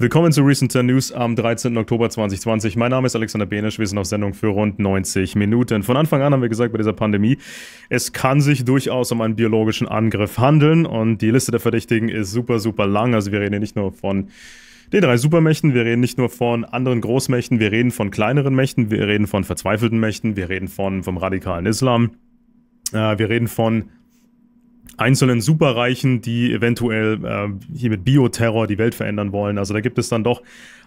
Willkommen zu Recent News am 13. Oktober 2020. Mein Name ist Alexander Benisch. Wir sind auf Sendung für rund 90 Minuten. Von Anfang an haben wir gesagt, bei dieser Pandemie, es kann sich durchaus um einen biologischen Angriff handeln. Und die Liste der Verdächtigen ist super, super lang. Also wir reden hier nicht nur von den drei Supermächten, wir reden nicht nur von anderen Großmächten, wir reden von kleineren Mächten, wir reden von verzweifelten Mächten, wir reden von, vom radikalen Islam, äh, wir reden von einzelnen Superreichen, die eventuell äh, hier mit Bioterror die Welt verändern wollen. Also da gibt es dann doch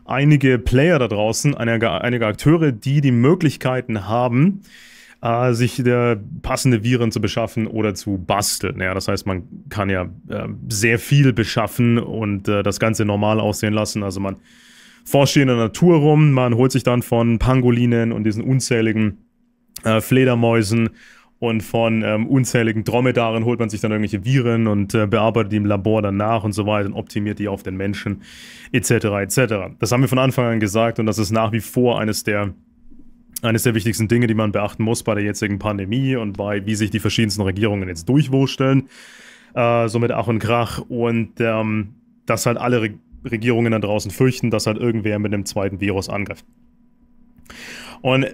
einige Player da draußen, einige, einige Akteure, die die Möglichkeiten haben, äh, sich der passende Viren zu beschaffen oder zu basteln. Ja, das heißt, man kann ja äh, sehr viel beschaffen und äh, das Ganze normal aussehen lassen. Also man forscht hier in der Natur rum, man holt sich dann von Pangolinen und diesen unzähligen äh, Fledermäusen und von ähm, unzähligen Dromedaren holt man sich dann irgendwelche Viren und äh, bearbeitet die im Labor danach und so weiter und optimiert die auf den Menschen etc. etc. Das haben wir von Anfang an gesagt und das ist nach wie vor eines der eines der wichtigsten Dinge, die man beachten muss bei der jetzigen Pandemie und bei wie sich die verschiedensten Regierungen jetzt durchwursteln, äh, so mit Ach und Krach und ähm, dass halt alle Re Regierungen da draußen fürchten, dass halt irgendwer mit einem zweiten Virus angreift. Und äh,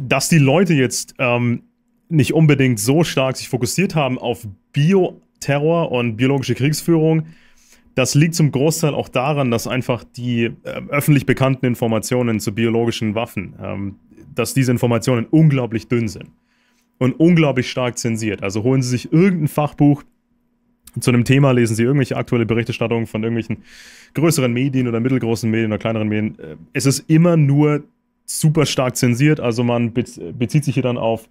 dass die Leute jetzt ähm, nicht unbedingt so stark sich fokussiert haben auf Bioterror und biologische Kriegsführung. Das liegt zum Großteil auch daran, dass einfach die äh, öffentlich bekannten Informationen zu biologischen Waffen, ähm, dass diese Informationen unglaublich dünn sind und unglaublich stark zensiert. Also holen Sie sich irgendein Fachbuch zu einem Thema, lesen Sie irgendwelche aktuelle Berichterstattungen von irgendwelchen größeren Medien oder mittelgroßen Medien oder kleineren Medien. Äh, es ist immer nur super stark zensiert. Also man bezieht sich hier dann auf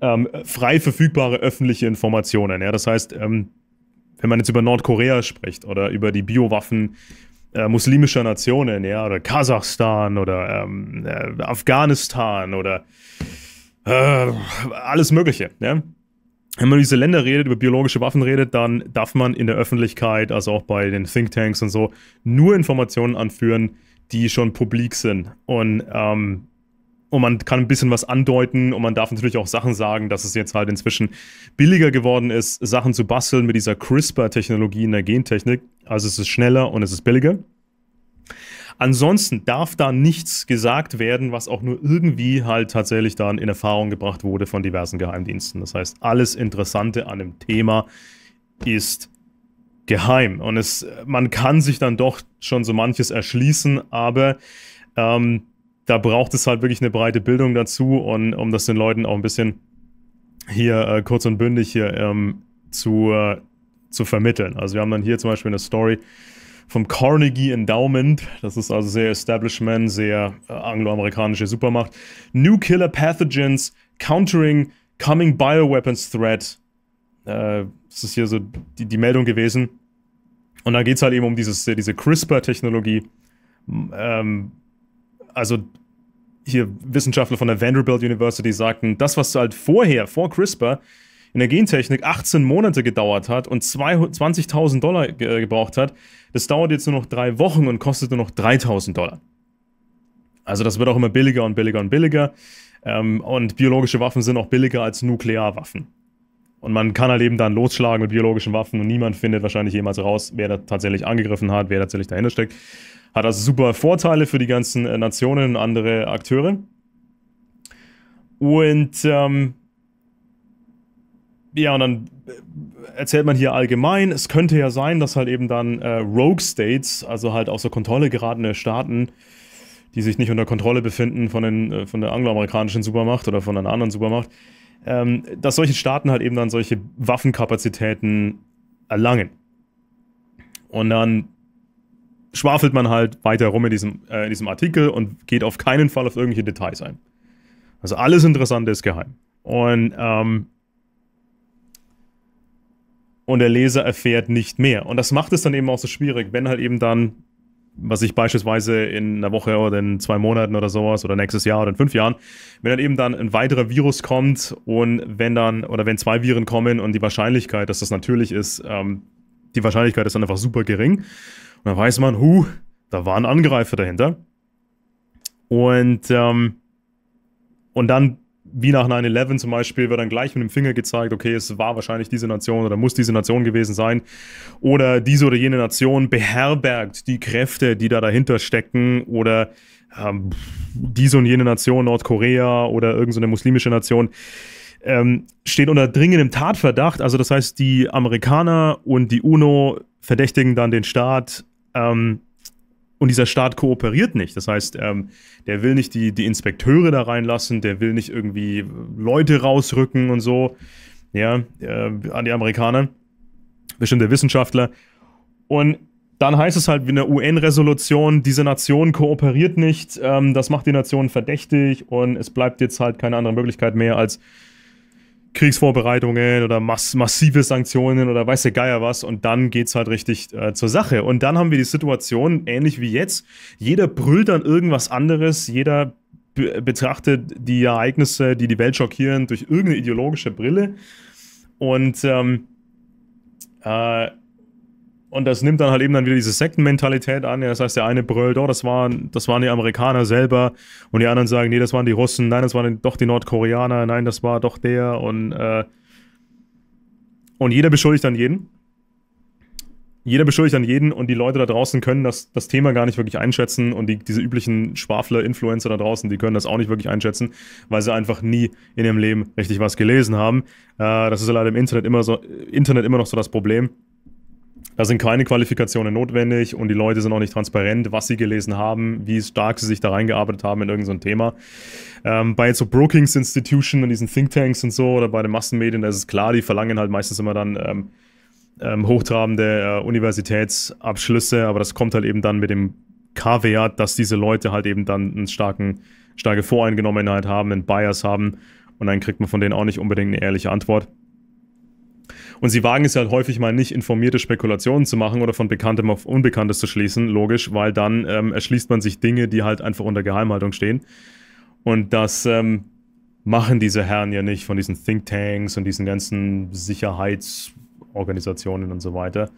ähm, frei verfügbare öffentliche Informationen. Ja? Das heißt, ähm, wenn man jetzt über Nordkorea spricht oder über die Biowaffen äh, muslimischer Nationen, ja, oder Kasachstan oder ähm, äh, Afghanistan oder äh, alles Mögliche, ja? Wenn man über diese Länder redet, über biologische Waffen redet, dann darf man in der Öffentlichkeit, also auch bei den Thinktanks und so, nur Informationen anführen, die schon publik sind. Und ähm, und man kann ein bisschen was andeuten und man darf natürlich auch Sachen sagen, dass es jetzt halt inzwischen billiger geworden ist, Sachen zu basteln mit dieser CRISPR-Technologie in der Gentechnik. Also es ist schneller und es ist billiger. Ansonsten darf da nichts gesagt werden, was auch nur irgendwie halt tatsächlich dann in Erfahrung gebracht wurde von diversen Geheimdiensten. Das heißt, alles Interessante an dem Thema ist geheim. Und es, man kann sich dann doch schon so manches erschließen, aber ähm, da braucht es halt wirklich eine breite Bildung dazu und um das den Leuten auch ein bisschen hier äh, kurz und bündig hier ähm, zu, äh, zu vermitteln. Also wir haben dann hier zum Beispiel eine Story vom Carnegie Endowment, das ist also sehr Establishment, sehr äh, angloamerikanische Supermacht. New Killer Pathogens Countering Coming Bioweapons Threat. Äh, das ist hier so die, die Meldung gewesen. Und da geht es halt eben um dieses, diese CRISPR-Technologie. Ähm, also hier Wissenschaftler von der Vanderbilt University sagten, das, was halt vorher, vor CRISPR, in der Gentechnik 18 Monate gedauert hat und 20.000 Dollar ge äh, gebraucht hat, das dauert jetzt nur noch drei Wochen und kostet nur noch 3.000 Dollar. Also das wird auch immer billiger und billiger und billiger. Ähm, und biologische Waffen sind auch billiger als Nuklearwaffen. Und man kann halt eben dann losschlagen mit biologischen Waffen und niemand findet wahrscheinlich jemals raus, wer da tatsächlich angegriffen hat, wer tatsächlich dahinter steckt. Hat also super Vorteile für die ganzen äh, Nationen und andere Akteure. Und ähm, ja, und dann äh, erzählt man hier allgemein, es könnte ja sein, dass halt eben dann äh, Rogue States, also halt außer Kontrolle geratene Staaten, die sich nicht unter Kontrolle befinden von, den, äh, von der angloamerikanischen Supermacht oder von einer anderen Supermacht, ähm, dass solche Staaten halt eben dann solche Waffenkapazitäten erlangen. Und dann schwafelt man halt weiter rum in diesem, äh, in diesem Artikel und geht auf keinen Fall auf irgendwelche Details ein. Also alles Interessante ist geheim. Und, ähm, und der Leser erfährt nicht mehr. Und das macht es dann eben auch so schwierig, wenn halt eben dann, was ich beispielsweise in einer Woche oder in zwei Monaten oder sowas oder nächstes Jahr oder in fünf Jahren, wenn dann eben dann ein weiterer Virus kommt und wenn dann, oder wenn zwei Viren kommen und die Wahrscheinlichkeit, dass das natürlich ist, ähm, die Wahrscheinlichkeit ist dann einfach super gering. Und dann weiß man, hu, da war ein Angreifer dahinter. Und, ähm, und dann, wie nach 9-11 zum Beispiel, wird dann gleich mit dem Finger gezeigt, okay, es war wahrscheinlich diese Nation oder muss diese Nation gewesen sein. Oder diese oder jene Nation beherbergt die Kräfte, die da dahinter stecken. Oder ähm, diese und jene Nation, Nordkorea oder irgendeine so muslimische Nation. Ähm, steht unter dringendem Tatverdacht. Also das heißt, die Amerikaner und die UNO verdächtigen dann den Staat ähm, und dieser Staat kooperiert nicht. Das heißt, ähm, der will nicht die, die Inspekteure da reinlassen, der will nicht irgendwie Leute rausrücken und so. Ja, äh, an die Amerikaner, bestimmte Wissenschaftler. Und dann heißt es halt in der UN-Resolution, diese Nation kooperiert nicht, ähm, das macht die Nation verdächtig und es bleibt jetzt halt keine andere Möglichkeit mehr, als Kriegsvorbereitungen oder mass massive Sanktionen oder weiß der Geier was und dann geht's halt richtig äh, zur Sache. Und dann haben wir die Situation, ähnlich wie jetzt, jeder brüllt dann irgendwas anderes, jeder be betrachtet die Ereignisse, die die Welt schockieren, durch irgendeine ideologische Brille und ähm, äh, und das nimmt dann halt eben dann wieder diese Sektenmentalität an. Ja, das heißt, der eine brüllt, oh, das waren, das waren die Amerikaner selber. Und die anderen sagen, nee, das waren die Russen. Nein, das waren doch die Nordkoreaner. Nein, das war doch der. Und, äh, und jeder beschuldigt dann jeden. Jeder beschuldigt dann jeden. Und die Leute da draußen können das, das Thema gar nicht wirklich einschätzen. Und die, diese üblichen Schwafler, Influencer da draußen, die können das auch nicht wirklich einschätzen, weil sie einfach nie in ihrem Leben richtig was gelesen haben. Äh, das ist leider im Internet immer, so, Internet immer noch so das Problem da sind keine Qualifikationen notwendig und die Leute sind auch nicht transparent, was sie gelesen haben, wie stark sie sich da reingearbeitet haben in irgendein Thema. Ähm, bei so Brookings Institution und diesen Thinktanks und so oder bei den Massenmedien, da ist es klar, die verlangen halt meistens immer dann ähm, ähm, hochtrabende äh, Universitätsabschlüsse, aber das kommt halt eben dann mit dem K-Wert, dass diese Leute halt eben dann einen starken, starke Voreingenommenheit haben, einen Bias haben und dann kriegt man von denen auch nicht unbedingt eine ehrliche Antwort. Und sie wagen es halt häufig mal nicht, informierte Spekulationen zu machen oder von Bekanntem auf Unbekanntes zu schließen, logisch, weil dann ähm, erschließt man sich Dinge, die halt einfach unter Geheimhaltung stehen. Und das ähm, machen diese Herren ja nicht von diesen Thinktanks und diesen ganzen Sicherheitsorganisationen und so weiter.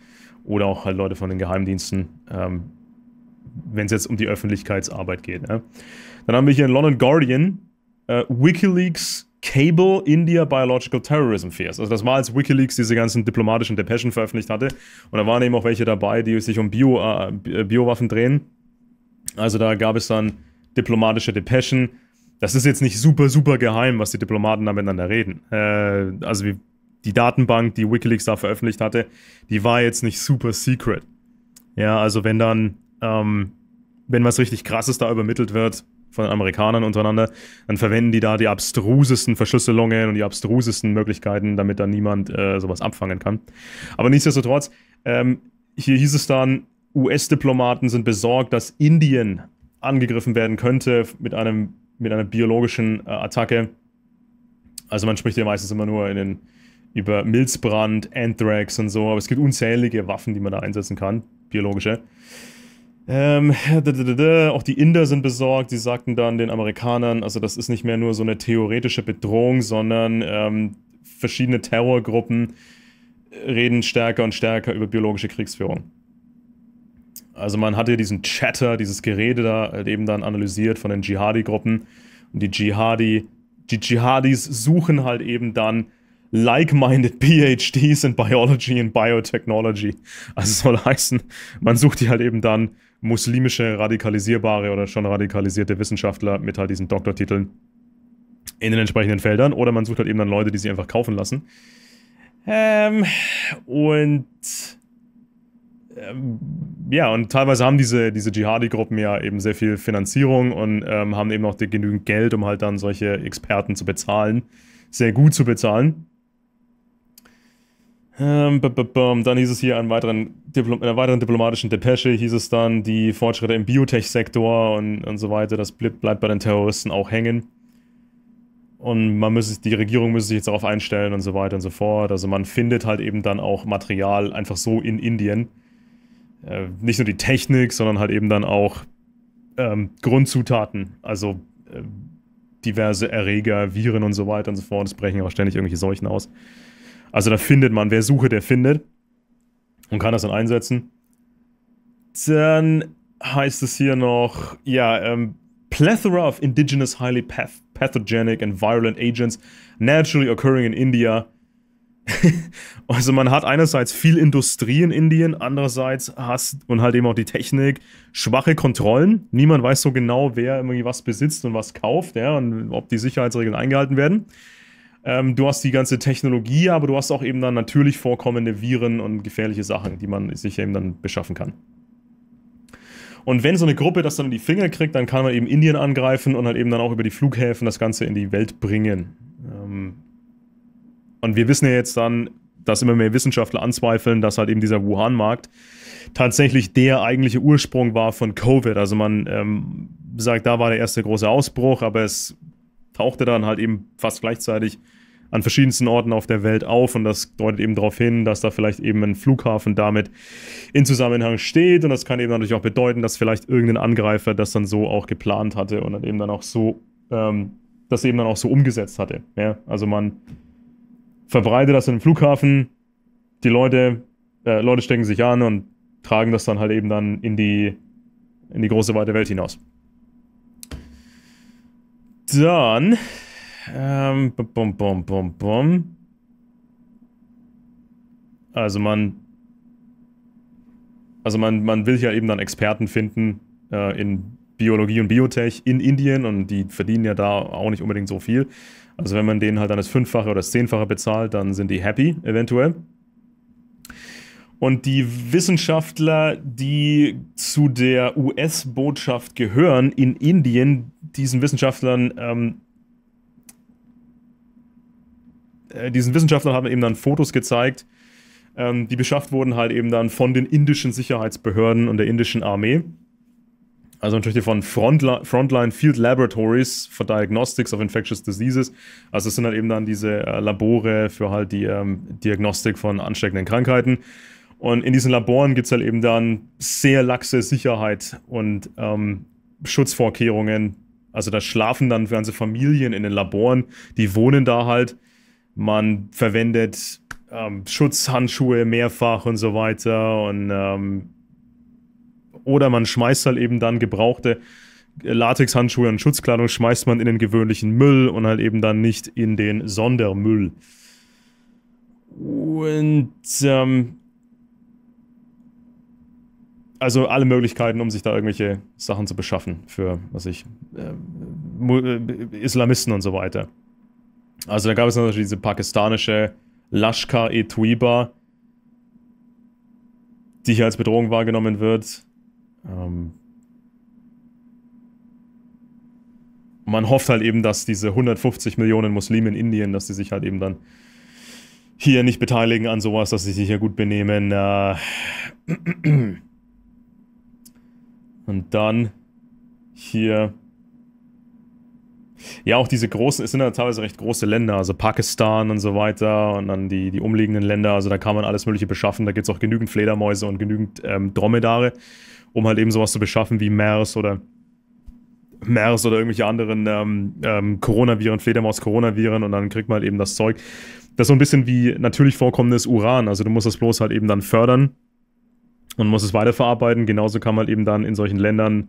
Oder auch halt Leute von den Geheimdiensten, ähm, wenn es jetzt um die Öffentlichkeitsarbeit geht. Ne? Dann haben wir hier in London Guardian äh, Wikileaks Cable India Biological Terrorism Fears. Also das war, als Wikileaks diese ganzen diplomatischen Depeschen veröffentlicht hatte. Und da waren eben auch welche dabei, die sich um Bio, äh, Biowaffen drehen. Also da gab es dann diplomatische Depeschen. Das ist jetzt nicht super, super geheim, was die Diplomaten da miteinander reden. Äh, also wie die Datenbank, die Wikileaks da veröffentlicht hatte, die war jetzt nicht super secret. Ja, also wenn dann, ähm, wenn was richtig krasses da übermittelt wird, von den Amerikanern untereinander, dann verwenden die da die abstrusesten Verschlüsselungen und die abstrusesten Möglichkeiten, damit da niemand äh, sowas abfangen kann. Aber nichtsdestotrotz, ähm, hier hieß es dann, US-Diplomaten sind besorgt, dass Indien angegriffen werden könnte mit, einem, mit einer biologischen äh, Attacke. Also man spricht ja meistens immer nur in den, über Milzbrand, Anthrax und so, aber es gibt unzählige Waffen, die man da einsetzen kann, biologische. Ähm, auch die Inder sind besorgt, sie sagten dann den Amerikanern, also das ist nicht mehr nur so eine theoretische Bedrohung, sondern ähm, verschiedene Terrorgruppen reden stärker und stärker über biologische Kriegsführung. Also man hatte diesen Chatter, dieses Gerede da halt eben dann analysiert von den Dschihadi-Gruppen. Und die Dschihadi, die Dschihadis suchen halt eben dann like-minded PhDs in Biology and Biotechnology. Also soll heißen, man sucht die halt eben dann muslimische radikalisierbare oder schon radikalisierte Wissenschaftler mit halt diesen Doktortiteln in den entsprechenden Feldern. Oder man sucht halt eben dann Leute, die sie einfach kaufen lassen. Ähm, und ähm, ja, und teilweise haben diese, diese Dschihadi-Gruppen ja eben sehr viel Finanzierung und ähm, haben eben auch genügend Geld, um halt dann solche Experten zu bezahlen, sehr gut zu bezahlen. Ähm, dann hieß es hier in, weiteren, einer weiteren diplomatischen Depesche, hieß es dann, die Fortschritte im Biotech-Sektor und, und so weiter, das bleibt bei den Terroristen auch hängen. Und man müsse, die Regierung müsse sich jetzt darauf einstellen und so weiter und so fort. Also man findet halt eben dann auch Material einfach so in Indien. Äh, nicht nur die Technik, sondern halt eben dann auch ähm, Grundzutaten, also äh, diverse Erreger, Viren und so weiter und so fort. Es brechen auch ständig irgendwelche Seuchen aus. Also da findet man, wer Suche, der findet. Und kann das dann einsetzen. Dann heißt es hier noch, ja, ähm, plethora of indigenous highly path pathogenic and virulent agents naturally occurring in India. also man hat einerseits viel Industrie in Indien, andererseits hast man halt eben auch die Technik, schwache Kontrollen. Niemand weiß so genau, wer irgendwie was besitzt und was kauft, ja, und ob die Sicherheitsregeln eingehalten werden. Ähm, du hast die ganze Technologie, aber du hast auch eben dann natürlich vorkommende Viren und gefährliche Sachen, die man sich eben dann beschaffen kann. Und wenn so eine Gruppe das dann in die Finger kriegt, dann kann man eben Indien angreifen und halt eben dann auch über die Flughäfen das Ganze in die Welt bringen. Ähm, und wir wissen ja jetzt dann, dass immer mehr Wissenschaftler anzweifeln, dass halt eben dieser Wuhan-Markt tatsächlich der eigentliche Ursprung war von Covid. Also man ähm, sagt, da war der erste große Ausbruch, aber es tauchte dann halt eben fast gleichzeitig an verschiedensten Orten auf der Welt auf und das deutet eben darauf hin, dass da vielleicht eben ein Flughafen damit in Zusammenhang steht und das kann eben natürlich auch bedeuten, dass vielleicht irgendein Angreifer das dann so auch geplant hatte und dann eben dann auch so ähm, das eben dann auch so umgesetzt hatte. Ja? Also man verbreitet das in den Flughafen, die Leute, äh, Leute stecken sich an und tragen das dann halt eben dann in die, in die große weite Welt hinaus. Dann. Ähm, bum, bum, bum, bum. Also man. Also man, man will ja eben dann Experten finden äh, in Biologie und Biotech in Indien und die verdienen ja da auch nicht unbedingt so viel. Also wenn man denen halt dann das Fünffache oder das Zehnfache bezahlt, dann sind die happy eventuell. Und die Wissenschaftler, die zu der US-Botschaft gehören in Indien, diesen Wissenschaftlern, ähm, äh, diesen Wissenschaftlern haben eben dann Fotos gezeigt, ähm, die beschafft wurden halt eben dann von den indischen Sicherheitsbehörden und der indischen Armee. Also natürlich von Frontli Frontline Field Laboratories for Diagnostics of Infectious Diseases. Also es sind halt eben dann diese äh, Labore für halt die ähm, Diagnostik von ansteckenden Krankheiten. Und in diesen Laboren gibt es halt eben dann sehr laxe Sicherheit und ähm, Schutzvorkehrungen, also da schlafen dann ganze Familien in den Laboren, die wohnen da halt. Man verwendet ähm, Schutzhandschuhe mehrfach und so weiter. Und, ähm, oder man schmeißt halt eben dann gebrauchte äh, Latexhandschuhe und Schutzkleidung schmeißt man in den gewöhnlichen Müll und halt eben dann nicht in den Sondermüll. Und ähm, also alle Möglichkeiten, um sich da irgendwelche Sachen zu beschaffen für, was ich, äh, äh, Islamisten und so weiter. Also da gab es natürlich diese pakistanische Lashkar-e-Tuiba, die hier als Bedrohung wahrgenommen wird. Ähm man hofft halt eben, dass diese 150 Millionen Muslime in Indien, dass sie sich halt eben dann hier nicht beteiligen an sowas, dass sie sich hier gut benehmen. Äh und dann hier. Ja, auch diese großen, es sind ja teilweise recht große Länder, also Pakistan und so weiter und dann die, die umliegenden Länder, also da kann man alles Mögliche beschaffen, da gibt es auch genügend Fledermäuse und genügend ähm, Dromedare, um halt eben sowas zu beschaffen wie MERS oder MERS oder irgendwelche anderen ähm, ähm, Coronaviren, Fledermaus-Coronaviren und dann kriegt man halt eben das Zeug. Das ist so ein bisschen wie natürlich vorkommendes Uran, also du musst das bloß halt eben dann fördern und muss es weiterverarbeiten. Genauso kann man eben dann in solchen Ländern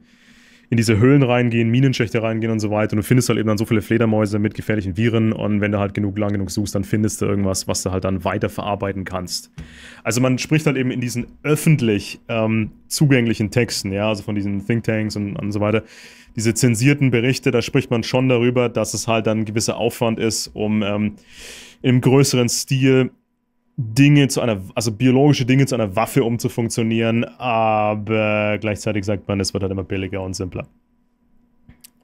in diese Höhlen reingehen, Minenschächte reingehen und so weiter. Und du findest halt eben dann so viele Fledermäuse mit gefährlichen Viren. Und wenn du halt genug lang genug suchst, dann findest du irgendwas, was du halt dann weiterverarbeiten kannst. Also man spricht halt eben in diesen öffentlich ähm, zugänglichen Texten, ja, also von diesen Thinktanks und, und so weiter diese zensierten Berichte, da spricht man schon darüber, dass es halt dann ein gewisser Aufwand ist, um ähm, im größeren Stil Dinge zu einer, also biologische Dinge zu einer Waffe umzufunktionieren, aber gleichzeitig sagt man, es wird halt immer billiger und simpler.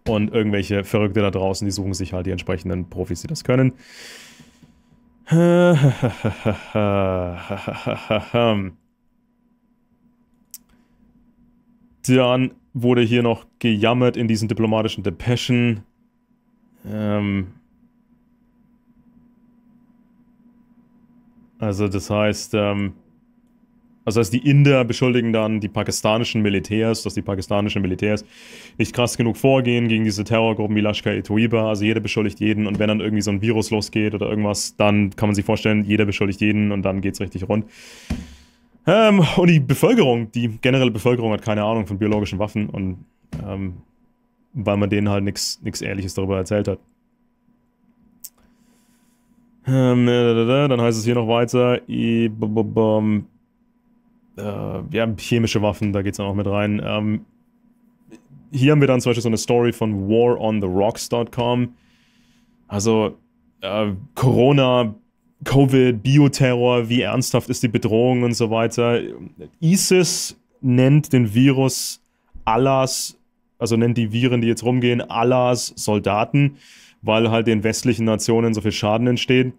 Und irgendwelche Verrückte da draußen, die suchen sich halt die entsprechenden Profis, die das können. Dann wurde hier noch gejammert in diesen diplomatischen Depeschen. Ähm, Also das heißt, ähm, also heißt, die Inder beschuldigen dann die pakistanischen Militärs, dass die pakistanischen Militärs nicht krass genug vorgehen gegen diese Terrorgruppen wie Lashkar-e Toiba. Also jeder beschuldigt jeden und wenn dann irgendwie so ein Virus losgeht oder irgendwas, dann kann man sich vorstellen, jeder beschuldigt jeden und dann geht's richtig rund. Ähm, und die Bevölkerung, die generelle Bevölkerung hat keine Ahnung von biologischen Waffen und ähm, weil man denen halt nichts Ehrliches darüber erzählt hat. Ähm, ne, dann heißt es hier noch weiter. Wir haben ähm, äh, chemische Waffen, da geht es dann auch mit rein. Ähm, hier haben wir dann zum Beispiel so eine Story von warontherocks.com. Also äh, Corona, Covid, Bioterror, wie ernsthaft ist die Bedrohung und so weiter. ISIS nennt den Virus Allahs, also nennt die Viren, die jetzt rumgehen, Allahs Soldaten weil halt den westlichen Nationen so viel Schaden entsteht.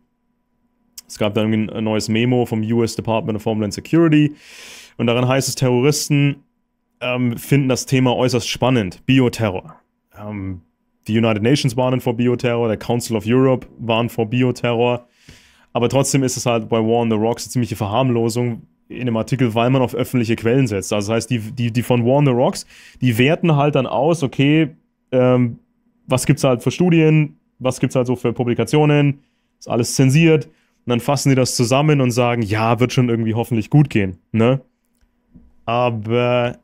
Es gab dann ein neues Memo vom US Department of Homeland Security und darin heißt es, Terroristen ähm, finden das Thema äußerst spannend, Bioterror. Ähm, die United Nations warnen vor Bioterror, der Council of Europe warnt vor Bioterror. Aber trotzdem ist es halt bei War on the Rocks eine ziemliche Verharmlosung in dem Artikel, weil man auf öffentliche Quellen setzt. Also das heißt, die, die, die von War on the Rocks, die werten halt dann aus, okay, ähm, was gibt es halt für Studien, was gibt es halt so für Publikationen, ist alles zensiert. Und dann fassen die das zusammen und sagen, ja, wird schon irgendwie hoffentlich gut gehen. Ne? Aber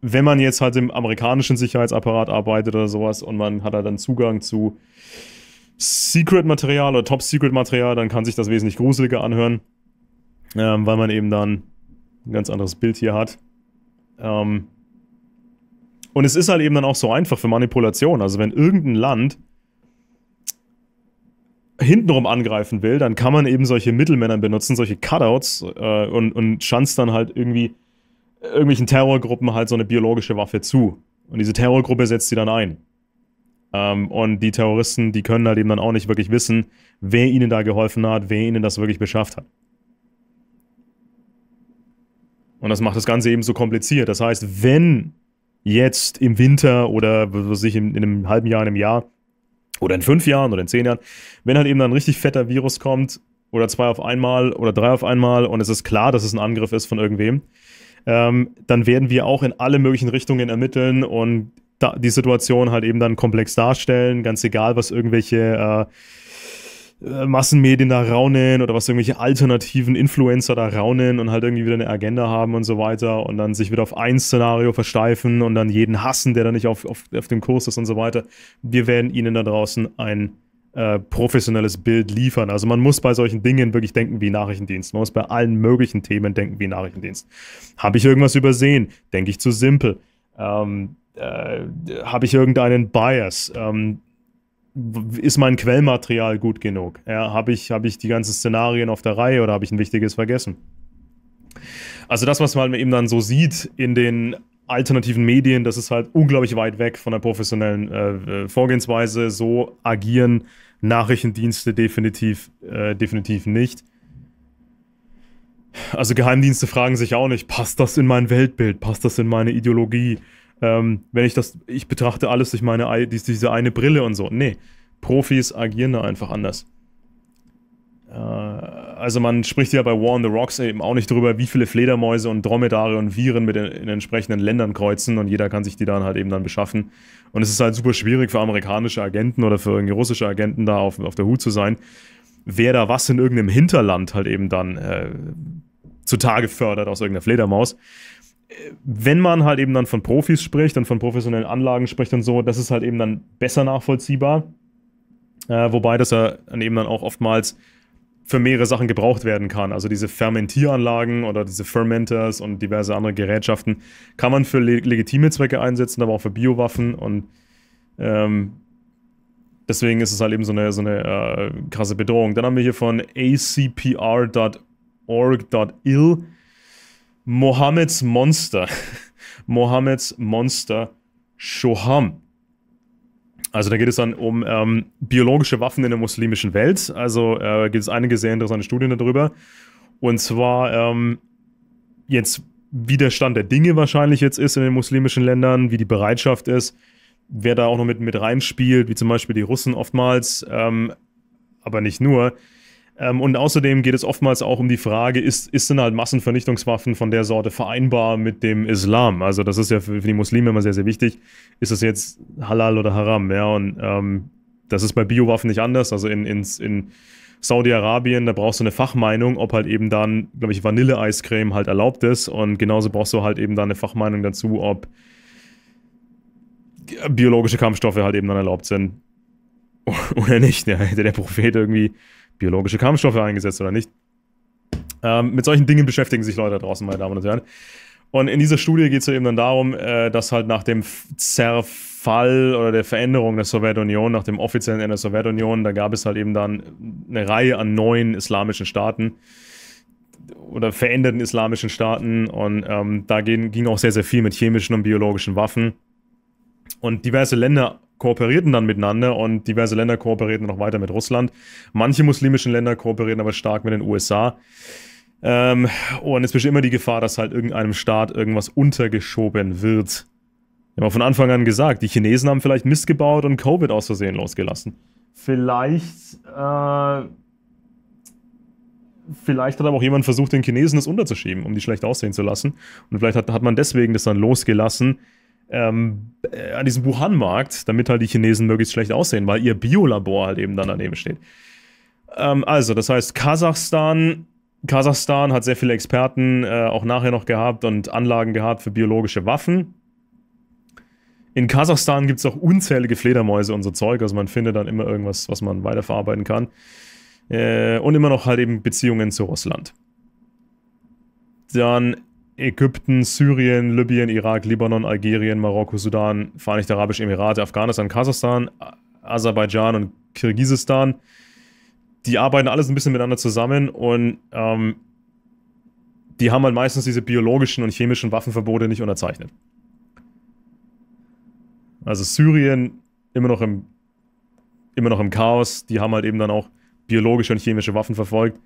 wenn man jetzt halt im amerikanischen Sicherheitsapparat arbeitet oder sowas und man hat halt dann Zugang zu Secret-Material oder Top-Secret-Material, dann kann sich das wesentlich gruseliger anhören, ähm, weil man eben dann ein ganz anderes Bild hier hat. Ähm, und es ist halt eben dann auch so einfach für Manipulation. Also wenn irgendein Land hintenrum angreifen will, dann kann man eben solche Mittelmänner benutzen, solche Cutouts äh, und, und schanzt dann halt irgendwie irgendwelchen Terrorgruppen halt so eine biologische Waffe zu. Und diese Terrorgruppe setzt sie dann ein. Ähm, und die Terroristen, die können halt eben dann auch nicht wirklich wissen, wer ihnen da geholfen hat, wer ihnen das wirklich beschafft hat. Und das macht das Ganze eben so kompliziert. Das heißt, wenn jetzt im Winter oder was weiß ich, in, in einem halben Jahr, in einem Jahr oder in fünf Jahren oder in zehn Jahren, wenn halt eben dann ein richtig fetter Virus kommt oder zwei auf einmal oder drei auf einmal und es ist klar, dass es ein Angriff ist von irgendwem, ähm, dann werden wir auch in alle möglichen Richtungen ermitteln und die Situation halt eben dann komplex darstellen, ganz egal, was irgendwelche äh, äh, Massenmedien da raunen oder was irgendwelche alternativen Influencer da raunen und halt irgendwie wieder eine Agenda haben und so weiter und dann sich wieder auf ein Szenario versteifen und dann jeden hassen, der da nicht auf, auf, auf dem Kurs ist und so weiter. Wir werden ihnen da draußen ein äh, professionelles Bild liefern. Also man muss bei solchen Dingen wirklich denken wie Nachrichtendienst. Man muss bei allen möglichen Themen denken wie Nachrichtendienst. Habe ich irgendwas übersehen? Denke ich zu simpel? Ähm, äh, Habe ich irgendeinen Bias? Ähm, ist mein Quellmaterial gut genug? Ja, habe ich, hab ich die ganzen Szenarien auf der Reihe oder habe ich ein wichtiges vergessen? Also das, was man halt eben dann so sieht in den alternativen Medien, das ist halt unglaublich weit weg von der professionellen äh, äh, Vorgehensweise. So agieren Nachrichtendienste definitiv, äh, definitiv nicht. Also Geheimdienste fragen sich auch nicht, passt das in mein Weltbild, passt das in meine Ideologie? ähm, wenn ich das, ich betrachte alles durch meine, diese eine Brille und so. Nee, Profis agieren da einfach anders. Äh, also man spricht ja bei War on the Rocks eben auch nicht drüber, wie viele Fledermäuse und Dromedare und Viren mit den, in entsprechenden Ländern kreuzen und jeder kann sich die dann halt eben dann beschaffen. Und es ist halt super schwierig für amerikanische Agenten oder für irgendwie russische Agenten da auf, auf der Hut zu sein, wer da was in irgendeinem Hinterland halt eben dann äh, zutage fördert aus irgendeiner Fledermaus wenn man halt eben dann von Profis spricht und von professionellen Anlagen spricht und so, das ist halt eben dann besser nachvollziehbar. Äh, wobei das ja dann eben dann auch oftmals für mehrere Sachen gebraucht werden kann. Also diese Fermentieranlagen oder diese Fermenters und diverse andere Gerätschaften kann man für le legitime Zwecke einsetzen, aber auch für Biowaffen und ähm, deswegen ist es halt eben so eine, so eine äh, krasse Bedrohung. Dann haben wir hier von acpr.org.il Mohammeds Monster. Mohammeds Monster Shoham. Also da geht es dann um ähm, biologische Waffen in der muslimischen Welt. Also äh, gibt es einige sehr interessante Studien darüber. Und zwar ähm, jetzt, wie der Stand der Dinge wahrscheinlich jetzt ist in den muslimischen Ländern, wie die Bereitschaft ist, wer da auch noch mit, mit reinspielt, wie zum Beispiel die Russen oftmals, ähm, aber nicht nur, ähm, und außerdem geht es oftmals auch um die Frage, ist, ist denn halt Massenvernichtungswaffen von der Sorte vereinbar mit dem Islam? Also das ist ja für, für die Muslime immer sehr, sehr wichtig. Ist das jetzt halal oder haram? Ja, und ähm, das ist bei Biowaffen nicht anders. Also in, in, in Saudi-Arabien, da brauchst du eine Fachmeinung, ob halt eben dann, glaube ich, Vanille-Eiscreme halt erlaubt ist. Und genauso brauchst du halt eben dann eine Fachmeinung dazu, ob biologische Kampfstoffe halt eben dann erlaubt sind. Oder nicht, ja, hätte der Prophet irgendwie biologische Kampfstoffe eingesetzt oder nicht. Ähm, mit solchen Dingen beschäftigen sich Leute da draußen, meine Damen und Herren. Und in dieser Studie geht es ja eben dann darum, äh, dass halt nach dem Zerfall oder der Veränderung der Sowjetunion, nach dem offiziellen Ende der Sowjetunion, da gab es halt eben dann eine Reihe an neuen islamischen Staaten oder veränderten islamischen Staaten. Und ähm, da ging auch sehr, sehr viel mit chemischen und biologischen Waffen. Und diverse Länder kooperierten dann miteinander und diverse Länder kooperierten noch weiter mit Russland. Manche muslimischen Länder kooperierten aber stark mit den USA. Ähm, und es besteht immer die Gefahr, dass halt irgendeinem Staat irgendwas untergeschoben wird. Wir haben von Anfang an gesagt, die Chinesen haben vielleicht Mist gebaut und Covid aus Versehen losgelassen. Vielleicht, äh, vielleicht hat aber auch jemand versucht, den Chinesen das unterzuschieben, um die schlecht aussehen zu lassen. Und vielleicht hat, hat man deswegen das dann losgelassen, ähm, äh, an diesem Wuhan-Markt, damit halt die Chinesen möglichst schlecht aussehen, weil ihr Biolabor halt eben dann daneben steht. Ähm, also, das heißt, Kasachstan, Kasachstan hat sehr viele Experten äh, auch nachher noch gehabt und Anlagen gehabt für biologische Waffen. In Kasachstan gibt es auch unzählige Fledermäuse und so Zeug. Also man findet dann immer irgendwas, was man weiterverarbeiten kann. Äh, und immer noch halt eben Beziehungen zu Russland. Dann Ägypten, Syrien, Libyen, Irak, Libanon, Algerien, Marokko, Sudan, Vereinigte Arabische Emirate, Afghanistan, Kasachstan, Aserbaidschan und Kirgisistan. Die arbeiten alles ein bisschen miteinander zusammen und ähm, die haben halt meistens diese biologischen und chemischen Waffenverbote nicht unterzeichnet. Also Syrien immer noch im, immer noch im Chaos. Die haben halt eben dann auch biologische und chemische Waffen verfolgt.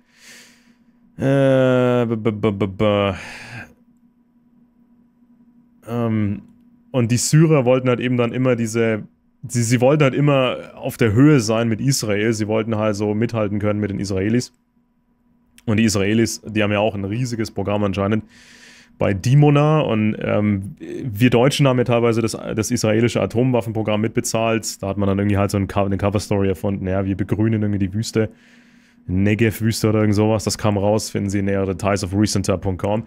Äh, b -b -b ähm, und die Syrer wollten halt eben dann immer diese, sie, sie wollten halt immer auf der Höhe sein mit Israel, sie wollten halt so mithalten können mit den Israelis. Und die Israelis, die haben ja auch ein riesiges Programm anscheinend bei Dimona und ähm, wir Deutschen haben ja teilweise das, das israelische Atomwaffenprogramm mitbezahlt. Da hat man dann irgendwie halt so eine Cover-Story erfunden, naja, wir begrünen irgendwie die Wüste, Negev-Wüste oder irgend sowas. Das kam raus, finden Sie in nähere Details auf recenter.com.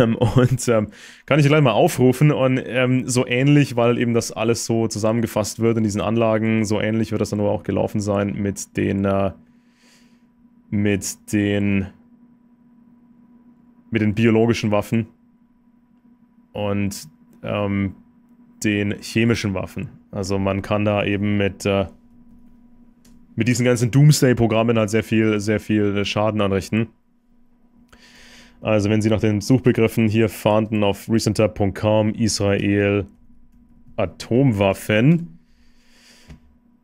Ähm, und ähm, kann ich gleich mal aufrufen und ähm, so ähnlich, weil eben das alles so zusammengefasst wird in diesen Anlagen, so ähnlich wird das dann aber auch gelaufen sein mit den äh, mit den mit den biologischen Waffen und ähm, den chemischen Waffen. Also man kann da eben mit äh, mit diesen ganzen Doomsday-Programmen halt sehr viel sehr viel Schaden anrichten. Also wenn Sie nach den Suchbegriffen hier fahnden auf recenter.com Israel Atomwaffen,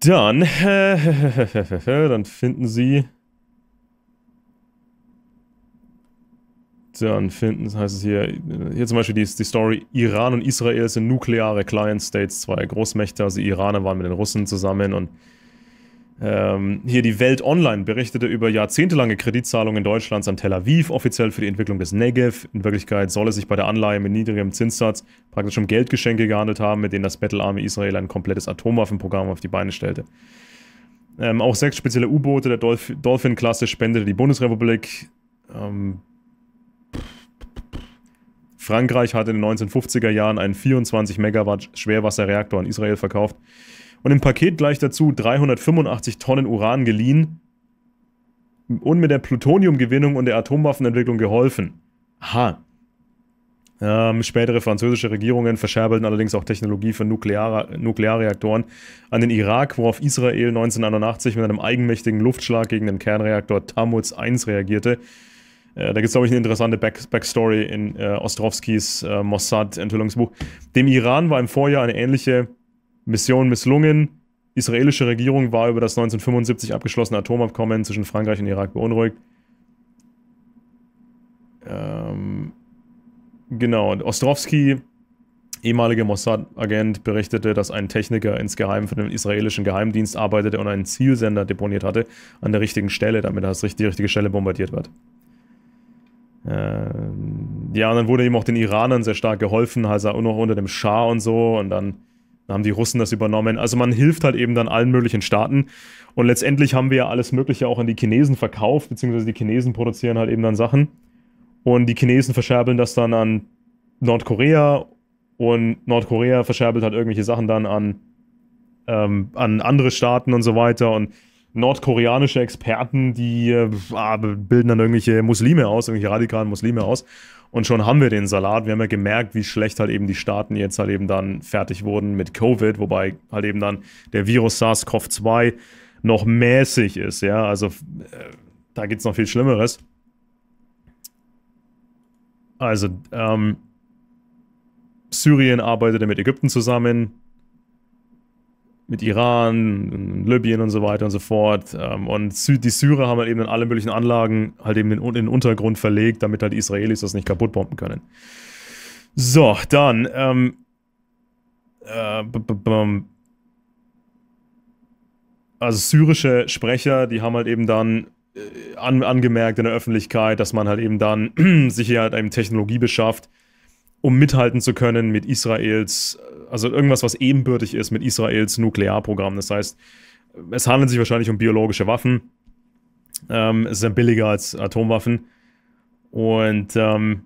dann, dann finden Sie, dann finden, heißt es hier, hier zum Beispiel die, die Story, Iran und Israel sind nukleare Client-States, zwei Großmächte, also Iraner waren mit den Russen zusammen und ähm, hier die Welt Online berichtete über jahrzehntelange Kreditzahlungen Deutschlands an Tel Aviv, offiziell für die Entwicklung des Negev. In Wirklichkeit soll es sich bei der Anleihe mit niedrigem Zinssatz praktisch um Geldgeschenke gehandelt haben, mit denen das Battle Army Israel ein komplettes Atomwaffenprogramm auf die Beine stellte. Ähm, auch sechs spezielle U-Boote der Dolph Dolphin-Klasse spendete die Bundesrepublik. Ähm, Frankreich hatte in den 1950er Jahren einen 24 Megawatt Schwerwasserreaktor an Israel verkauft und im Paket gleich dazu 385 Tonnen Uran geliehen und mit der Plutoniumgewinnung und der Atomwaffenentwicklung geholfen. Aha. Ähm, spätere französische Regierungen verscherbelten allerdings auch Technologie für Nuklear Nuklearreaktoren an den Irak, worauf Israel 1981 mit einem eigenmächtigen Luftschlag gegen den Kernreaktor Tamuz 1 reagierte. Äh, da gibt es, glaube ich, eine interessante Back Backstory in äh, Ostrowskis äh, Mossad-Enthüllungsbuch. Dem Iran war im Vorjahr eine ähnliche Mission misslungen. Israelische Regierung war über das 1975 abgeschlossene Atomabkommen zwischen Frankreich und Irak beunruhigt. Ähm, genau, Ostrowski, ehemaliger Mossad-Agent, berichtete, dass ein Techniker insgeheim für den israelischen Geheimdienst arbeitete und einen Zielsender deponiert hatte an der richtigen Stelle, damit das die richtige Stelle bombardiert wird. Ähm, ja, und dann wurde ihm auch den Iranern sehr stark geholfen, also auch noch unter dem Schah und so und dann dann haben die Russen das übernommen. Also man hilft halt eben dann allen möglichen Staaten. Und letztendlich haben wir ja alles Mögliche auch an die Chinesen verkauft, beziehungsweise die Chinesen produzieren halt eben dann Sachen. Und die Chinesen verscherbeln das dann an Nordkorea und Nordkorea verscherbelt halt irgendwelche Sachen dann an, ähm, an andere Staaten und so weiter. Und nordkoreanische Experten, die äh, ah, bilden dann irgendwelche Muslime aus, irgendwelche radikalen Muslime aus. Und schon haben wir den Salat. Wir haben ja gemerkt, wie schlecht halt eben die Staaten jetzt halt eben dann fertig wurden mit Covid, wobei halt eben dann der Virus SARS-CoV-2 noch mäßig ist. Ja, also äh, da gibt es noch viel Schlimmeres. Also, ähm, Syrien arbeitete mit Ägypten zusammen, mit Iran, Libyen und so weiter und so fort. Ähm, und die Syrer haben halt eben in alle möglichen Anlagen halt eben in den Untergrund verlegt, damit halt die Israelis das nicht kaputt bomben können. So, dann. Ähm, äh, ähm, also syrische Sprecher, die haben halt eben dann äh, an angemerkt in der Öffentlichkeit, dass man halt eben dann sich hier halt eben Technologie beschafft, um mithalten zu können mit Israels, also irgendwas, was ebenbürtig ist mit Israels Nuklearprogramm. Das heißt, es handelt sich wahrscheinlich um biologische Waffen. Ähm, es ist ja billiger als Atomwaffen. Und ähm,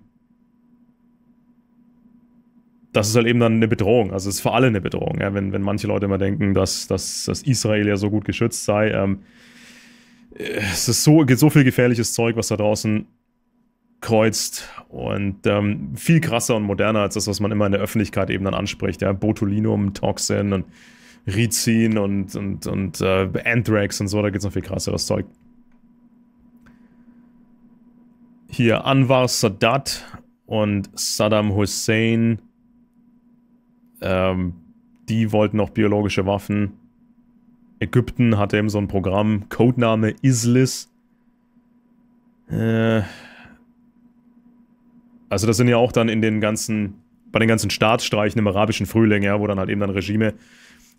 das ist halt eben dann eine Bedrohung. Also es ist für alle eine Bedrohung, ja? wenn, wenn manche Leute immer denken, dass, dass, dass Israel ja so gut geschützt sei. Ähm, es ist so, gibt so viel gefährliches Zeug, was da draußen kreuzt und ähm, viel krasser und moderner als das, was man immer in der Öffentlichkeit eben dann anspricht. Ja? Botulinum, Toxin und Rizin und, und, und äh, Anthrax und so, da gibt es noch viel krasseres Zeug. Hier Anwar Sadat und Saddam Hussein. Ähm, die wollten auch biologische Waffen. Ägypten hatte eben so ein Programm, Codename Islis. Äh, also das sind ja auch dann in den ganzen, bei den ganzen Staatsstreichen im arabischen Frühling, ja, wo dann halt eben dann Regime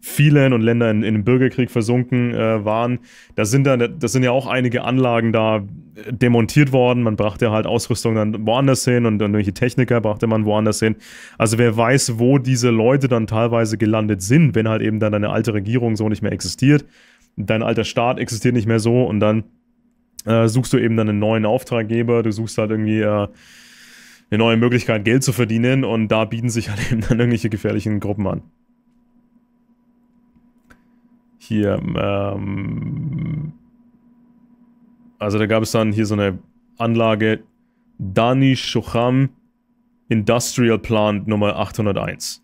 vielen und Länder in, in den Bürgerkrieg versunken äh, waren. Da sind dann, das sind ja auch einige Anlagen da äh, demontiert worden. Man brachte halt Ausrüstung dann woanders hin und dann irgendwelche Techniker brachte man woanders hin. Also wer weiß, wo diese Leute dann teilweise gelandet sind, wenn halt eben dann deine alte Regierung so nicht mehr existiert, dein alter Staat existiert nicht mehr so und dann äh, suchst du eben dann einen neuen Auftraggeber, du suchst halt irgendwie äh, eine neue Möglichkeit, Geld zu verdienen und da bieten sich halt eben dann irgendwelche gefährlichen Gruppen an. Hier, ähm, also da gab es dann hier so eine Anlage Dani Shocham Industrial Plant Nummer 801.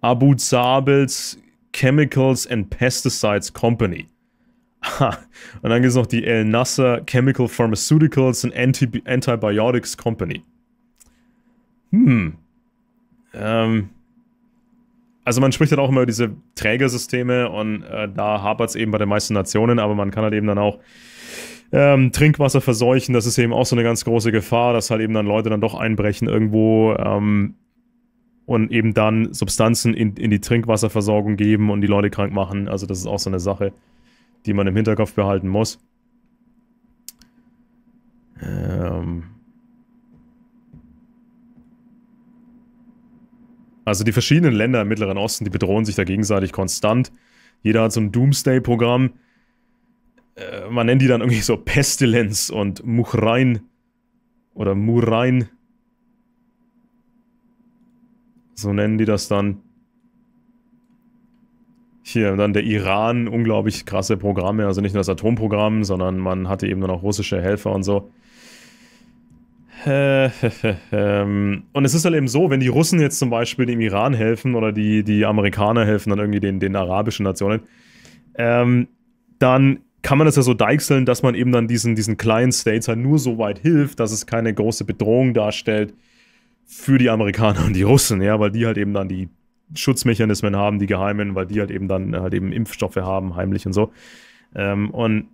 Abu Zabels Chemicals and Pesticides Company. Aha. Und dann gibt es noch die El Nasser Chemical Pharmaceuticals and Antibiotics Company. Hm. Ähm. Also man spricht dann auch immer über diese Trägersysteme und äh, da hapert es eben bei den meisten Nationen, aber man kann halt eben dann auch ähm, Trinkwasser verseuchen. Das ist eben auch so eine ganz große Gefahr, dass halt eben dann Leute dann doch einbrechen irgendwo ähm, und eben dann Substanzen in, in die Trinkwasserversorgung geben und die Leute krank machen. Also das ist auch so eine Sache, die man im Hinterkopf behalten muss. Ähm. Also die verschiedenen Länder im Mittleren Osten, die bedrohen sich da gegenseitig konstant. Jeder hat so ein Doomsday-Programm. Äh, man nennt die dann irgendwie so Pestilenz und Muchrein oder Murain. So nennen die das dann. Hier, dann der Iran, unglaublich krasse Programme, also nicht nur das Atomprogramm, sondern man hatte eben nur noch russische Helfer und so. Und es ist halt eben so, wenn die Russen jetzt zum Beispiel dem Iran helfen oder die, die Amerikaner helfen dann irgendwie den, den arabischen Nationen, ähm, dann kann man das ja so deichseln, dass man eben dann diesen, diesen kleinen States halt nur so weit hilft, dass es keine große Bedrohung darstellt für die Amerikaner und die Russen, ja, weil die halt eben dann die Schutzmechanismen haben, die geheimen, weil die halt eben dann halt eben Impfstoffe haben, heimlich und so. Ähm, und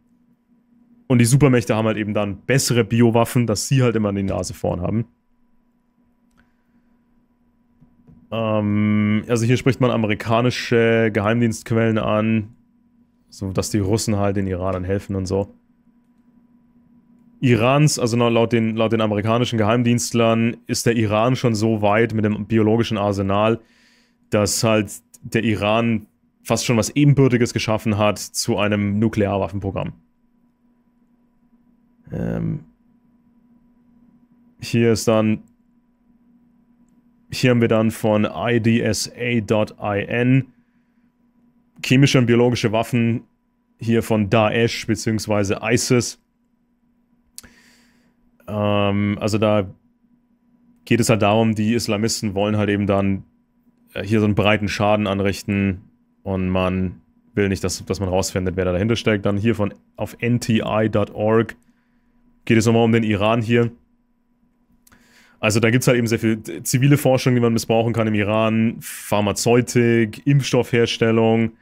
und die Supermächte haben halt eben dann bessere Biowaffen, dass sie halt immer die Nase vorn haben. Ähm, also hier spricht man amerikanische Geheimdienstquellen an, so dass die Russen halt den Iranern helfen und so. Irans, also laut den, laut den amerikanischen Geheimdienstlern, ist der Iran schon so weit mit dem biologischen Arsenal, dass halt der Iran fast schon was Ebenbürtiges geschaffen hat zu einem Nuklearwaffenprogramm. Ähm, hier ist dann, hier haben wir dann von idsa.in chemische und biologische Waffen hier von Daesh bzw. ISIS. Ähm, also da geht es halt darum, die Islamisten wollen halt eben dann äh, hier so einen breiten Schaden anrichten und man will nicht, dass, dass man rausfindet, wer da dahinter steckt. Dann hier von auf nti.org geht es nochmal um den Iran hier. Also da gibt es halt eben sehr viel zivile Forschung, die man missbrauchen kann im Iran, Pharmazeutik, Impfstoffherstellung,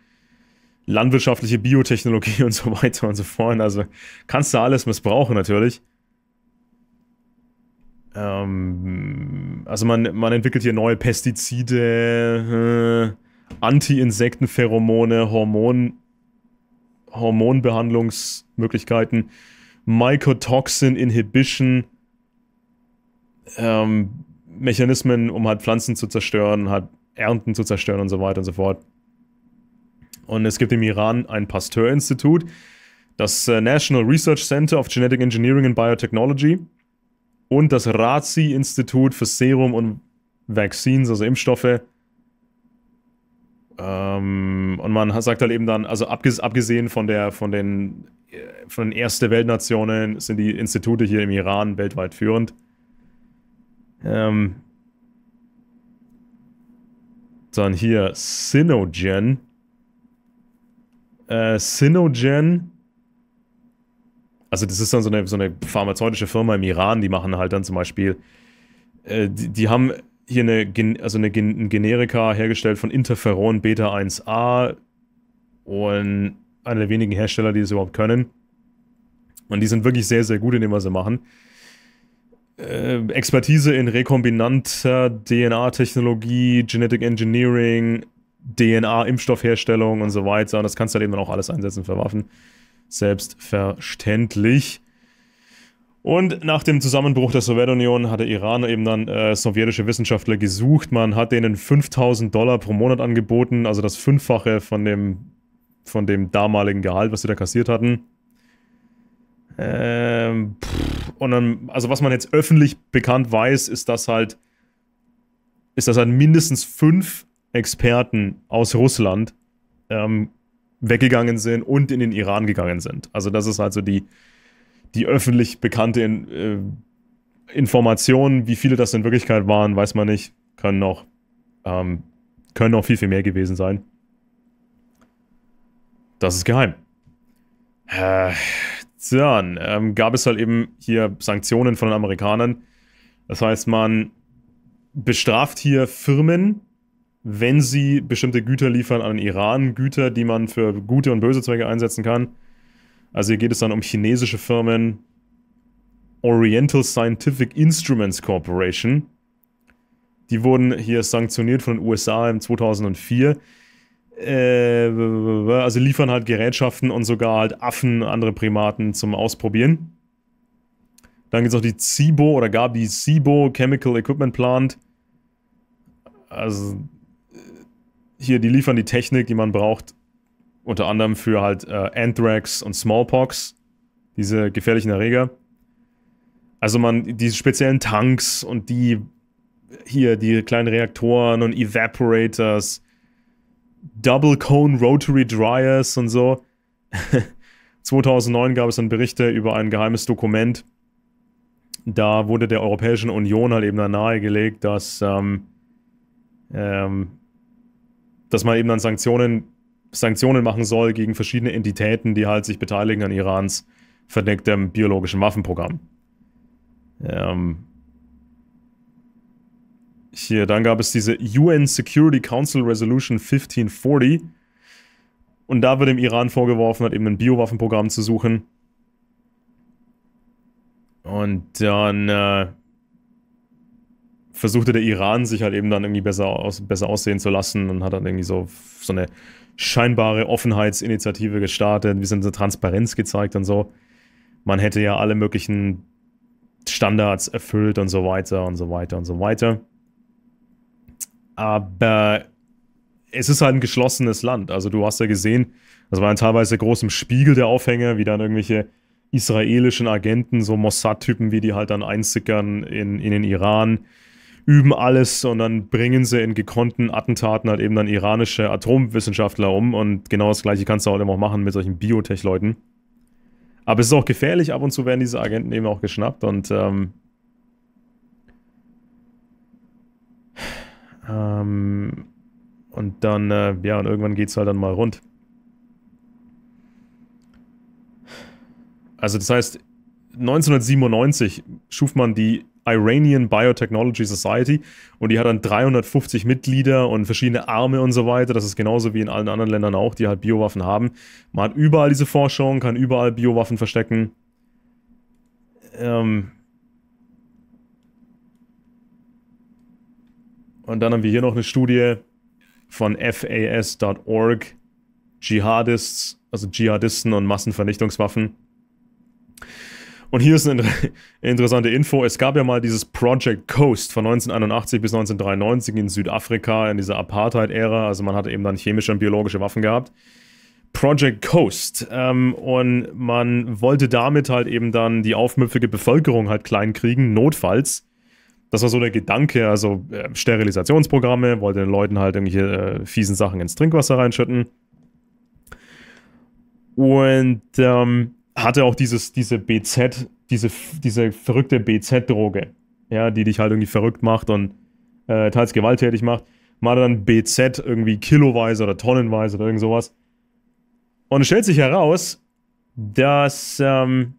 landwirtschaftliche Biotechnologie und so weiter und so fort. Also kannst du alles missbrauchen natürlich. Ähm, also man, man entwickelt hier neue Pestizide, äh, Anti-Insektenpheromone, Hormon, Hormonbehandlungsmöglichkeiten. Mycotoxin Inhibition ähm, Mechanismen, um halt Pflanzen zu zerstören, halt Ernten zu zerstören und so weiter und so fort. Und es gibt im Iran ein Pasteur-Institut, das äh, National Research Center of Genetic Engineering and Biotechnology und das RAZI-Institut für Serum und Vaccines, also Impfstoffe, ähm, und man sagt halt eben dann, also abgesehen von der, von den, äh, von den erste Weltnationen sind die Institute hier im Iran weltweit führend. Ähm, dann hier Synogen. Äh, Synogen. Also das ist dann so eine, so eine pharmazeutische Firma im Iran, die machen halt dann zum Beispiel, äh, die, die haben hier eine, also eine, ein Generika hergestellt von Interferon Beta 1a und einer der wenigen Hersteller, die das überhaupt können. Und die sind wirklich sehr, sehr gut in dem, was sie machen. Äh, Expertise in rekombinanter DNA-Technologie, Genetic Engineering, DNA-Impfstoffherstellung und so weiter. Und das kannst du halt eben auch alles einsetzen für Waffen. Selbstverständlich. Und nach dem Zusammenbruch der Sowjetunion hat der Iran eben dann äh, sowjetische Wissenschaftler gesucht. Man hat denen 5000 Dollar pro Monat angeboten, also das Fünffache von dem, von dem damaligen Gehalt, was sie da kassiert hatten. Ähm, pff, und dann, also was man jetzt öffentlich bekannt weiß, ist, dass halt, ist, dass halt mindestens fünf Experten aus Russland ähm, weggegangen sind und in den Iran gegangen sind. Also das ist halt so die, die öffentlich bekannte äh, Informationen, wie viele das in Wirklichkeit waren, weiß man nicht. Können noch, ähm, können auch viel, viel mehr gewesen sein. Das ist geheim. Äh, dann ähm, gab es halt eben hier Sanktionen von den Amerikanern. Das heißt, man bestraft hier Firmen, wenn sie bestimmte Güter liefern an Iran, Güter, die man für gute und böse Zwecke einsetzen kann. Also hier geht es dann um chinesische Firmen Oriental Scientific Instruments Corporation. Die wurden hier sanktioniert von den USA im 2004. Äh, also liefern halt Gerätschaften und sogar halt Affen, andere Primaten zum Ausprobieren. Dann gibt es noch die Cibo oder gab die Cibo Chemical Equipment Plant. Also äh, hier, die liefern die Technik, die man braucht, unter anderem für halt äh, Anthrax und Smallpox, diese gefährlichen Erreger. Also man, diese speziellen Tanks und die hier, die kleinen Reaktoren und Evaporators, Double Cone Rotary Dryers und so. 2009 gab es dann Berichte über ein geheimes Dokument. Da wurde der Europäischen Union halt eben nahegelegt, dass, ähm, ähm, dass man eben dann Sanktionen Sanktionen machen soll gegen verschiedene Entitäten, die halt sich beteiligen an Irans verdecktem biologischen Waffenprogramm. Ähm Hier, dann gab es diese UN Security Council Resolution 1540. Und da wird dem Iran vorgeworfen, hat eben ein Biowaffenprogramm zu suchen. Und dann äh, versuchte der Iran sich halt eben dann irgendwie besser, aus, besser aussehen zu lassen und hat dann irgendwie so, so eine scheinbare Offenheitsinitiative gestartet. Wir sind so Transparenz gezeigt und so. Man hätte ja alle möglichen Standards erfüllt und so weiter und so weiter und so weiter. Aber es ist halt ein geschlossenes Land. Also du hast ja gesehen, das war ein teilweise groß im Spiegel der Aufhänger, wie dann irgendwelche israelischen Agenten, so Mossad-Typen, wie die halt dann einsickern in, in den Iran, üben alles und dann bringen sie in gekonnten Attentaten halt eben dann iranische Atomwissenschaftler um und genau das gleiche kannst du halt eben auch machen mit solchen Biotech-Leuten. Aber es ist auch gefährlich, ab und zu werden diese Agenten eben auch geschnappt und ähm, ähm, und dann, äh, ja, und irgendwann geht es halt dann mal rund. Also das heißt, 1997 schuf man die Iranian Biotechnology Society und die hat dann 350 Mitglieder und verschiedene Arme und so weiter. Das ist genauso wie in allen anderen Ländern auch, die halt Biowaffen haben. Man hat überall diese Forschung, kann überall Biowaffen verstecken. Ähm und dann haben wir hier noch eine Studie von FAS.org. Dschihadists, also Dschihadisten und Massenvernichtungswaffen. Und hier ist eine interessante Info. Es gab ja mal dieses Project Coast von 1981 bis 1993 in Südafrika, in dieser Apartheid-Ära. Also man hatte eben dann chemische und biologische Waffen gehabt. Project Coast. Ähm, und man wollte damit halt eben dann die aufmüpfige Bevölkerung halt klein kriegen, notfalls. Das war so der Gedanke, also äh, Sterilisationsprogramme, wollte den Leuten halt irgendwelche äh, fiesen Sachen ins Trinkwasser reinschütten. Und ähm, hatte auch dieses, diese BZ, diese, diese verrückte BZ-Droge, ja, die dich halt irgendwie verrückt macht und äh, teils gewalttätig macht. Mal dann BZ irgendwie kiloweise oder tonnenweise oder irgend sowas. Und es stellt sich heraus, dass, ähm,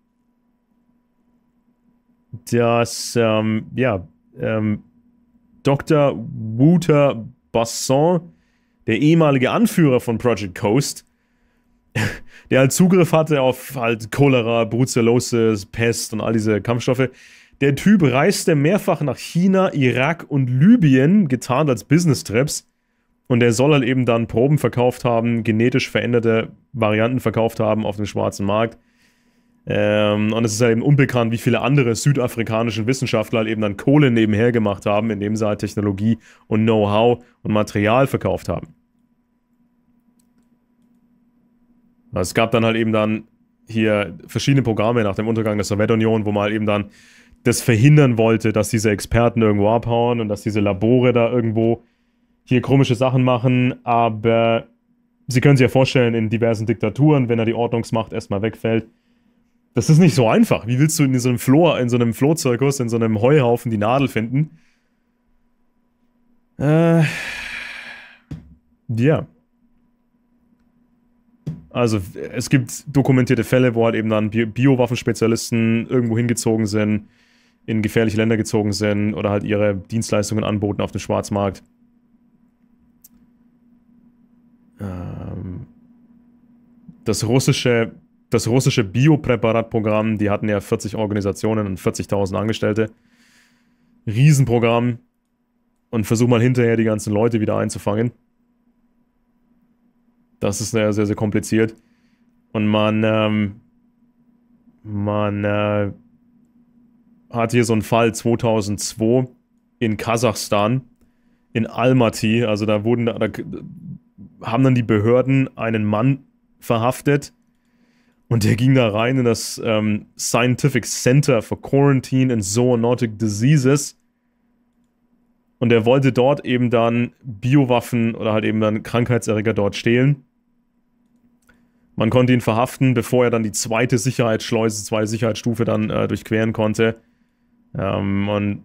dass, ähm, ja, ähm, Dr. Wouter Basson, der ehemalige Anführer von Project Coast, der halt Zugriff hatte auf halt Cholera, Brucellose, Pest und all diese Kampfstoffe. Der Typ reiste mehrfach nach China, Irak und Libyen, getarnt als Business-Trips. Und der soll halt eben dann Proben verkauft haben, genetisch veränderte Varianten verkauft haben auf dem schwarzen Markt. Ähm, und es ist halt eben unbekannt, wie viele andere südafrikanische Wissenschaftler halt eben dann Kohle nebenher gemacht haben, indem sie halt Technologie und Know-how und Material verkauft haben. Also es gab dann halt eben dann hier verschiedene Programme nach dem Untergang der Sowjetunion, wo man halt eben dann das verhindern wollte, dass diese Experten irgendwo abhauen und dass diese Labore da irgendwo hier komische Sachen machen. Aber Sie können sich ja vorstellen, in diversen Diktaturen, wenn da die Ordnungsmacht erstmal wegfällt, das ist nicht so einfach. Wie willst du in so einem Flor, in so einem Flohzirkus, in so einem Heuhaufen die Nadel finden? Äh. Ja. Also es gibt dokumentierte Fälle, wo halt eben dann Biowaffenspezialisten irgendwo hingezogen sind, in gefährliche Länder gezogen sind oder halt ihre Dienstleistungen anboten auf dem Schwarzmarkt. Ähm, das russische, das russische Biopräparatprogramm, die hatten ja 40 Organisationen und 40.000 Angestellte. Riesenprogramm. Und versuch mal hinterher die ganzen Leute wieder einzufangen. Das ist sehr, sehr kompliziert. Und man, ähm, man äh, hat hier so einen Fall 2002 in Kasachstan, in Almaty. Also da wurden, da haben dann die Behörden einen Mann verhaftet und der ging da rein in das ähm, Scientific Center for Quarantine and Zoonotic Diseases. Und er wollte dort eben dann Biowaffen oder halt eben dann Krankheitserreger dort stehlen. Man konnte ihn verhaften, bevor er dann die zweite Sicherheitsschleuse, zweite Sicherheitsstufe dann äh, durchqueren konnte. Ähm, und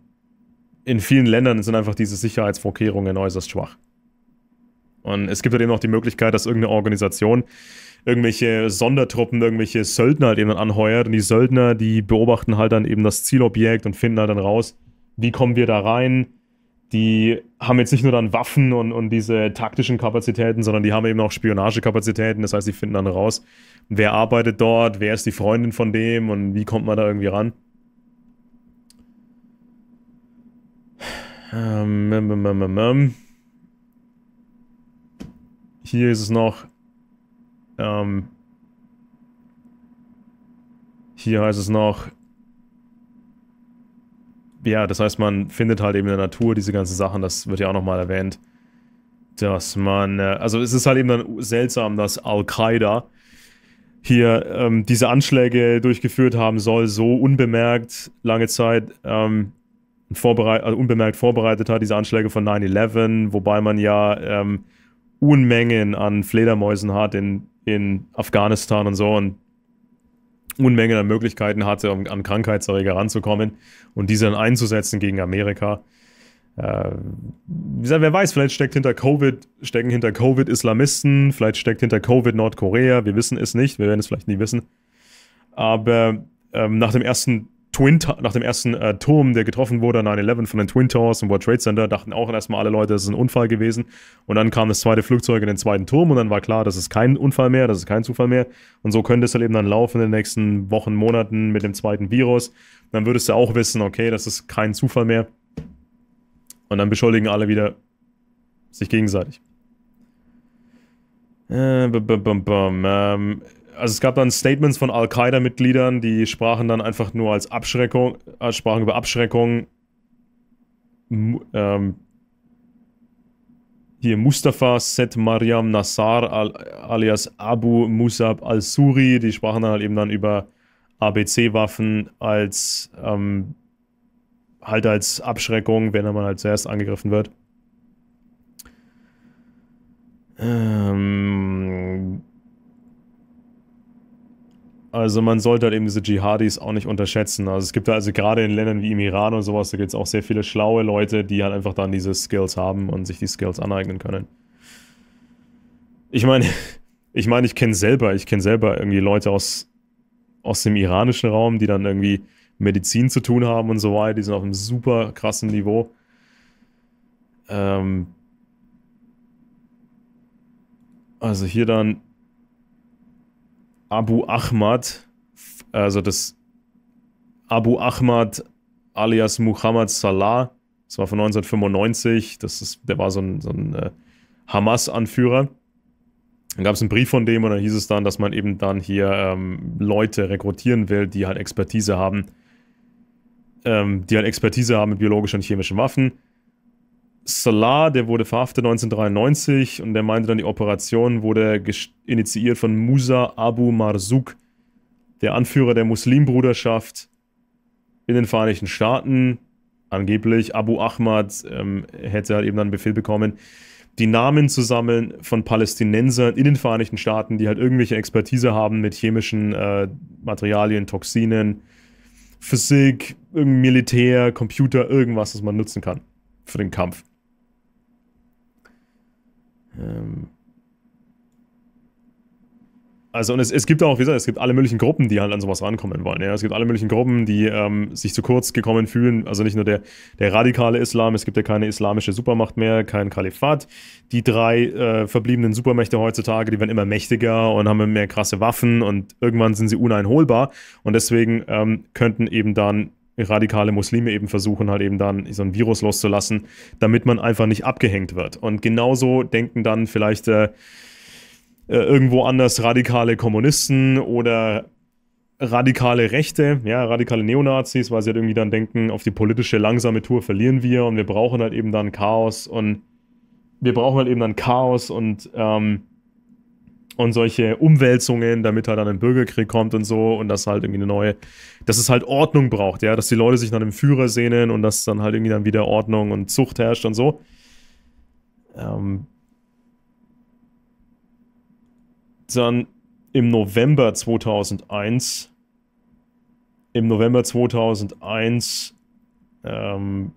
in vielen Ländern sind einfach diese Sicherheitsvorkehrungen äußerst schwach. Und es gibt halt eben auch die Möglichkeit, dass irgendeine Organisation irgendwelche Sondertruppen, irgendwelche Söldner halt eben dann anheuert. Und die Söldner, die beobachten halt dann eben das Zielobjekt und finden halt dann raus, wie kommen wir da rein, die haben jetzt nicht nur dann Waffen und, und diese taktischen Kapazitäten, sondern die haben eben auch Spionagekapazitäten. Das heißt, die finden dann raus, wer arbeitet dort, wer ist die Freundin von dem und wie kommt man da irgendwie ran. Ähm, ähm, ähm, hier ist es noch. Ähm, hier heißt es noch, ja, das heißt, man findet halt eben in der Natur diese ganzen Sachen, das wird ja auch nochmal erwähnt, dass man, äh, also es ist halt eben dann seltsam, dass Al-Qaida hier ähm, diese Anschläge durchgeführt haben soll, so unbemerkt lange Zeit ähm, vorbereit also unbemerkt vorbereitet hat, diese Anschläge von 9-11, wobei man ja ähm, Unmengen an Fledermäusen hat in, in Afghanistan und so und Unmengen an Möglichkeiten hatte, um an Krankheitserreger ranzukommen und diese dann einzusetzen gegen Amerika. Äh, wie gesagt, wer weiß, vielleicht steckt hinter Covid, stecken hinter Covid Islamisten, vielleicht steckt hinter Covid Nordkorea, wir wissen es nicht, wir werden es vielleicht nie wissen. Aber ähm, nach dem ersten Twin nach dem ersten äh, Turm, der getroffen wurde, 9-11 von den Twin Towers im World Trade Center, dachten auch erstmal alle Leute, es ist ein Unfall gewesen. Und dann kam das zweite Flugzeug in den zweiten Turm und dann war klar, das ist kein Unfall mehr, das ist kein Zufall mehr. Und so könnte es halt eben dann laufen in den nächsten Wochen, Monaten mit dem zweiten Virus. Dann würdest du auch wissen, okay, das ist kein Zufall mehr. Und dann beschuldigen alle wieder sich gegenseitig. Äh, bum, bum, bum, ähm, also es gab dann Statements von Al-Qaida-Mitgliedern, die sprachen dann einfach nur als Abschreckung, äh, sprachen über Abschreckung. Ähm, hier Mustafa Set Mariam Nassar al, alias Abu Musab al-Suri, die sprachen dann halt eben dann über ABC-Waffen als ähm, halt als Abschreckung, wenn man halt zuerst angegriffen wird. Äh. also man sollte halt eben diese Dschihadis auch nicht unterschätzen. Also es gibt da also gerade in Ländern wie im Iran und sowas, da gibt es auch sehr viele schlaue Leute, die halt einfach dann diese Skills haben und sich die Skills aneignen können. Ich meine, ich meine, ich kenne selber, ich kenne selber irgendwie Leute aus, aus dem iranischen Raum, die dann irgendwie Medizin zu tun haben und so weiter, die sind auf einem super krassen Niveau. Ähm also hier dann Abu Ahmad, also das Abu Ahmad alias Muhammad Salah, das war von 1995, das ist, der war so ein, so ein äh, Hamas-Anführer. Dann gab es einen Brief von dem und dann hieß es dann, dass man eben dann hier ähm, Leute rekrutieren will, die halt Expertise haben, ähm, die halt Expertise haben mit biologischen und chemischen Waffen Salah, der wurde verhaftet 1993 und der meinte dann, die Operation wurde initiiert von Musa Abu Marzouk, der Anführer der Muslimbruderschaft in den Vereinigten Staaten. Angeblich Abu Ahmad ähm, hätte halt eben dann einen Befehl bekommen, die Namen zu sammeln von Palästinensern in den Vereinigten Staaten, die halt irgendwelche Expertise haben mit chemischen äh, Materialien, Toxinen, Physik, Militär, Computer, irgendwas, das man nutzen kann für den Kampf. Ähm also und es, es gibt auch, wie gesagt, es gibt alle möglichen Gruppen, die halt an sowas rankommen wollen. Ja? Es gibt alle möglichen Gruppen, die ähm, sich zu kurz gekommen fühlen. Also nicht nur der, der radikale Islam, es gibt ja keine islamische Supermacht mehr, kein Kalifat. Die drei äh, verbliebenen Supermächte heutzutage, die werden immer mächtiger und haben mehr krasse Waffen und irgendwann sind sie uneinholbar. Und deswegen ähm, könnten eben dann radikale Muslime eben versuchen, halt eben dann so ein Virus loszulassen, damit man einfach nicht abgehängt wird. Und genauso denken dann vielleicht äh, äh, irgendwo anders radikale Kommunisten oder radikale Rechte, ja, radikale Neonazis, weil sie halt irgendwie dann denken, auf die politische langsame Tour verlieren wir und wir brauchen halt eben dann Chaos und wir brauchen halt eben dann Chaos und ähm, und solche Umwälzungen, damit halt dann ein Bürgerkrieg kommt und so und das halt irgendwie eine neue, dass es halt Ordnung braucht, ja, dass die Leute sich nach einem Führer sehnen und dass dann halt irgendwie dann wieder Ordnung und Zucht herrscht und so. Ähm dann im November 2001, im November 2001, ähm,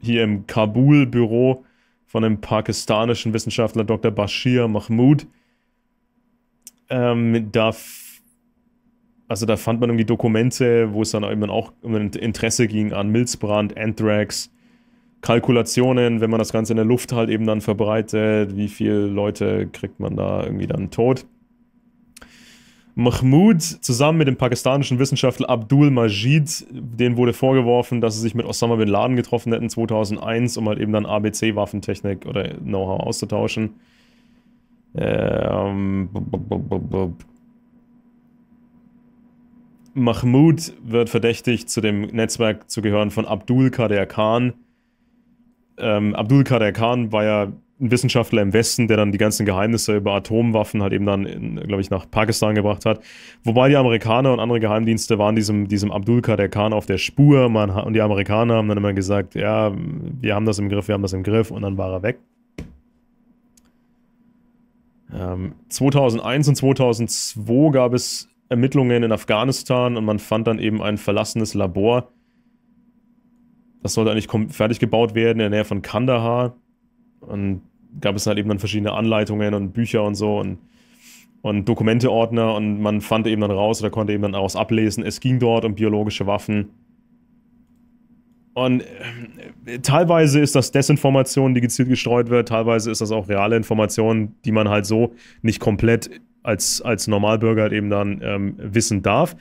hier im Kabul-Büro von dem pakistanischen Wissenschaftler Dr. Bashir Mahmoud. Ähm, da, also da fand man irgendwie Dokumente, wo es dann eben auch um Interesse ging an Milzbrand, Anthrax, Kalkulationen, wenn man das Ganze in der Luft halt eben dann verbreitet, wie viele Leute kriegt man da irgendwie dann tot. Mahmoud zusammen mit dem pakistanischen Wissenschaftler Abdul Majid, denen wurde vorgeworfen, dass sie sich mit Osama bin Laden getroffen hätten 2001, um halt eben dann ABC-Waffentechnik oder Know-how auszutauschen. Ähm, Mahmoud wird verdächtigt, zu dem Netzwerk zu gehören von Abdul Kader Khan. Ähm, Abdul Kader Khan war ja ein Wissenschaftler im Westen, der dann die ganzen Geheimnisse über Atomwaffen halt eben dann, glaube ich, nach Pakistan gebracht hat. Wobei die Amerikaner und andere Geheimdienste waren diesem, diesem Abdul Kader Khan auf der Spur man, und die Amerikaner haben dann immer gesagt, ja, wir haben das im Griff, wir haben das im Griff und dann war er weg. Ähm, 2001 und 2002 gab es Ermittlungen in Afghanistan und man fand dann eben ein verlassenes Labor. Das sollte eigentlich fertig gebaut werden in der Nähe von Kandahar. Und gab es halt eben dann verschiedene Anleitungen und Bücher und so und, und Dokumenteordner und man fand eben dann raus oder konnte eben dann daraus ablesen, es ging dort um biologische Waffen. Und äh, teilweise ist das Desinformation, die gezielt gestreut wird, teilweise ist das auch reale Information, die man halt so nicht komplett als, als Normalbürger halt eben dann ähm, wissen darf.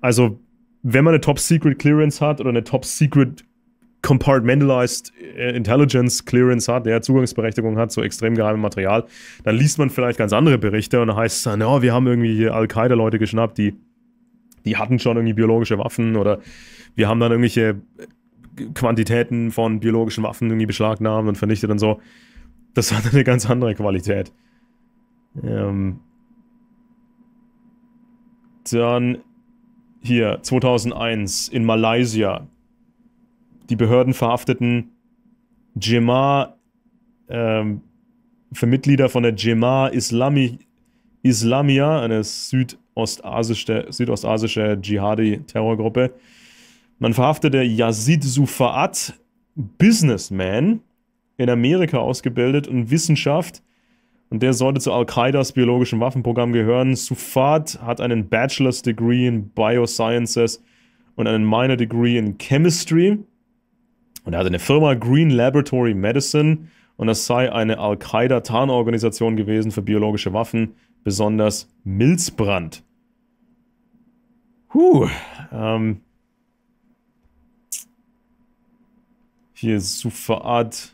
Also, wenn man eine Top-Secret-Clearance hat oder eine Top-Secret clearance Compartmentalized äh, Intelligence Clearance hat, der Zugangsberechtigung hat zu extrem geheimem Material, dann liest man vielleicht ganz andere Berichte und dann heißt es dann, oh, wir haben irgendwie Al-Qaida-Leute geschnappt, die, die hatten schon irgendwie biologische Waffen oder wir haben dann irgendwelche äh, Quantitäten von biologischen Waffen irgendwie beschlagnahmt und vernichtet und so. Das hat eine ganz andere Qualität. Ähm dann hier 2001 in Malaysia die Behörden verhafteten Jema, ähm, für Mitglieder von der Jema Islami, Islamia, eine südostasische, südostasische Dschihadi-Terrorgruppe. Man verhaftete Yazid Sufaat, Businessman, in Amerika ausgebildet und Wissenschaft. Und der sollte zu Al-Qaidas biologischem Waffenprogramm gehören. Sufat hat einen Bachelor's Degree in Biosciences und einen Minor Degree in Chemistry. Und er hatte eine Firma Green Laboratory Medicine und das sei eine Al-Qaida-Tarnorganisation gewesen für biologische Waffen, besonders Milzbrand. Huh, ähm. Hier Sufaad.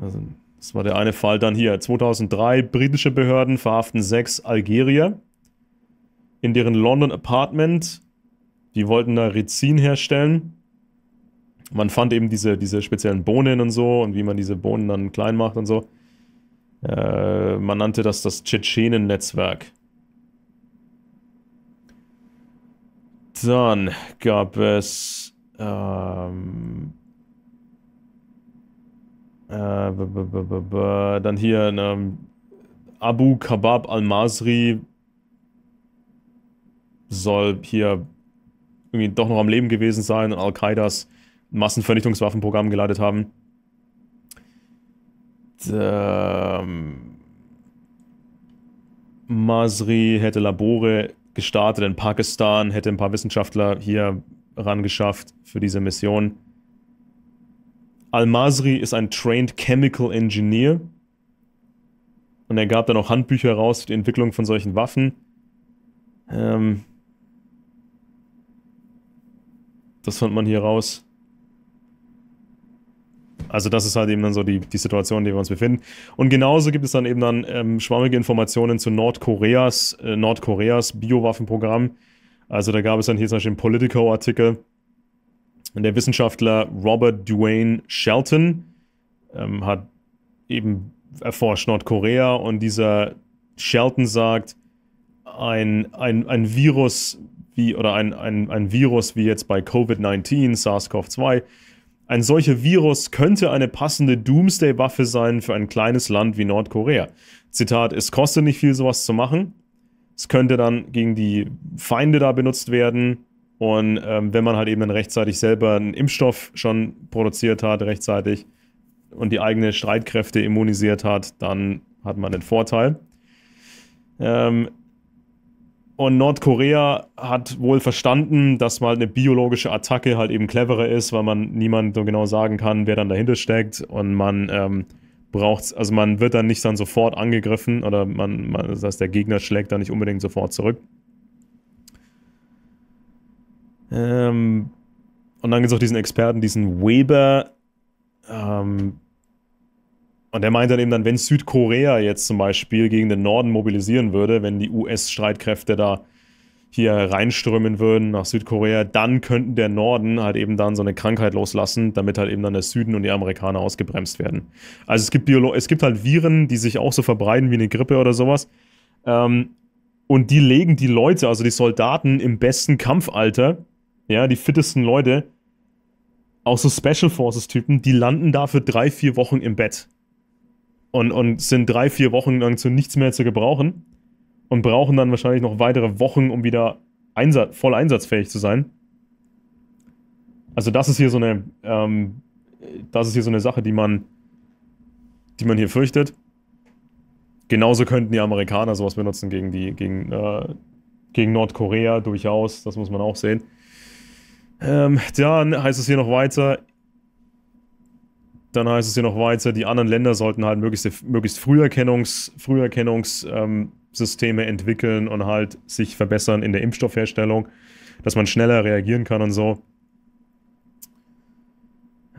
Also, das war der eine Fall. Dann hier 2003, britische Behörden verhaften sechs Algerier in deren London Apartment. Die wollten da Rizin herstellen man fand eben diese, diese speziellen Bohnen und so und wie man diese Bohnen dann klein macht und so. Äh, man nannte das das Tschetschenen-Netzwerk. Dann gab es ähm, äh, dann hier ähm, Abu Kabab al-Masri soll hier irgendwie doch noch am Leben gewesen sein und Al-Qaidas Massenvernichtungswaffenprogramm geleitet haben. Der, ähm, Masri hätte Labore gestartet in Pakistan, hätte ein paar Wissenschaftler hier rangeschafft für diese Mission. Al-Masri ist ein Trained Chemical Engineer und er gab dann auch Handbücher raus für die Entwicklung von solchen Waffen. Ähm das fand man hier raus. Also das ist halt eben dann so die, die Situation, in der wir uns befinden. Und genauso gibt es dann eben dann ähm, schwammige Informationen zu Nordkoreas, äh, Nordkoreas Biowaffenprogramm. Also da gab es dann hier zum Beispiel einen Politico-Artikel. Der Wissenschaftler Robert Duane Shelton ähm, hat eben erforscht Nordkorea und dieser Shelton sagt, ein, ein, ein Virus wie, oder ein, ein, ein Virus wie jetzt bei Covid-19, SARS-CoV-2, ein solcher Virus könnte eine passende Doomsday-Waffe sein für ein kleines Land wie Nordkorea. Zitat, es kostet nicht viel, sowas zu machen. Es könnte dann gegen die Feinde da benutzt werden. Und ähm, wenn man halt eben dann rechtzeitig selber einen Impfstoff schon produziert hat, rechtzeitig und die eigenen Streitkräfte immunisiert hat, dann hat man den Vorteil. Ähm, und Nordkorea hat wohl verstanden, dass mal eine biologische Attacke halt eben cleverer ist, weil man niemand so genau sagen kann, wer dann dahinter steckt. Und man ähm, braucht, also man wird dann nicht dann sofort angegriffen oder man, man, das heißt, der Gegner schlägt dann nicht unbedingt sofort zurück. Ähm, und dann gibt es auch diesen Experten, diesen Weber. Ähm, und er meint dann eben dann, wenn Südkorea jetzt zum Beispiel gegen den Norden mobilisieren würde, wenn die US-Streitkräfte da hier reinströmen würden nach Südkorea, dann könnten der Norden halt eben dann so eine Krankheit loslassen, damit halt eben dann der Süden und die Amerikaner ausgebremst werden. Also es gibt, Biolo es gibt halt Viren, die sich auch so verbreiten wie eine Grippe oder sowas. Ähm, und die legen die Leute, also die Soldaten im besten Kampfalter, ja, die fittesten Leute, auch so Special Forces-Typen, die landen da für drei, vier Wochen im Bett und, und sind drei, vier Wochen lang zu nichts mehr zu gebrauchen und brauchen dann wahrscheinlich noch weitere Wochen, um wieder einsatz, voll einsatzfähig zu sein. Also das ist hier so eine, ähm, das ist hier so eine Sache, die man, die man hier fürchtet. Genauso könnten die Amerikaner sowas benutzen gegen die, gegen, äh, gegen Nordkorea durchaus. Das muss man auch sehen. Ähm, dann heißt es hier noch weiter, dann heißt es hier noch weiter, die anderen Länder sollten halt möglichst, möglichst Früherkennungs, Früherkennungssysteme ähm, entwickeln und halt sich verbessern in der Impfstoffherstellung, dass man schneller reagieren kann und so.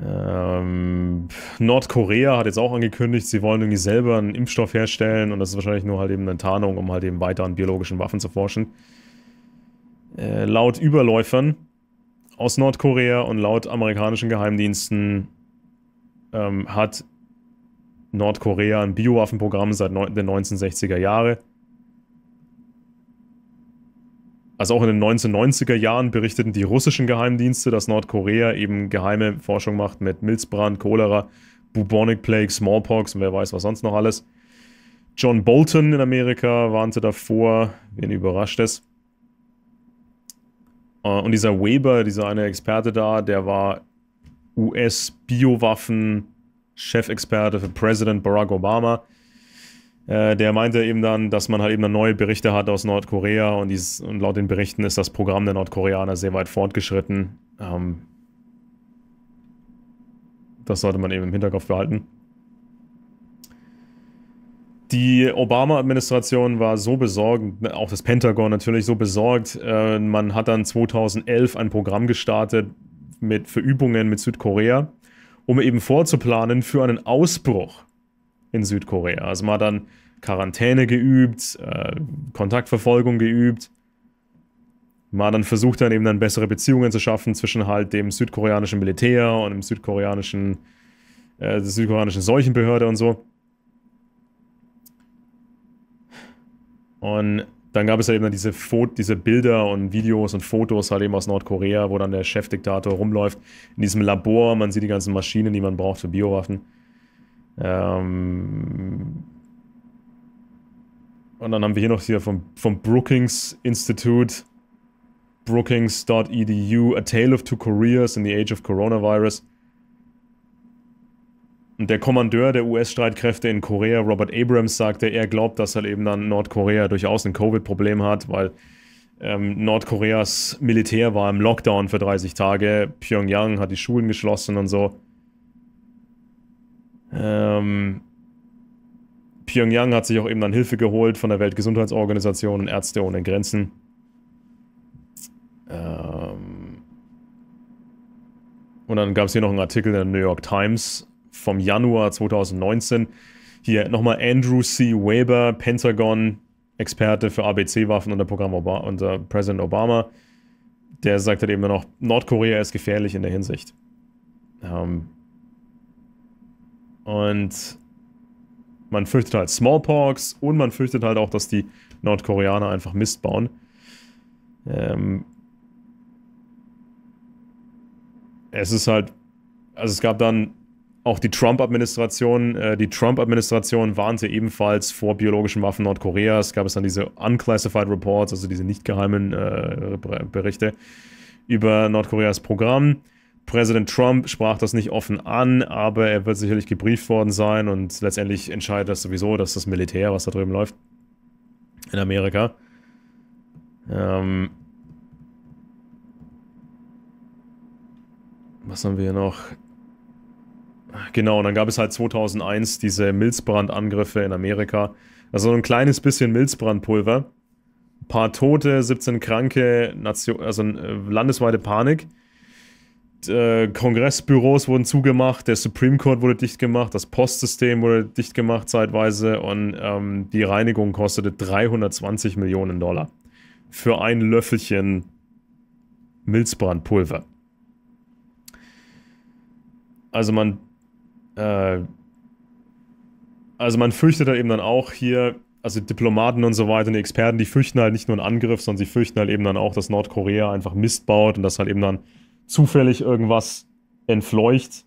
Ähm, Nordkorea hat jetzt auch angekündigt, sie wollen irgendwie selber einen Impfstoff herstellen und das ist wahrscheinlich nur halt eben eine Tarnung, um halt eben weiter an biologischen Waffen zu forschen. Äh, laut Überläufern aus Nordkorea und laut amerikanischen Geheimdiensten ähm, hat Nordkorea ein Biowaffenprogramm seit neun, den 1960er Jahren. Also auch in den 1990er Jahren berichteten die russischen Geheimdienste, dass Nordkorea eben geheime Forschung macht mit Milzbrand, Cholera, Bubonic Plague, Smallpox und wer weiß was sonst noch alles. John Bolton in Amerika warnte davor, wen überrascht es. Äh, und dieser Weber, dieser eine Experte da, der war US-Biowaffen-Chefexperte für Präsident Barack Obama. Äh, der meinte eben dann, dass man halt eben neue Berichte hat aus Nordkorea und, dies, und laut den Berichten ist das Programm der Nordkoreaner sehr weit fortgeschritten. Ähm, das sollte man eben im Hinterkopf behalten. Die Obama-Administration war so besorgt, ne, auch das Pentagon natürlich so besorgt. Äh, man hat dann 2011 ein Programm gestartet, mit für Übungen mit Südkorea, um eben vorzuplanen für einen Ausbruch in Südkorea. Also man hat dann Quarantäne geübt, äh, Kontaktverfolgung geübt. Man hat dann versucht, dann eben dann bessere Beziehungen zu schaffen zwischen halt dem südkoreanischen Militär und dem südkoreanischen, äh, der südkoreanischen Seuchenbehörde und so. Und dann gab es ja eben dann diese, diese Bilder und Videos und Fotos halt eben aus Nordkorea, wo dann der Chefdiktator rumläuft in diesem Labor. Man sieht die ganzen Maschinen, die man braucht für Biowaffen. Ähm und dann haben wir hier noch hier vom, vom Brookings Institute, brookings.edu, A Tale of Two Koreas in the Age of Coronavirus. Und der Kommandeur der US-Streitkräfte in Korea, Robert Abrams, sagte, er glaubt, dass halt eben dann Nordkorea durchaus ein Covid-Problem hat, weil ähm, Nordkoreas Militär war im Lockdown für 30 Tage. Pyongyang hat die Schulen geschlossen und so. Ähm, Pyongyang hat sich auch eben dann Hilfe geholt von der Weltgesundheitsorganisation und Ärzte ohne Grenzen. Ähm, und dann gab es hier noch einen Artikel in der New York Times, vom Januar 2019. Hier nochmal Andrew C. Weber, Pentagon, Experte für ABC-Waffen unter, unter Präsident Obama. Der sagt halt eben noch, Nordkorea ist gefährlich in der Hinsicht. Ähm und man fürchtet halt Smallpox und man fürchtet halt auch, dass die Nordkoreaner einfach Mist bauen. Ähm es ist halt, also es gab dann auch die Trump-Administration, äh, die Trump-Administration warnte ebenfalls vor biologischen Waffen Nordkoreas. Gab es dann diese unclassified reports, also diese nicht geheimen äh, Berichte über Nordkoreas Programm. Präsident Trump sprach das nicht offen an, aber er wird sicherlich gebrieft worden sein und letztendlich entscheidet das sowieso, dass das Militär, was da drüben läuft, in Amerika. Ähm was haben wir hier noch? Genau, und dann gab es halt 2001 diese Milzbrandangriffe in Amerika. Also ein kleines bisschen Milzbrandpulver. Ein paar Tote, 17 Kranke, Nation, also äh, landesweite Panik. Äh, Kongressbüros wurden zugemacht, der Supreme Court wurde dicht gemacht, das Postsystem wurde dicht gemacht zeitweise und ähm, die Reinigung kostete 320 Millionen Dollar für ein Löffelchen Milzbrandpulver. Also man äh, also man fürchtet dann halt eben dann auch hier, also Diplomaten und so weiter und die Experten, die fürchten halt nicht nur einen Angriff, sondern sie fürchten halt eben dann auch, dass Nordkorea einfach Mist baut und dass halt eben dann zufällig irgendwas entfleucht.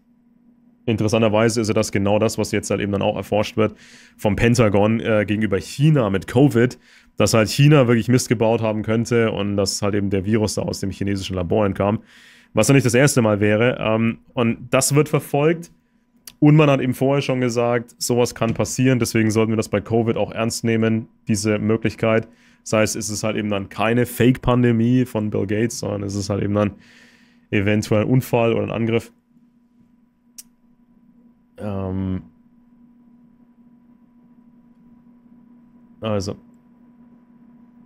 Interessanterweise ist ja das genau das, was jetzt halt eben dann auch erforscht wird vom Pentagon äh, gegenüber China mit Covid, dass halt China wirklich Mist gebaut haben könnte und dass halt eben der Virus da aus dem chinesischen Labor entkam, was ja nicht das erste Mal wäre. Ähm, und das wird verfolgt. Und man hat eben vorher schon gesagt, sowas kann passieren, deswegen sollten wir das bei Covid auch ernst nehmen, diese Möglichkeit. Das heißt, es ist halt eben dann keine Fake-Pandemie von Bill Gates, sondern es ist halt eben dann eventuell ein Unfall oder ein Angriff. Ähm also.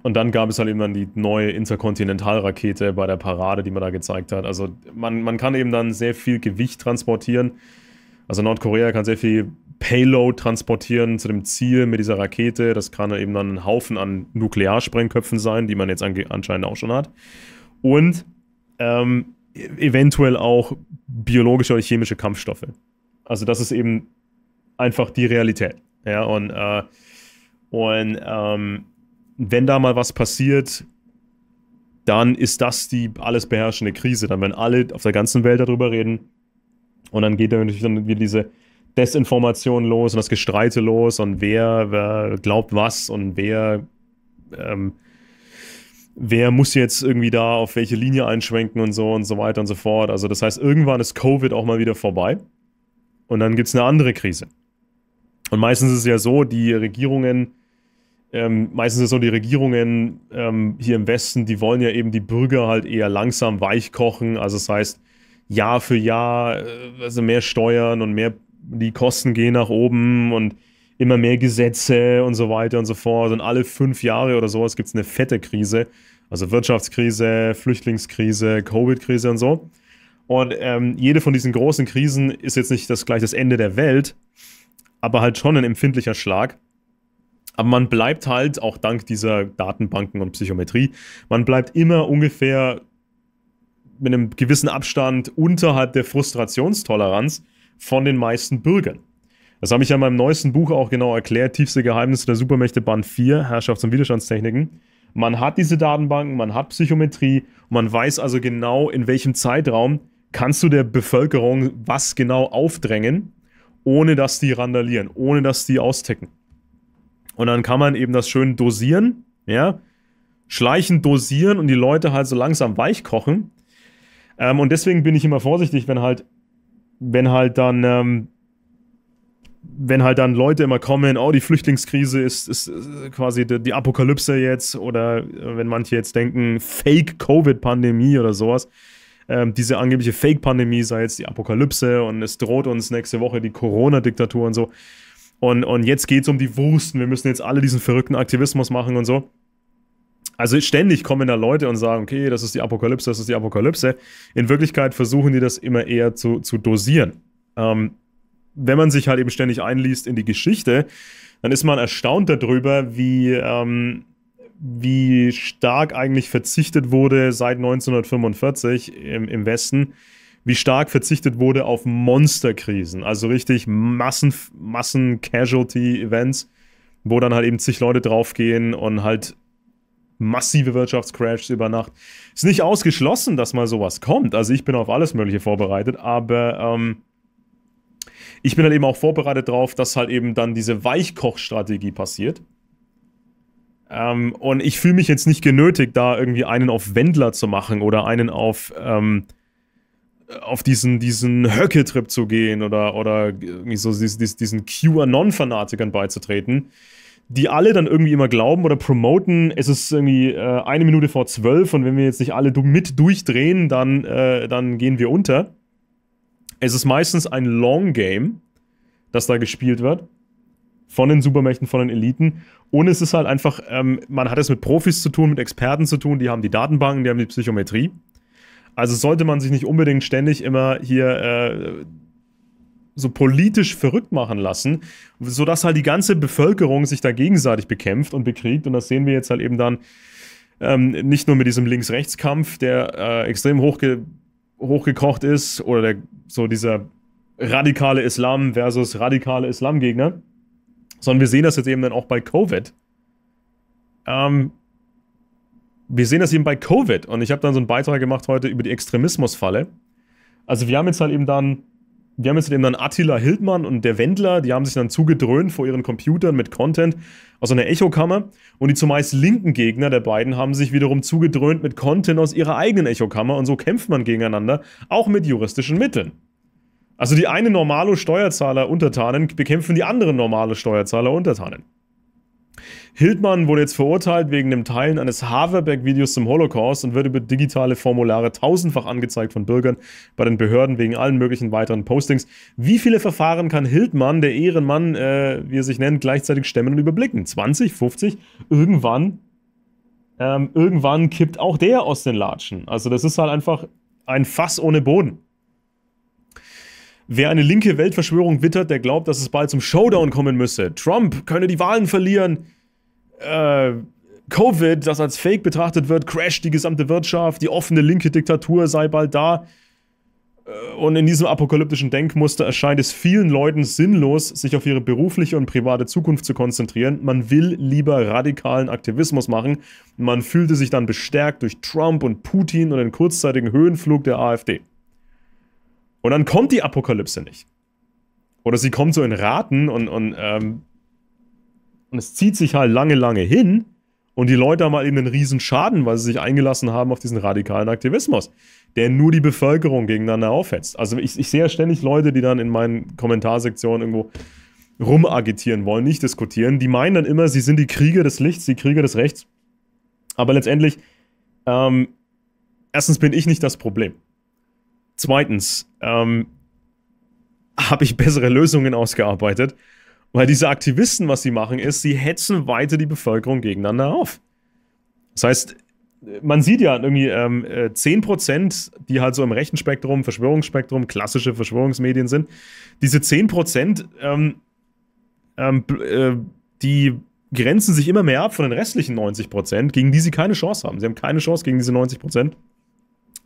Und dann gab es halt eben dann die neue Interkontinentalrakete bei der Parade, die man da gezeigt hat. Also man, man kann eben dann sehr viel Gewicht transportieren also Nordkorea kann sehr viel Payload transportieren zu dem Ziel mit dieser Rakete. Das kann eben dann ein Haufen an Nuklearsprengköpfen sein, die man jetzt anscheinend auch schon hat. Und ähm, eventuell auch biologische oder chemische Kampfstoffe. Also das ist eben einfach die Realität. Ja, und, äh, und ähm, wenn da mal was passiert, dann ist das die alles beherrschende Krise. Dann werden alle auf der ganzen Welt darüber reden und dann geht natürlich dann wieder diese Desinformation los und das Gestreite los und wer, wer glaubt was und wer, ähm, wer muss jetzt irgendwie da auf welche Linie einschwenken und so und so weiter und so fort. Also das heißt, irgendwann ist Covid auch mal wieder vorbei und dann gibt es eine andere Krise. Und meistens ist es ja so, die Regierungen, ähm, meistens ist es so, die Regierungen ähm, hier im Westen, die wollen ja eben die Bürger halt eher langsam weich kochen. Also das heißt, Jahr für Jahr, äh, also mehr Steuern und mehr, die Kosten gehen nach oben und immer mehr Gesetze und so weiter und so fort. Und alle fünf Jahre oder sowas gibt es eine fette Krise. Also Wirtschaftskrise, Flüchtlingskrise, Covid-Krise und so. Und ähm, jede von diesen großen Krisen ist jetzt nicht das gleich das Ende der Welt, aber halt schon ein empfindlicher Schlag. Aber man bleibt halt, auch dank dieser Datenbanken und Psychometrie, man bleibt immer ungefähr mit einem gewissen Abstand unterhalb der Frustrationstoleranz von den meisten Bürgern. Das habe ich ja in meinem neuesten Buch auch genau erklärt, Tiefste Geheimnisse der Supermächte Band 4, Herrschafts- und Widerstandstechniken. Man hat diese Datenbanken, man hat Psychometrie, man weiß also genau, in welchem Zeitraum kannst du der Bevölkerung was genau aufdrängen, ohne dass die randalieren, ohne dass die austicken. Und dann kann man eben das schön dosieren, ja, schleichend dosieren und die Leute halt so langsam weich kochen ähm, und deswegen bin ich immer vorsichtig, wenn halt, wenn halt dann, ähm, wenn halt dann Leute immer kommen, oh, die Flüchtlingskrise ist, ist, ist quasi die, die, Apokalypse jetzt, oder äh, wenn manche jetzt denken, Fake-Covid-Pandemie oder sowas. Ähm, diese angebliche Fake-Pandemie sei jetzt die Apokalypse und es droht uns nächste Woche die Corona-Diktatur und so. Und, und jetzt geht es um die Wursten. Wir müssen jetzt alle diesen verrückten Aktivismus machen und so. Also ständig kommen da Leute und sagen, okay, das ist die Apokalypse, das ist die Apokalypse. In Wirklichkeit versuchen die das immer eher zu, zu dosieren. Ähm, wenn man sich halt eben ständig einliest in die Geschichte, dann ist man erstaunt darüber, wie, ähm, wie stark eigentlich verzichtet wurde seit 1945 im, im Westen, wie stark verzichtet wurde auf Monsterkrisen, also richtig Massen, Massen-Casualty-Events, wo dann halt eben zig Leute draufgehen und halt massive Wirtschaftscrashs über Nacht. Ist nicht ausgeschlossen, dass mal sowas kommt. Also ich bin auf alles Mögliche vorbereitet, aber ähm, ich bin halt eben auch vorbereitet darauf, dass halt eben dann diese Weichkochstrategie passiert. Ähm, und ich fühle mich jetzt nicht genötigt, da irgendwie einen auf Wendler zu machen oder einen auf, ähm, auf diesen, diesen Höcke-Trip zu gehen oder, oder irgendwie so diesen, diesen QAnon-Fanatikern beizutreten die alle dann irgendwie immer glauben oder promoten, es ist irgendwie äh, eine Minute vor zwölf und wenn wir jetzt nicht alle du mit durchdrehen, dann, äh, dann gehen wir unter. Es ist meistens ein Long Game, das da gespielt wird. Von den Supermächten, von den Eliten. Und es ist halt einfach, ähm, man hat es mit Profis zu tun, mit Experten zu tun, die haben die Datenbanken, die haben die Psychometrie. Also sollte man sich nicht unbedingt ständig immer hier äh, so politisch verrückt machen lassen, sodass halt die ganze Bevölkerung sich da gegenseitig bekämpft und bekriegt. Und das sehen wir jetzt halt eben dann ähm, nicht nur mit diesem Links-Rechts-Kampf, der äh, extrem hochge hochgekocht ist, oder der, so dieser radikale Islam versus radikale Islamgegner, sondern wir sehen das jetzt eben dann auch bei Covid. Ähm, wir sehen das eben bei Covid. Und ich habe dann so einen Beitrag gemacht heute über die Extremismusfalle. Also wir haben jetzt halt eben dann wir haben jetzt eben dann Attila Hildmann und der Wendler, die haben sich dann zugedröhnt vor ihren Computern mit Content aus einer Echokammer. Und die zumeist linken Gegner der beiden haben sich wiederum zugedröhnt mit Content aus ihrer eigenen Echokammer. Und so kämpft man gegeneinander, auch mit juristischen Mitteln. Also die eine normale Steuerzahler-Untertanen bekämpfen die anderen normale Steuerzahler-Untertanen. Hildmann wurde jetzt verurteilt wegen dem Teilen eines Haverberg-Videos zum Holocaust und wird über digitale Formulare tausendfach angezeigt von Bürgern bei den Behörden wegen allen möglichen weiteren Postings. Wie viele Verfahren kann Hildmann, der Ehrenmann, äh, wie er sich nennt, gleichzeitig stemmen und überblicken? 20, 50? Irgendwann, ähm, irgendwann kippt auch der aus den Latschen. Also das ist halt einfach ein Fass ohne Boden. Wer eine linke Weltverschwörung wittert, der glaubt, dass es bald zum Showdown kommen müsse. Trump könne die Wahlen verlieren. Äh, Covid, das als Fake betrachtet wird, crasht die gesamte Wirtschaft. Die offene linke Diktatur sei bald da. Äh, und in diesem apokalyptischen Denkmuster erscheint es vielen Leuten sinnlos, sich auf ihre berufliche und private Zukunft zu konzentrieren. Man will lieber radikalen Aktivismus machen. Man fühlte sich dann bestärkt durch Trump und Putin und den kurzzeitigen Höhenflug der AfD. Und dann kommt die Apokalypse nicht. Oder sie kommt so in Raten und, und, ähm, und es zieht sich halt lange, lange hin. Und die Leute haben halt eben einen riesen Schaden, weil sie sich eingelassen haben auf diesen radikalen Aktivismus, der nur die Bevölkerung gegeneinander aufhetzt. Also ich, ich sehe ja ständig Leute, die dann in meinen Kommentarsektionen irgendwo rumagitieren wollen, nicht diskutieren. Die meinen dann immer, sie sind die Krieger des Lichts, die Krieger des Rechts. Aber letztendlich, ähm, erstens bin ich nicht das Problem. Zweitens ähm, habe ich bessere Lösungen ausgearbeitet, weil diese Aktivisten, was sie machen, ist, sie hetzen weiter die Bevölkerung gegeneinander auf. Das heißt, man sieht ja irgendwie ähm, 10%, äh, die halt so im rechten Spektrum, Verschwörungsspektrum, klassische Verschwörungsmedien sind, diese 10%, ähm, ähm, äh, die grenzen sich immer mehr ab von den restlichen 90%, gegen die sie keine Chance haben. Sie haben keine Chance gegen diese 90%.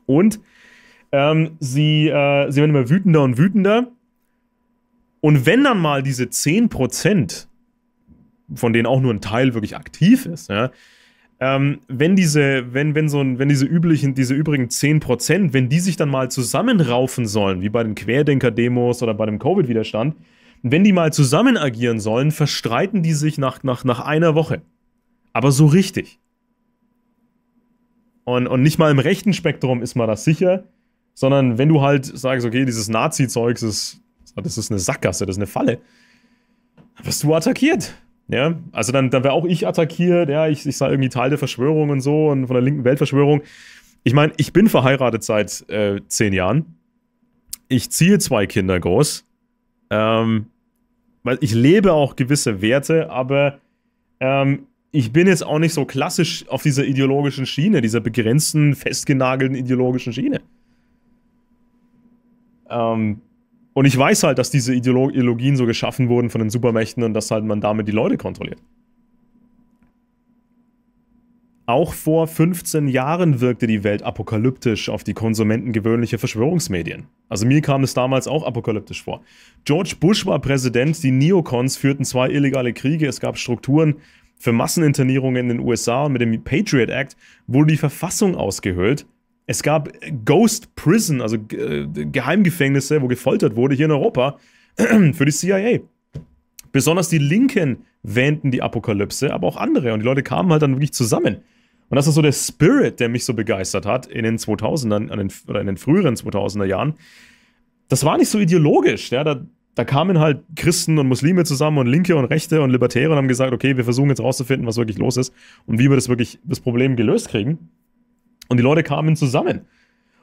Und ähm, sie, äh, sie werden immer wütender und wütender. Und wenn dann mal diese 10%, von denen auch nur ein Teil wirklich aktiv ist, ja, ähm, wenn diese, wenn, wenn so ein, wenn diese üblichen, diese übrigen 10%, wenn die sich dann mal zusammenraufen sollen, wie bei den Querdenker-Demos oder bei dem Covid-Widerstand, wenn die mal zusammen agieren sollen, verstreiten die sich nach, nach, nach einer Woche. Aber so richtig. Und, und nicht mal im rechten Spektrum ist man das sicher. Sondern wenn du halt sagst, okay, dieses nazi zeug ist, das ist eine Sackgasse, das ist eine Falle, dann wirst du attackiert. Ja, also dann, dann wäre auch ich attackiert, ja, ich, ich sei irgendwie Teil der Verschwörung und so und von der linken Weltverschwörung. Ich meine, ich bin verheiratet seit äh, zehn Jahren. Ich ziehe zwei Kinder groß. Ähm, weil ich lebe auch gewisse Werte, aber ähm, ich bin jetzt auch nicht so klassisch auf dieser ideologischen Schiene, dieser begrenzten, festgenagelten ideologischen Schiene. Ähm, und ich weiß halt, dass diese Ideologien so geschaffen wurden von den Supermächten und dass halt man damit die Leute kontrolliert. Auch vor 15 Jahren wirkte die Welt apokalyptisch auf die Konsumenten gewöhnlicher Verschwörungsmedien. Also mir kam es damals auch apokalyptisch vor. George Bush war Präsident, die Neocons führten zwei illegale Kriege, es gab Strukturen für Masseninternierungen in den USA und mit dem Patriot Act wurde die Verfassung ausgehöhlt es gab Ghost Prison, also äh, Geheimgefängnisse, wo gefoltert wurde hier in Europa für die CIA. Besonders die Linken wähnten die Apokalypse, aber auch andere. Und die Leute kamen halt dann wirklich zusammen. Und das ist so der Spirit, der mich so begeistert hat in den 2000ern den, oder in den früheren 2000er Jahren. Das war nicht so ideologisch. Ja? Da, da kamen halt Christen und Muslime zusammen und Linke und Rechte und Libertäre und haben gesagt, okay, wir versuchen jetzt rauszufinden, was wirklich los ist und wie wir das wirklich, das Problem gelöst kriegen. Und die Leute kamen zusammen.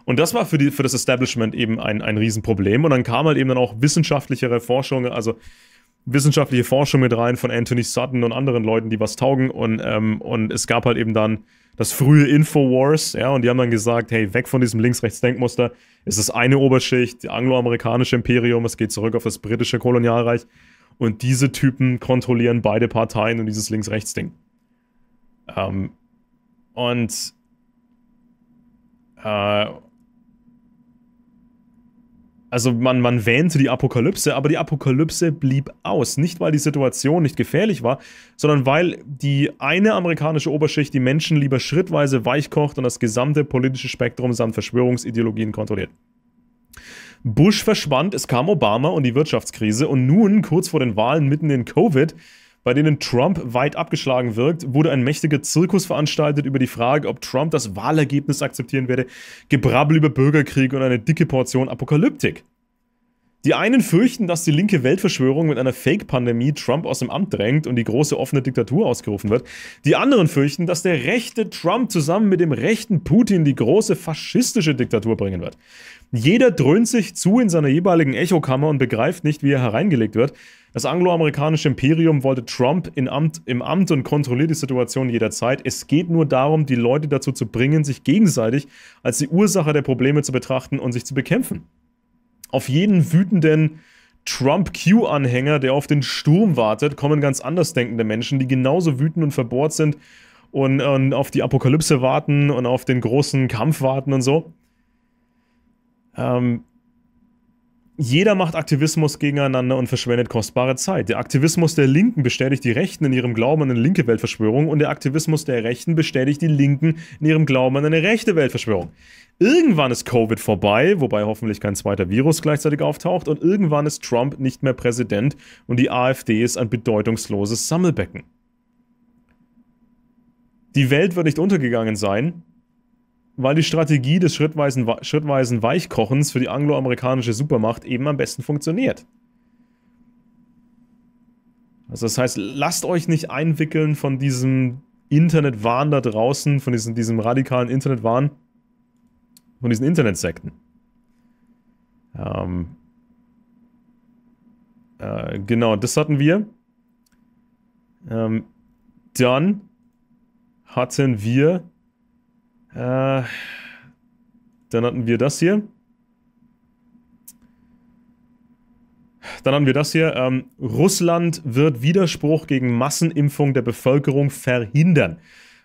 Und das war für, die, für das Establishment eben ein, ein Riesenproblem. Und dann kam halt eben dann auch wissenschaftlichere Forschung, also wissenschaftliche Forschung mit rein von Anthony Sutton und anderen Leuten, die was taugen. Und, ähm, und es gab halt eben dann das frühe Infowars, ja, und die haben dann gesagt, hey, weg von diesem Links-Rechts-Denkmuster. Es ist eine Oberschicht, die angloamerikanische Imperium, es geht zurück auf das britische Kolonialreich. Und diese Typen kontrollieren beide Parteien und dieses Links-Rechts-Ding. Ähm, und äh, also man, man wähnte die Apokalypse, aber die Apokalypse blieb aus. Nicht, weil die Situation nicht gefährlich war, sondern weil die eine amerikanische Oberschicht die Menschen lieber schrittweise weichkocht und das gesamte politische Spektrum samt Verschwörungsideologien kontrolliert. Bush verschwand, es kam Obama und die Wirtschaftskrise und nun, kurz vor den Wahlen, mitten in Covid, bei denen Trump weit abgeschlagen wirkt, wurde ein mächtiger Zirkus veranstaltet über die Frage, ob Trump das Wahlergebnis akzeptieren werde, Gebrabbel über Bürgerkrieg und eine dicke Portion Apokalyptik. Die einen fürchten, dass die linke Weltverschwörung mit einer Fake-Pandemie Trump aus dem Amt drängt und die große offene Diktatur ausgerufen wird. Die anderen fürchten, dass der rechte Trump zusammen mit dem rechten Putin die große faschistische Diktatur bringen wird. Jeder dröhnt sich zu in seiner jeweiligen Echokammer und begreift nicht, wie er hereingelegt wird. Das angloamerikanische Imperium wollte Trump Amt, im Amt und kontrolliert die Situation jederzeit. Es geht nur darum, die Leute dazu zu bringen, sich gegenseitig als die Ursache der Probleme zu betrachten und sich zu bekämpfen. Auf jeden wütenden Trump-Q-Anhänger, der auf den Sturm wartet, kommen ganz andersdenkende Menschen, die genauso wütend und verbohrt sind und, und auf die Apokalypse warten und auf den großen Kampf warten und so. Ähm, jeder macht Aktivismus gegeneinander und verschwendet kostbare Zeit. Der Aktivismus der Linken bestätigt die Rechten in ihrem Glauben an eine linke Weltverschwörung und der Aktivismus der Rechten bestätigt die Linken in ihrem Glauben an eine rechte Weltverschwörung. Irgendwann ist Covid vorbei, wobei hoffentlich kein zweiter Virus gleichzeitig auftaucht und irgendwann ist Trump nicht mehr Präsident und die AfD ist ein bedeutungsloses Sammelbecken. Die Welt wird nicht untergegangen sein, weil die Strategie des schrittweisen, schrittweisen Weichkochens für die angloamerikanische Supermacht eben am besten funktioniert. Also das heißt, lasst euch nicht einwickeln von diesem Internetwahn da draußen, von diesem, diesem radikalen Internetwahn, von diesen Internetsekten. Ähm, äh, genau, das hatten wir. Ähm, dann hatten wir äh, dann hatten wir das hier. Dann haben wir das hier. Ähm, Russland wird Widerspruch gegen Massenimpfung der Bevölkerung verhindern.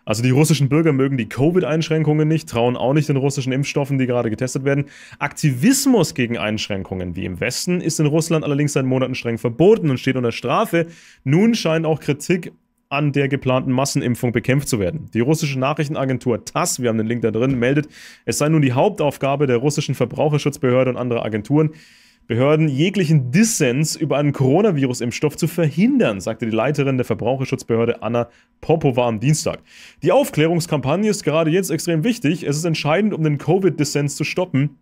Also die russischen Bürger mögen die Covid-Einschränkungen nicht, trauen auch nicht den russischen Impfstoffen, die gerade getestet werden. Aktivismus gegen Einschränkungen wie im Westen ist in Russland allerdings seit Monaten streng verboten und steht unter Strafe. Nun scheint auch Kritik an der geplanten Massenimpfung bekämpft zu werden. Die russische Nachrichtenagentur TASS, wir haben den Link da drin, meldet, es sei nun die Hauptaufgabe der russischen Verbraucherschutzbehörde und anderer Agenturen, Behörden jeglichen Dissens über einen Coronavirus-Impfstoff zu verhindern, sagte die Leiterin der Verbraucherschutzbehörde Anna Popova am Dienstag. Die Aufklärungskampagne ist gerade jetzt extrem wichtig. Es ist entscheidend, um den Covid-Dissens zu stoppen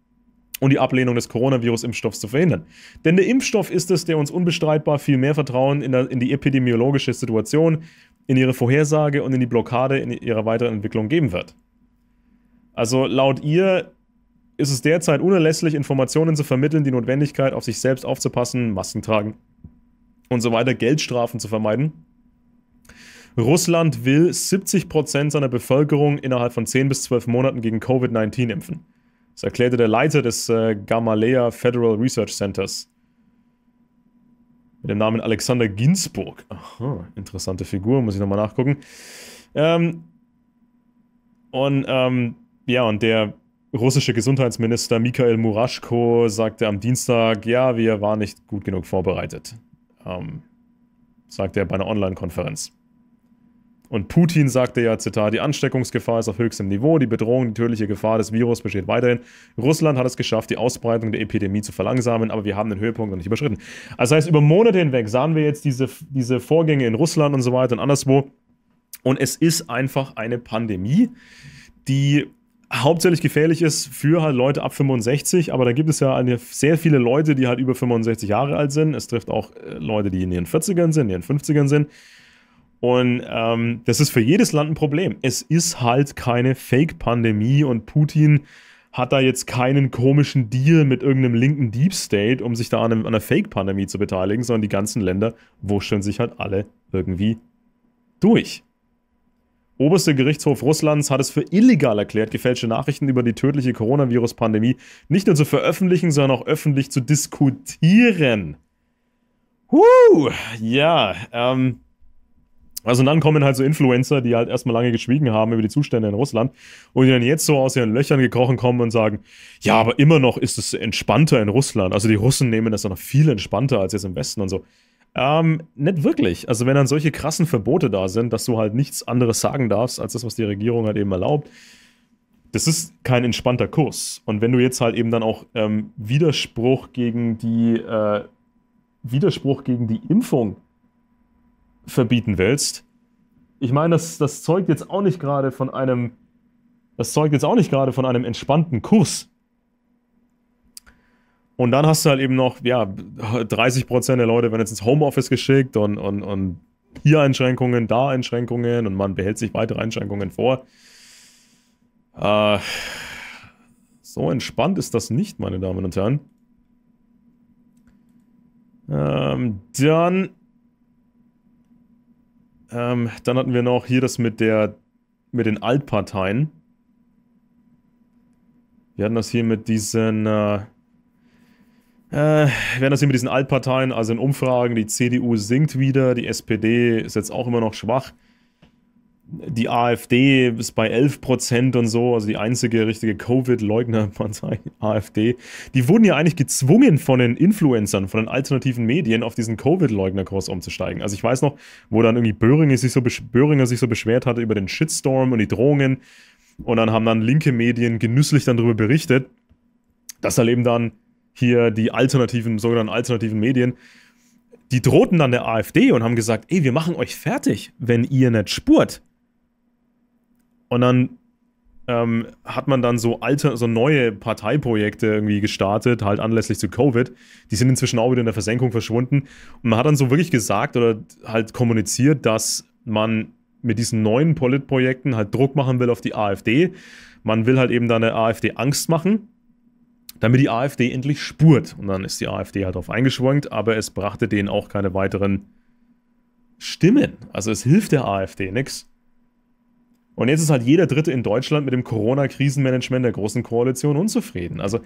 und die Ablehnung des Coronavirus-Impfstoffs zu verhindern. Denn der Impfstoff ist es, der uns unbestreitbar viel mehr Vertrauen in, die epidemiologische Situation, in ihre Vorhersage und in die Blockade in ihrer weiteren Entwicklung geben wird. Also laut ihr ist es derzeit unerlässlich, Informationen zu vermitteln, die Notwendigkeit, auf sich selbst aufzupassen, Masken tragen und so weiter, Geldstrafen zu vermeiden. Russland will 70% Prozent seiner Bevölkerung innerhalb von 10 bis 12 Monaten gegen Covid-19 impfen. Das erklärte der Leiter des äh, Gamaleya Federal Research Centers. Mit dem Namen Alexander Ginsburg. Aha, interessante Figur, muss ich nochmal nachgucken. Ähm, und ähm, ja, und der russische Gesundheitsminister Mikhail Muraschko sagte am Dienstag, ja, wir waren nicht gut genug vorbereitet. Ähm, sagte er bei einer Online-Konferenz. Und Putin sagte ja, Zitat, die Ansteckungsgefahr ist auf höchstem Niveau, die Bedrohung, die tödliche Gefahr des Virus besteht weiterhin. Russland hat es geschafft, die Ausbreitung der Epidemie zu verlangsamen, aber wir haben den Höhepunkt noch nicht überschritten. Also das heißt, über Monate hinweg sahen wir jetzt diese, diese Vorgänge in Russland und so weiter und anderswo. Und es ist einfach eine Pandemie, die hauptsächlich gefährlich ist für halt Leute ab 65, aber da gibt es ja eine, sehr viele Leute, die halt über 65 Jahre alt sind. Es trifft auch äh, Leute, die in ihren 40ern sind, in ihren 50ern sind. Und ähm, das ist für jedes Land ein Problem. Es ist halt keine Fake-Pandemie und Putin hat da jetzt keinen komischen Deal mit irgendeinem linken Deep State, um sich da an, einem, an einer Fake-Pandemie zu beteiligen, sondern die ganzen Länder wuscheln sich halt alle irgendwie durch. Oberster Gerichtshof Russlands hat es für illegal erklärt, gefälschte Nachrichten über die tödliche Coronavirus-Pandemie nicht nur zu veröffentlichen, sondern auch öffentlich zu diskutieren. Huh, ja, ähm, also und dann kommen halt so Influencer, die halt erstmal lange geschwiegen haben über die Zustände in Russland und die dann jetzt so aus ihren Löchern gekrochen kommen und sagen, ja, aber immer noch ist es entspannter in Russland. Also die Russen nehmen das dann noch viel entspannter als jetzt im Westen und so. Ähm, nicht wirklich. Also wenn dann solche krassen Verbote da sind, dass du halt nichts anderes sagen darfst, als das, was die Regierung halt eben erlaubt, das ist kein entspannter Kurs. Und wenn du jetzt halt eben dann auch ähm, Widerspruch gegen die äh, Widerspruch gegen die Impfung verbieten willst. Ich meine, das, das zeugt jetzt auch nicht gerade von einem. Das zeugt jetzt auch nicht gerade von einem entspannten Kurs. Und dann hast du halt eben noch, ja, 30% der Leute werden jetzt ins Homeoffice geschickt und, und, und hier Einschränkungen, da Einschränkungen und man behält sich weitere Einschränkungen vor. Äh, so entspannt ist das nicht, meine Damen und Herren. Ähm, dann ähm, dann hatten wir noch hier das mit der mit den Altparteien. Wir hatten das hier mit diesen äh, äh, werden das hier mit diesen Altparteien, also in Umfragen, die CDU sinkt wieder, die SPD ist jetzt auch immer noch schwach die AfD ist bei 11 Prozent und so, also die einzige richtige Covid-Leugner-Partei, AfD. Die wurden ja eigentlich gezwungen von den Influencern, von den alternativen Medien, auf diesen Covid-Leugner-Kurs umzusteigen. Also ich weiß noch, wo dann irgendwie Böhringer sich, so, Böhringer sich so beschwert hatte über den Shitstorm und die Drohungen. Und dann haben dann linke Medien genüsslich dann darüber berichtet, dass dann halt eben dann hier die alternativen, sogenannten alternativen Medien die drohten dann der AfD und haben gesagt, ey, wir machen euch fertig, wenn ihr nicht spurt. Und dann ähm, hat man dann so alte, so neue Parteiprojekte irgendwie gestartet, halt anlässlich zu Covid. Die sind inzwischen auch wieder in der Versenkung verschwunden. Und man hat dann so wirklich gesagt oder halt kommuniziert, dass man mit diesen neuen Politprojekten halt Druck machen will auf die AfD. Man will halt eben da eine AfD Angst machen, damit die AfD endlich spurt. Und dann ist die AfD halt auf eingeschwankt, aber es brachte denen auch keine weiteren Stimmen. Also es hilft der AfD nichts. Und jetzt ist halt jeder Dritte in Deutschland mit dem Corona-Krisenmanagement der Großen Koalition unzufrieden. Also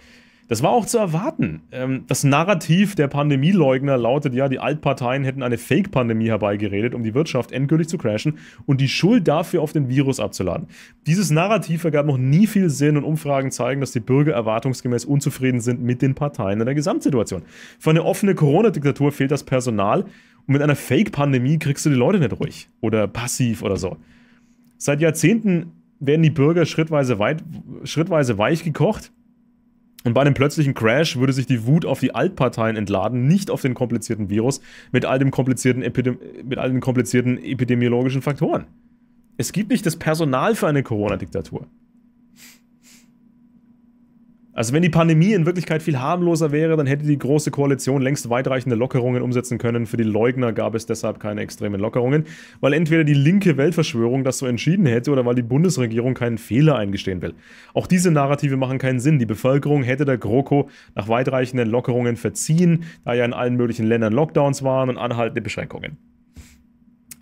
das war auch zu erwarten. Ähm, das Narrativ der Pandemieleugner lautet ja, die Altparteien hätten eine Fake-Pandemie herbeigeredet, um die Wirtschaft endgültig zu crashen und die Schuld dafür auf den Virus abzuladen. Dieses Narrativ ergab noch nie viel Sinn und Umfragen zeigen, dass die Bürger erwartungsgemäß unzufrieden sind mit den Parteien in der Gesamtsituation. Für eine offene Corona-Diktatur fehlt das Personal und mit einer Fake-Pandemie kriegst du die Leute nicht ruhig oder passiv oder so. Seit Jahrzehnten werden die Bürger schrittweise, weit, schrittweise weich gekocht. Und bei einem plötzlichen Crash würde sich die Wut auf die Altparteien entladen, nicht auf den komplizierten Virus mit all, dem komplizierten mit all den komplizierten epidemiologischen Faktoren. Es gibt nicht das Personal für eine Corona-Diktatur. Also wenn die Pandemie in Wirklichkeit viel harmloser wäre, dann hätte die Große Koalition längst weitreichende Lockerungen umsetzen können. Für die Leugner gab es deshalb keine extremen Lockerungen, weil entweder die linke Weltverschwörung das so entschieden hätte oder weil die Bundesregierung keinen Fehler eingestehen will. Auch diese Narrative machen keinen Sinn. Die Bevölkerung hätte der GroKo nach weitreichenden Lockerungen verziehen, da ja in allen möglichen Ländern Lockdowns waren und anhaltende Beschränkungen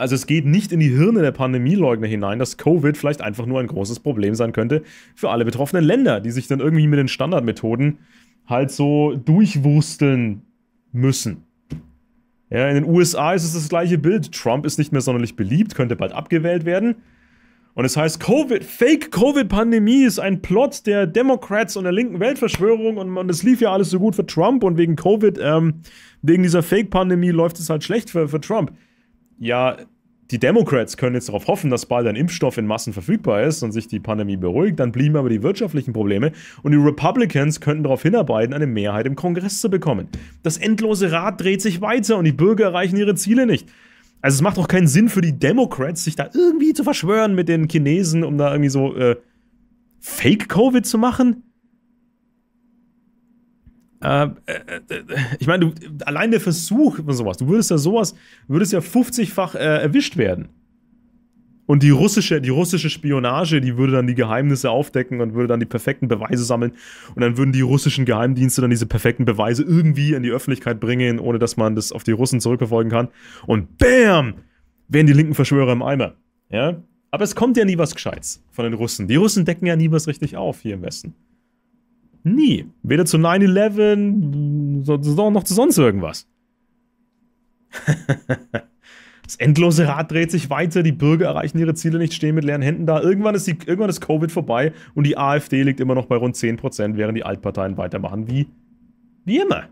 also es geht nicht in die Hirne der Pandemieleugner hinein, dass Covid vielleicht einfach nur ein großes Problem sein könnte für alle betroffenen Länder, die sich dann irgendwie mit den Standardmethoden halt so durchwursteln müssen. Ja, in den USA ist es das gleiche Bild. Trump ist nicht mehr sonderlich beliebt, könnte bald abgewählt werden. Und es heißt, COVID, Fake-Covid-Pandemie ist ein Plot der Democrats und der linken Weltverschwörung und, und es lief ja alles so gut für Trump und wegen Covid, ähm, wegen dieser Fake-Pandemie läuft es halt schlecht für, für Trump. Ja, die Democrats können jetzt darauf hoffen, dass bald ein Impfstoff in Massen verfügbar ist und sich die Pandemie beruhigt, dann blieben aber die wirtschaftlichen Probleme und die Republicans könnten darauf hinarbeiten, eine Mehrheit im Kongress zu bekommen. Das endlose Rad dreht sich weiter und die Bürger erreichen ihre Ziele nicht. Also es macht auch keinen Sinn für die Democrats, sich da irgendwie zu verschwören mit den Chinesen, um da irgendwie so äh, Fake-Covid zu machen. Ähm, äh, äh, ich meine, allein der Versuch und sowas, du würdest ja sowas, würdest ja 50-fach äh, erwischt werden. Und die russische, die russische Spionage, die würde dann die Geheimnisse aufdecken und würde dann die perfekten Beweise sammeln. Und dann würden die russischen Geheimdienste dann diese perfekten Beweise irgendwie in die Öffentlichkeit bringen, ohne dass man das auf die Russen zurückverfolgen kann. Und BAM! Wären die linken Verschwörer im Eimer. Ja? Aber es kommt ja nie was Gescheites von den Russen. Die Russen decken ja nie was richtig auf hier im Westen. Nie. Weder zu 9-11 noch zu sonst irgendwas. das endlose Rad dreht sich weiter, die Bürger erreichen ihre Ziele nicht, stehen mit leeren Händen da. Irgendwann ist, die, irgendwann ist Covid vorbei und die AfD liegt immer noch bei rund 10%, während die Altparteien weitermachen wie, wie immer.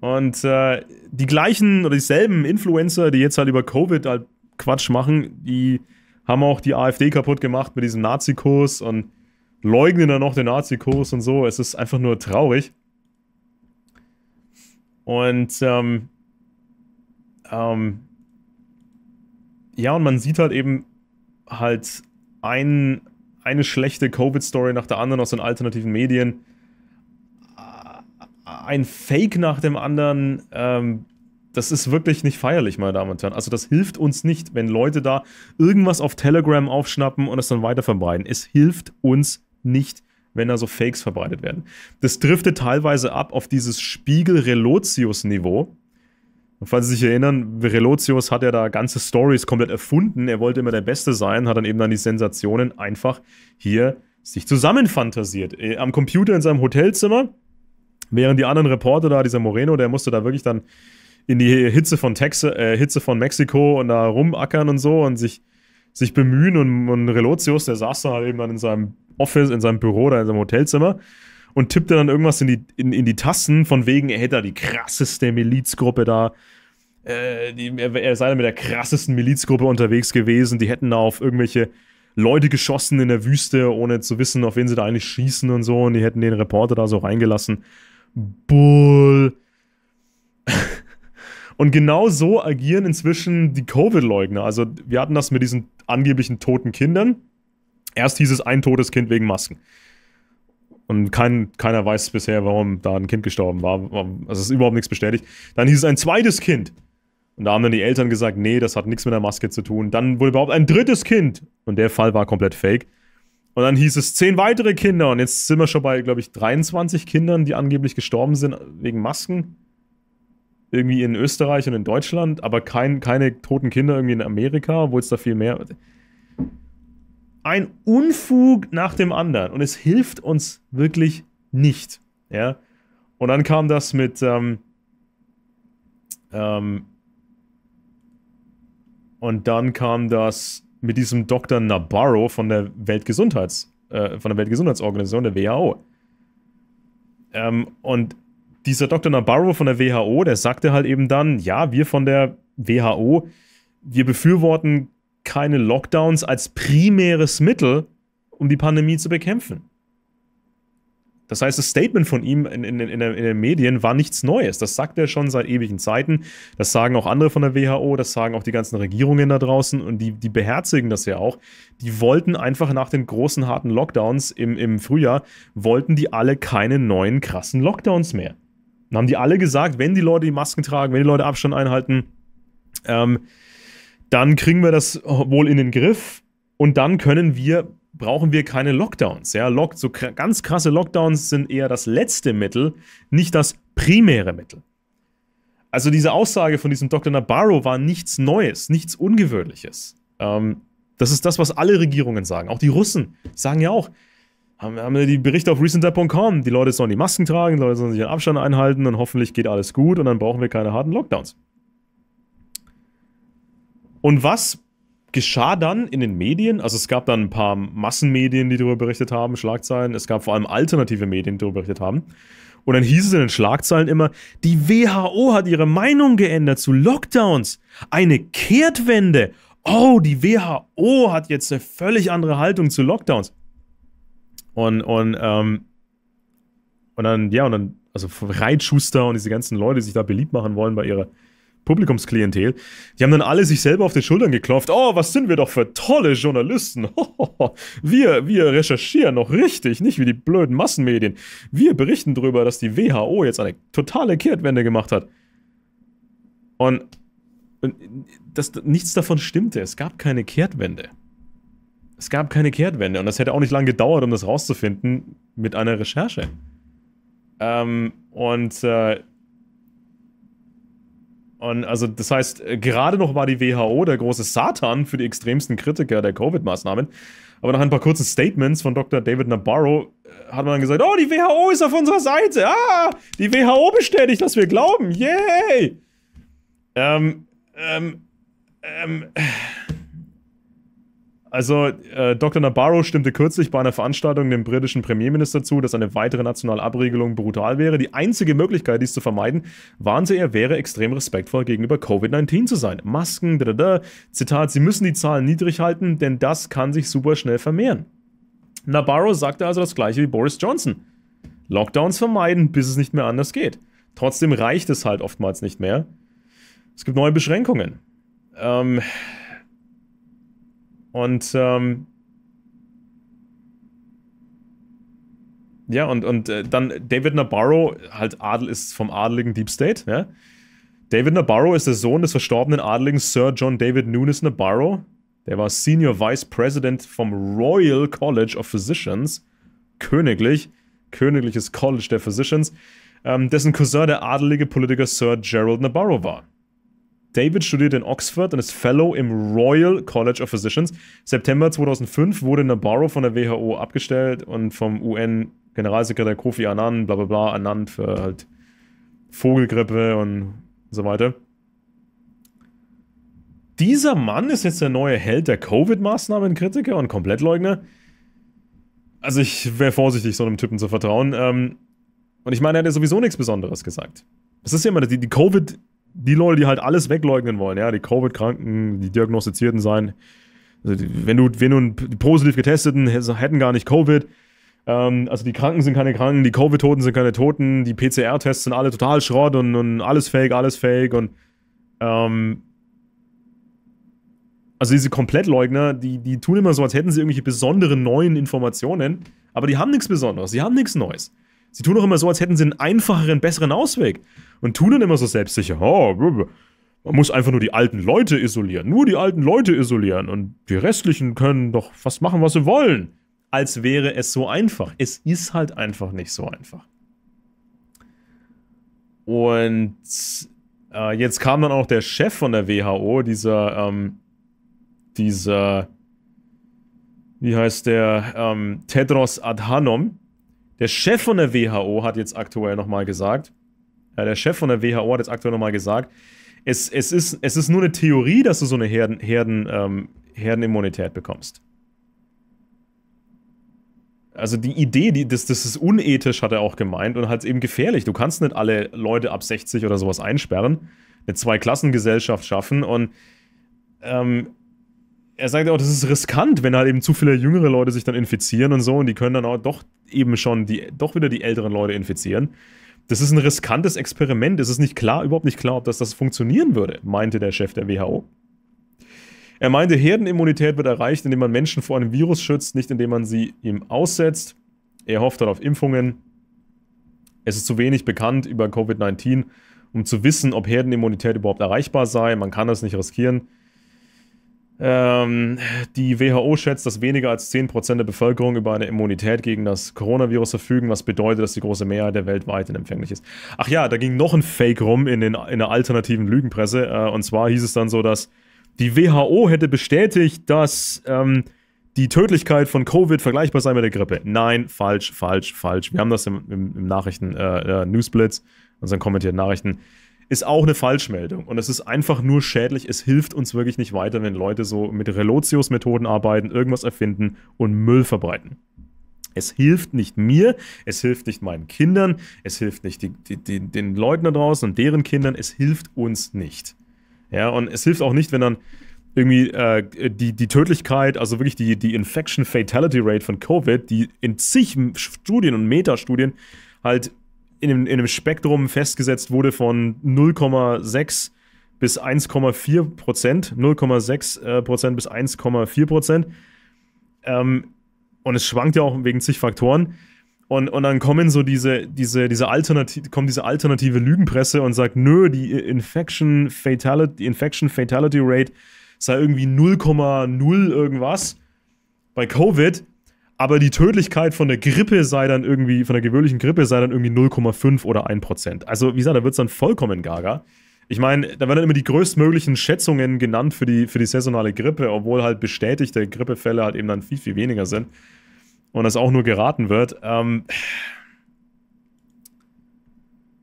Und äh, die gleichen oder dieselben Influencer, die jetzt halt über Covid halt Quatsch machen, die haben auch die AfD kaputt gemacht mit diesem Nazi-Kurs und leugnen dann noch den Nazi-Kurs und so. Es ist einfach nur traurig. Und ähm, ähm, ja, und man sieht halt eben halt ein, eine schlechte Covid-Story nach der anderen aus den alternativen Medien. Ein Fake nach dem anderen. Ähm, das ist wirklich nicht feierlich, meine Damen und Herren. Also das hilft uns nicht, wenn Leute da irgendwas auf Telegram aufschnappen und es dann weiter verbreiten. Es hilft uns nicht, wenn da so Fakes verbreitet werden. Das driftet teilweise ab auf dieses Spiegel-Relotius-Niveau. Falls Sie sich erinnern, Relotius hat ja da ganze Stories komplett erfunden. Er wollte immer der Beste sein, hat dann eben dann die Sensationen einfach hier sich zusammenfantasiert. Äh, am Computer in seinem Hotelzimmer, während die anderen Reporter da, dieser Moreno, der musste da wirklich dann in die Hitze von, Tex äh, Hitze von Mexiko und da rumackern und so und sich, sich bemühen. Und, und Relotius, der saß da halt eben dann in seinem Office, in seinem Büro, da in seinem Hotelzimmer und tippte dann irgendwas in die, in, in die Tasten, von wegen, er hätte da die krasseste Milizgruppe da. Äh, die, er, er sei da mit der krassesten Milizgruppe unterwegs gewesen. Die hätten da auf irgendwelche Leute geschossen in der Wüste, ohne zu wissen, auf wen sie da eigentlich schießen und so. Und die hätten den Reporter da so reingelassen. Bull. Und genau so agieren inzwischen die Covid-Leugner. Also wir hatten das mit diesen angeblichen toten Kindern. Erst hieß es ein totes Kind wegen Masken. Und kein, keiner weiß bisher, warum da ein Kind gestorben war. Also es ist überhaupt nichts bestätigt. Dann hieß es ein zweites Kind. Und da haben dann die Eltern gesagt, nee, das hat nichts mit der Maske zu tun. Dann wurde überhaupt ein drittes Kind. Und der Fall war komplett fake. Und dann hieß es zehn weitere Kinder. Und jetzt sind wir schon bei, glaube ich, 23 Kindern, die angeblich gestorben sind wegen Masken irgendwie in Österreich und in Deutschland, aber kein, keine toten Kinder irgendwie in Amerika, obwohl es da viel mehr. Ein Unfug nach dem anderen und es hilft uns wirklich nicht. Ja? Und dann kam das mit. Ähm, ähm, und dann kam das mit diesem Dr. Nabarro von der Weltgesundheits, äh, von der Weltgesundheitsorganisation, der WHO. Ähm, und dieser Dr. Nabarro von der WHO, der sagte halt eben dann, ja, wir von der WHO, wir befürworten keine Lockdowns als primäres Mittel, um die Pandemie zu bekämpfen. Das heißt, das Statement von ihm in, in, in, in, den Medien war nichts Neues. Das sagt er schon seit ewigen Zeiten. Das sagen auch andere von der WHO, das sagen auch die ganzen Regierungen da draußen und die, die beherzigen das ja auch. Die wollten einfach nach den großen harten Lockdowns im, im Frühjahr, wollten die alle keine neuen krassen Lockdowns mehr. Dann haben die alle gesagt, wenn die Leute die Masken tragen, wenn die Leute Abstand einhalten, ähm, dann kriegen wir das wohl in den Griff und dann können wir, brauchen wir keine Lockdowns. Ja, Lock, so kr ganz krasse Lockdowns sind eher das letzte Mittel, nicht das primäre Mittel. Also diese Aussage von diesem Dr. Nabarro war nichts Neues, nichts Ungewöhnliches. Ähm, das ist das, was alle Regierungen sagen. Auch die Russen sagen ja auch, haben, haben wir die Berichte auf recenter.com. Die Leute sollen die Masken tragen, die Leute sollen sich den Abstand einhalten und hoffentlich geht alles gut und dann brauchen wir keine harten Lockdowns. Und was geschah dann in den Medien? Also es gab dann ein paar Massenmedien, die darüber berichtet haben, Schlagzeilen. Es gab vor allem alternative Medien, die darüber berichtet haben. Und dann hieß es in den Schlagzeilen immer, die WHO hat ihre Meinung geändert zu Lockdowns. Eine Kehrtwende. Oh, die WHO hat jetzt eine völlig andere Haltung zu Lockdowns. Und, und, ähm, und dann, ja, und dann, also Reitschuster und diese ganzen Leute, die sich da beliebt machen wollen bei ihrer Publikumsklientel, die haben dann alle sich selber auf die Schultern geklopft. Oh, was sind wir doch für tolle Journalisten. Wir, wir recherchieren noch richtig, nicht wie die blöden Massenmedien. Wir berichten darüber, dass die WHO jetzt eine totale Kehrtwende gemacht hat. Und, und das, nichts davon stimmte. Es gab keine Kehrtwende. Es gab keine Kehrtwende und das hätte auch nicht lange gedauert, um das rauszufinden mit einer Recherche. Ähm, und, äh, und also das heißt, gerade noch war die WHO der große Satan für die extremsten Kritiker der Covid-Maßnahmen. Aber nach ein paar kurzen Statements von Dr. David Nabarro äh, hat man dann gesagt, oh, die WHO ist auf unserer Seite. Ah, die WHO bestätigt, dass wir glauben. Yay! Ähm, ähm, ähm. Also, äh, Dr. Nabarro stimmte kürzlich bei einer Veranstaltung dem britischen Premierminister zu, dass eine weitere nationale Abregelung brutal wäre. Die einzige Möglichkeit, dies zu vermeiden, warnte er, wäre extrem respektvoll gegenüber Covid-19 zu sein. Masken, da, da, da. Zitat, sie müssen die Zahlen niedrig halten, denn das kann sich super schnell vermehren. Nabarro sagte also das gleiche wie Boris Johnson. Lockdowns vermeiden, bis es nicht mehr anders geht. Trotzdem reicht es halt oftmals nicht mehr. Es gibt neue Beschränkungen. Ähm, und ähm, ja, und, und äh, dann David Nabarro, halt Adel ist vom adeligen Deep State, ja. David Nabarro ist der Sohn des verstorbenen adeligen Sir John David Nunes Nabarro. Der war Senior Vice President vom Royal College of Physicians. Königlich. Königliches College der Physicians. Ähm, dessen Cousin der adelige Politiker Sir Gerald Nabarro war. David studiert in Oxford und ist Fellow im Royal College of Physicians. September 2005 wurde Nabarro von der WHO abgestellt und vom UN-Generalsekretär Kofi Annan, bla bla bla, ernannt für halt Vogelgrippe und so weiter. Dieser Mann ist jetzt der neue Held der Covid-Maßnahmen-Kritiker und Komplettleugner. Also ich wäre vorsichtig, so einem Typen zu vertrauen. Ähm, und ich meine, er hat ja sowieso nichts Besonderes gesagt. Das ist ja immer die, die Covid- die Leute, die halt alles wegleugnen wollen, ja, die Covid-Kranken, die Diagnostizierten sein, also wenn du, wenn du einen positiv getesteten hätten gar nicht Covid, ähm, also die Kranken sind keine Kranken, die Covid-Toten sind keine Toten, die PCR-Tests sind alle total Schrott und, und alles Fake, alles Fake und ähm, also diese Komplettleugner, die, die tun immer so, als hätten sie irgendwelche besonderen neuen Informationen, aber die haben nichts Besonderes, sie haben nichts Neues. Sie tun auch immer so, als hätten sie einen einfacheren, besseren Ausweg und tun dann immer so selbstsicher. Oh, man muss einfach nur die alten Leute isolieren. Nur die alten Leute isolieren. Und die restlichen können doch was machen, was sie wollen. Als wäre es so einfach. Es ist halt einfach nicht so einfach. Und äh, jetzt kam dann auch der Chef von der WHO, dieser, ähm, dieser, wie heißt der, ähm, Tedros Adhanom. Der Chef von der WHO hat jetzt aktuell nochmal gesagt, ja, der Chef von der WHO hat jetzt aktuell nochmal gesagt, es, es, ist, es ist nur eine Theorie, dass du so eine Herden, Herden, ähm, Herdenimmunität bekommst. Also die Idee, die, das, das ist unethisch, hat er auch gemeint und halt eben gefährlich. Du kannst nicht alle Leute ab 60 oder sowas einsperren, eine Zweiklassengesellschaft schaffen und ähm, er sagt auch, das ist riskant, wenn halt eben zu viele jüngere Leute sich dann infizieren und so und die können dann auch doch eben schon die, doch wieder die älteren Leute infizieren das ist ein riskantes Experiment. Es ist nicht klar, überhaupt nicht klar, ob das, das funktionieren würde, meinte der Chef der WHO. Er meinte, Herdenimmunität wird erreicht, indem man Menschen vor einem Virus schützt, nicht indem man sie ihm aussetzt. Er hofft auf Impfungen. Es ist zu wenig bekannt über Covid-19, um zu wissen, ob Herdenimmunität überhaupt erreichbar sei. Man kann das nicht riskieren. Ähm, die WHO schätzt, dass weniger als 10% der Bevölkerung über eine Immunität gegen das Coronavirus verfügen, was bedeutet, dass die große Mehrheit der weltweiten empfänglich ist. Ach ja, da ging noch ein Fake rum in, den, in der alternativen Lügenpresse. Äh, und zwar hieß es dann so, dass die WHO hätte bestätigt, dass ähm, die Tödlichkeit von Covid vergleichbar sei mit der Grippe. Nein, falsch, falsch, falsch. Wir haben das im, im, im Nachrichten, äh, äh Newsblitz, unseren kommentierten Nachrichten, ist auch eine Falschmeldung. Und es ist einfach nur schädlich. Es hilft uns wirklich nicht weiter, wenn Leute so mit Relotius-Methoden arbeiten, irgendwas erfinden und Müll verbreiten. Es hilft nicht mir, es hilft nicht meinen Kindern, es hilft nicht die, die, die, den Leuten da draußen und deren Kindern, es hilft uns nicht. Ja, und es hilft auch nicht, wenn dann irgendwie äh, die, die Tödlichkeit, also wirklich die, die Infection Fatality Rate von Covid, die in zig Studien und Metastudien halt in einem, in einem Spektrum festgesetzt wurde von 0,6 bis 1,4 Prozent, 0,6 äh, Prozent bis 1,4 Prozent. Ähm, und es schwankt ja auch wegen zig Faktoren. Und, und dann kommen so diese, diese, diese Alternative, kommt diese alternative Lügenpresse und sagt, nö, die Infection Fatality, die Infection Fatality Rate sei irgendwie 0,0 irgendwas bei Covid aber die Tödlichkeit von der Grippe sei dann irgendwie, von der gewöhnlichen Grippe sei dann irgendwie 0,5 oder 1%. Also, wie gesagt, da wird es dann vollkommen gaga. Ich meine, da werden dann immer die größtmöglichen Schätzungen genannt für die, für die saisonale Grippe, obwohl halt bestätigte Grippefälle halt eben dann viel, viel weniger sind. Und das auch nur geraten wird. Ähm,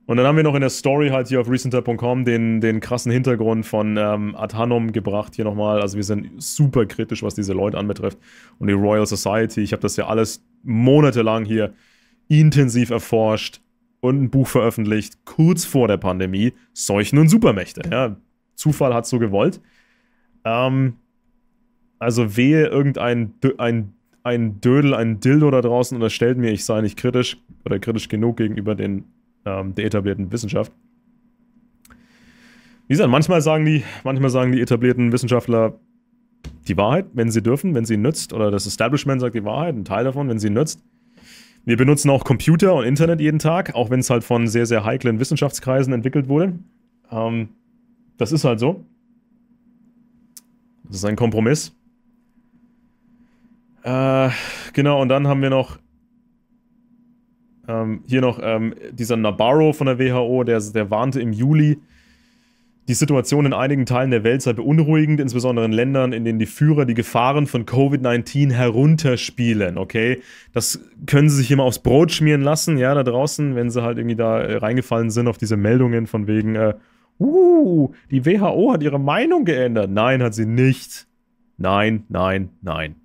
und dann haben wir noch in der Story halt hier auf recenter.com den, den krassen Hintergrund von ähm, Adhanum gebracht hier nochmal. Also wir sind super kritisch, was diese Leute anbetrifft. Und die Royal Society, ich habe das ja alles monatelang hier intensiv erforscht und ein Buch veröffentlicht, kurz vor der Pandemie, Seuchen und Supermächte. Ja, Zufall hat so gewollt. Ähm, also wehe irgendein ein, ein Dödel, ein Dildo da draußen und stellt mir, ich sei nicht kritisch oder kritisch genug gegenüber den ähm, der etablierten Wissenschaft. Wie gesagt, manchmal sagen die, manchmal sagen die etablierten Wissenschaftler die Wahrheit, wenn sie dürfen, wenn sie nützt, oder das Establishment sagt die Wahrheit, ein Teil davon, wenn sie nützt. Wir benutzen auch Computer und Internet jeden Tag, auch wenn es halt von sehr, sehr heiklen Wissenschaftskreisen entwickelt wurde. Ähm, das ist halt so. Das ist ein Kompromiss. Äh, genau, und dann haben wir noch ähm, hier noch ähm, dieser Nabarro von der WHO, der, der warnte im Juli, die Situation in einigen Teilen der Welt sei beunruhigend, insbesondere in Ländern, in denen die Führer die Gefahren von Covid-19 herunterspielen, okay? Das können sie sich immer aufs Brot schmieren lassen, ja, da draußen, wenn sie halt irgendwie da äh, reingefallen sind auf diese Meldungen von wegen, äh, uh, die WHO hat ihre Meinung geändert. Nein, hat sie nicht. Nein, nein, nein.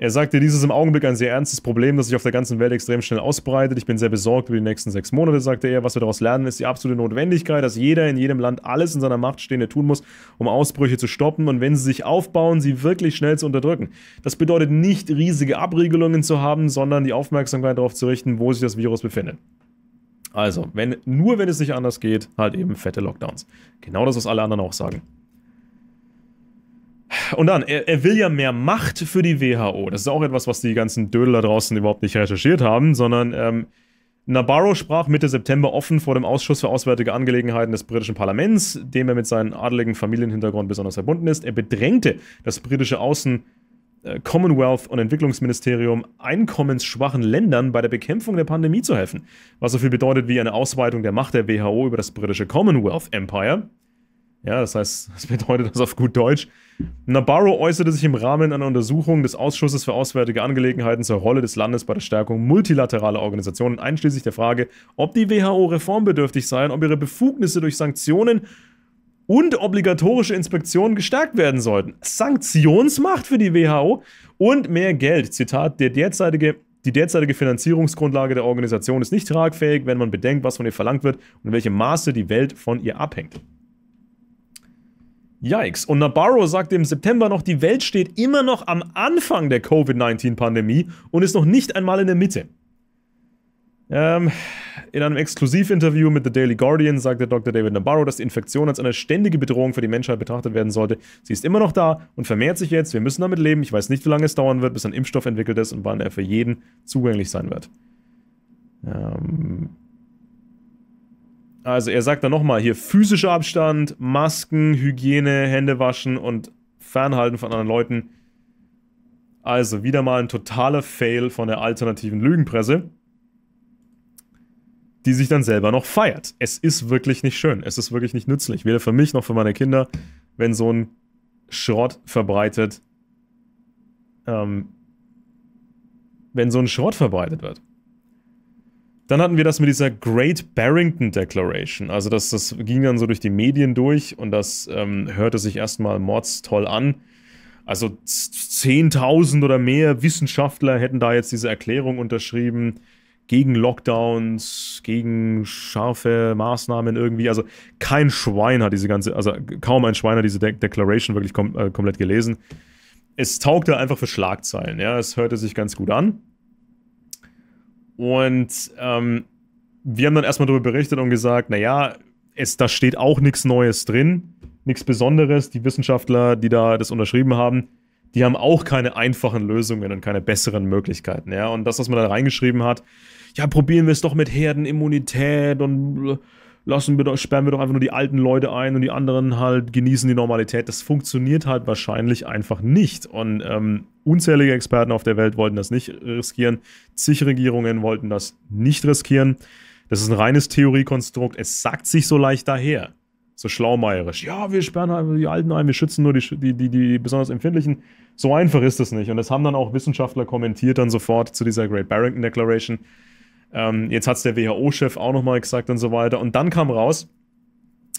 Er sagte, dies ist im Augenblick ein sehr ernstes Problem, das sich auf der ganzen Welt extrem schnell ausbreitet. Ich bin sehr besorgt über die nächsten sechs Monate, sagte er. Was wir daraus lernen, ist die absolute Notwendigkeit, dass jeder in jedem Land alles in seiner Macht Stehende tun muss, um Ausbrüche zu stoppen und wenn sie sich aufbauen, sie wirklich schnell zu unterdrücken. Das bedeutet nicht, riesige Abriegelungen zu haben, sondern die Aufmerksamkeit darauf zu richten, wo sich das Virus befindet. Also, wenn, nur wenn es nicht anders geht, halt eben fette Lockdowns. Genau das, was alle anderen auch sagen. Und dann, er, er, will ja mehr Macht für die WHO. Das ist auch etwas, was die ganzen Dödel da draußen überhaupt nicht recherchiert haben, sondern ähm, Nabarro sprach Mitte September offen vor dem Ausschuss für Auswärtige Angelegenheiten des britischen Parlaments, dem er mit seinem adeligen Familienhintergrund besonders verbunden ist. Er bedrängte das britische Außen- äh, Commonwealth und Entwicklungsministerium einkommensschwachen Ländern bei der Bekämpfung der Pandemie zu helfen, was so viel bedeutet wie eine Ausweitung der Macht der WHO über das britische Commonwealth Empire. Ja, das heißt, das bedeutet das auf gut Deutsch. Nabarro äußerte sich im Rahmen einer Untersuchung des Ausschusses für Auswärtige Angelegenheiten zur Rolle des Landes bei der Stärkung multilateraler Organisationen, einschließlich der Frage, ob die WHO reformbedürftig sei und ob ihre Befugnisse durch Sanktionen und obligatorische Inspektionen gestärkt werden sollten. Sanktionsmacht für die WHO und mehr Geld. Zitat, der derzeitige die derzeitige Finanzierungsgrundlage der Organisation ist nicht tragfähig, wenn man bedenkt, was von ihr verlangt wird und in welchem Maße die Welt von ihr abhängt. Yikes. Und Nabarro sagte im September noch, die Welt steht immer noch am Anfang der Covid-19-Pandemie und ist noch nicht einmal in der Mitte. Ähm, in einem Exklusivinterview mit The Daily Guardian sagte Dr. David Nabarro, dass die Infektion als eine ständige Bedrohung für die Menschheit betrachtet werden sollte. Sie ist immer noch da und vermehrt sich jetzt. Wir müssen damit leben. Ich weiß nicht, wie lange es dauern wird, bis ein Impfstoff entwickelt ist und wann er für jeden zugänglich sein wird. Ähm, also er sagt dann nochmal hier physischer Abstand, Masken, Hygiene, Hände waschen und Fernhalten von anderen Leuten. Also wieder mal ein totaler Fail von der alternativen Lügenpresse, die sich dann selber noch feiert. Es ist wirklich nicht schön. Es ist wirklich nicht nützlich. Weder für mich noch für meine Kinder, wenn so ein Schrott verbreitet, ähm, wenn so ein Schrott verbreitet wird. Dann hatten wir das mit dieser Great Barrington Declaration. Also das, das ging dann so durch die Medien durch und das ähm, hörte sich erstmal toll an. Also 10.000 oder mehr Wissenschaftler hätten da jetzt diese Erklärung unterschrieben gegen Lockdowns, gegen scharfe Maßnahmen irgendwie. Also kein Schwein hat diese ganze, also kaum ein Schwein hat diese De Declaration wirklich kom äh, komplett gelesen. Es taugte einfach für Schlagzeilen. Ja, es hörte sich ganz gut an. Und ähm, wir haben dann erstmal darüber berichtet und gesagt, naja, da steht auch nichts Neues drin, nichts Besonderes. Die Wissenschaftler, die da das unterschrieben haben, die haben auch keine einfachen Lösungen und keine besseren Möglichkeiten. Ja? Und das, was man da reingeschrieben hat, ja, probieren wir es doch mit Herdenimmunität und lassen wir doch, sperren wir doch einfach nur die alten Leute ein und die anderen halt genießen die Normalität. Das funktioniert halt wahrscheinlich einfach nicht. Und ähm, unzählige Experten auf der Welt wollten das nicht riskieren. Zig Regierungen wollten das nicht riskieren. Das ist ein reines Theoriekonstrukt. Es sagt sich so leicht daher. So schlaumeierisch. Ja, wir sperren halt die Alten ein, wir schützen nur die, die, die, die besonders Empfindlichen. So einfach ist das nicht. Und das haben dann auch Wissenschaftler kommentiert dann sofort zu dieser Great Barrington Declaration. Ähm, jetzt hat es der WHO-Chef auch nochmal gesagt und so weiter. Und dann kam raus,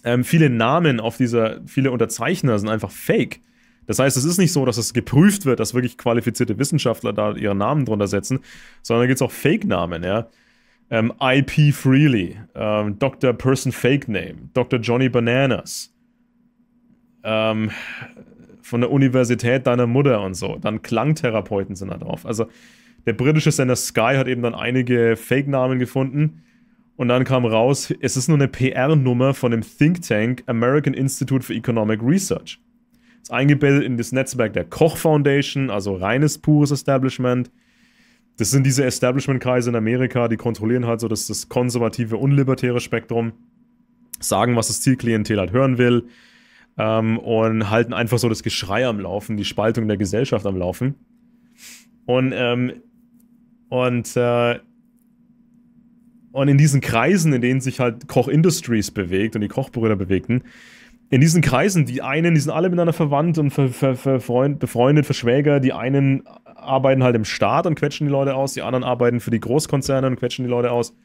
ähm, viele Namen auf dieser, viele Unterzeichner sind einfach fake. Das heißt, es ist nicht so, dass es geprüft wird, dass wirklich qualifizierte Wissenschaftler da ihre Namen drunter setzen, sondern da gibt es auch Fake-Namen, ja. Ähm, IP Freely, ähm, Dr. Person Fake Name, Dr. Johnny Bananas, ähm, von der Universität deiner Mutter und so. Dann Klangtherapeuten sind da drauf. Also der britische Sender Sky hat eben dann einige Fake-Namen gefunden. Und dann kam raus, es ist nur eine PR-Nummer von dem Think Tank American Institute for Economic Research. Ist eingebettet in das Netzwerk der Koch Foundation, also reines, pures Establishment. Das sind diese Establishment-Kreise in Amerika, die kontrollieren halt so das, das konservative und libertäre Spektrum, sagen, was das Zielklientel halt hören will ähm, und halten einfach so das Geschrei am Laufen, die Spaltung der Gesellschaft am Laufen. Und ähm, und, äh, und in diesen Kreisen, in denen sich halt Koch Industries bewegt und die Kochbrüder bewegten, in diesen Kreisen, die einen, die sind alle miteinander verwandt und ver, ver, ver Freund, befreundet, Verschwäger, die einen arbeiten halt im Staat und quetschen die Leute aus, die anderen arbeiten für die Großkonzerne und quetschen die Leute aus.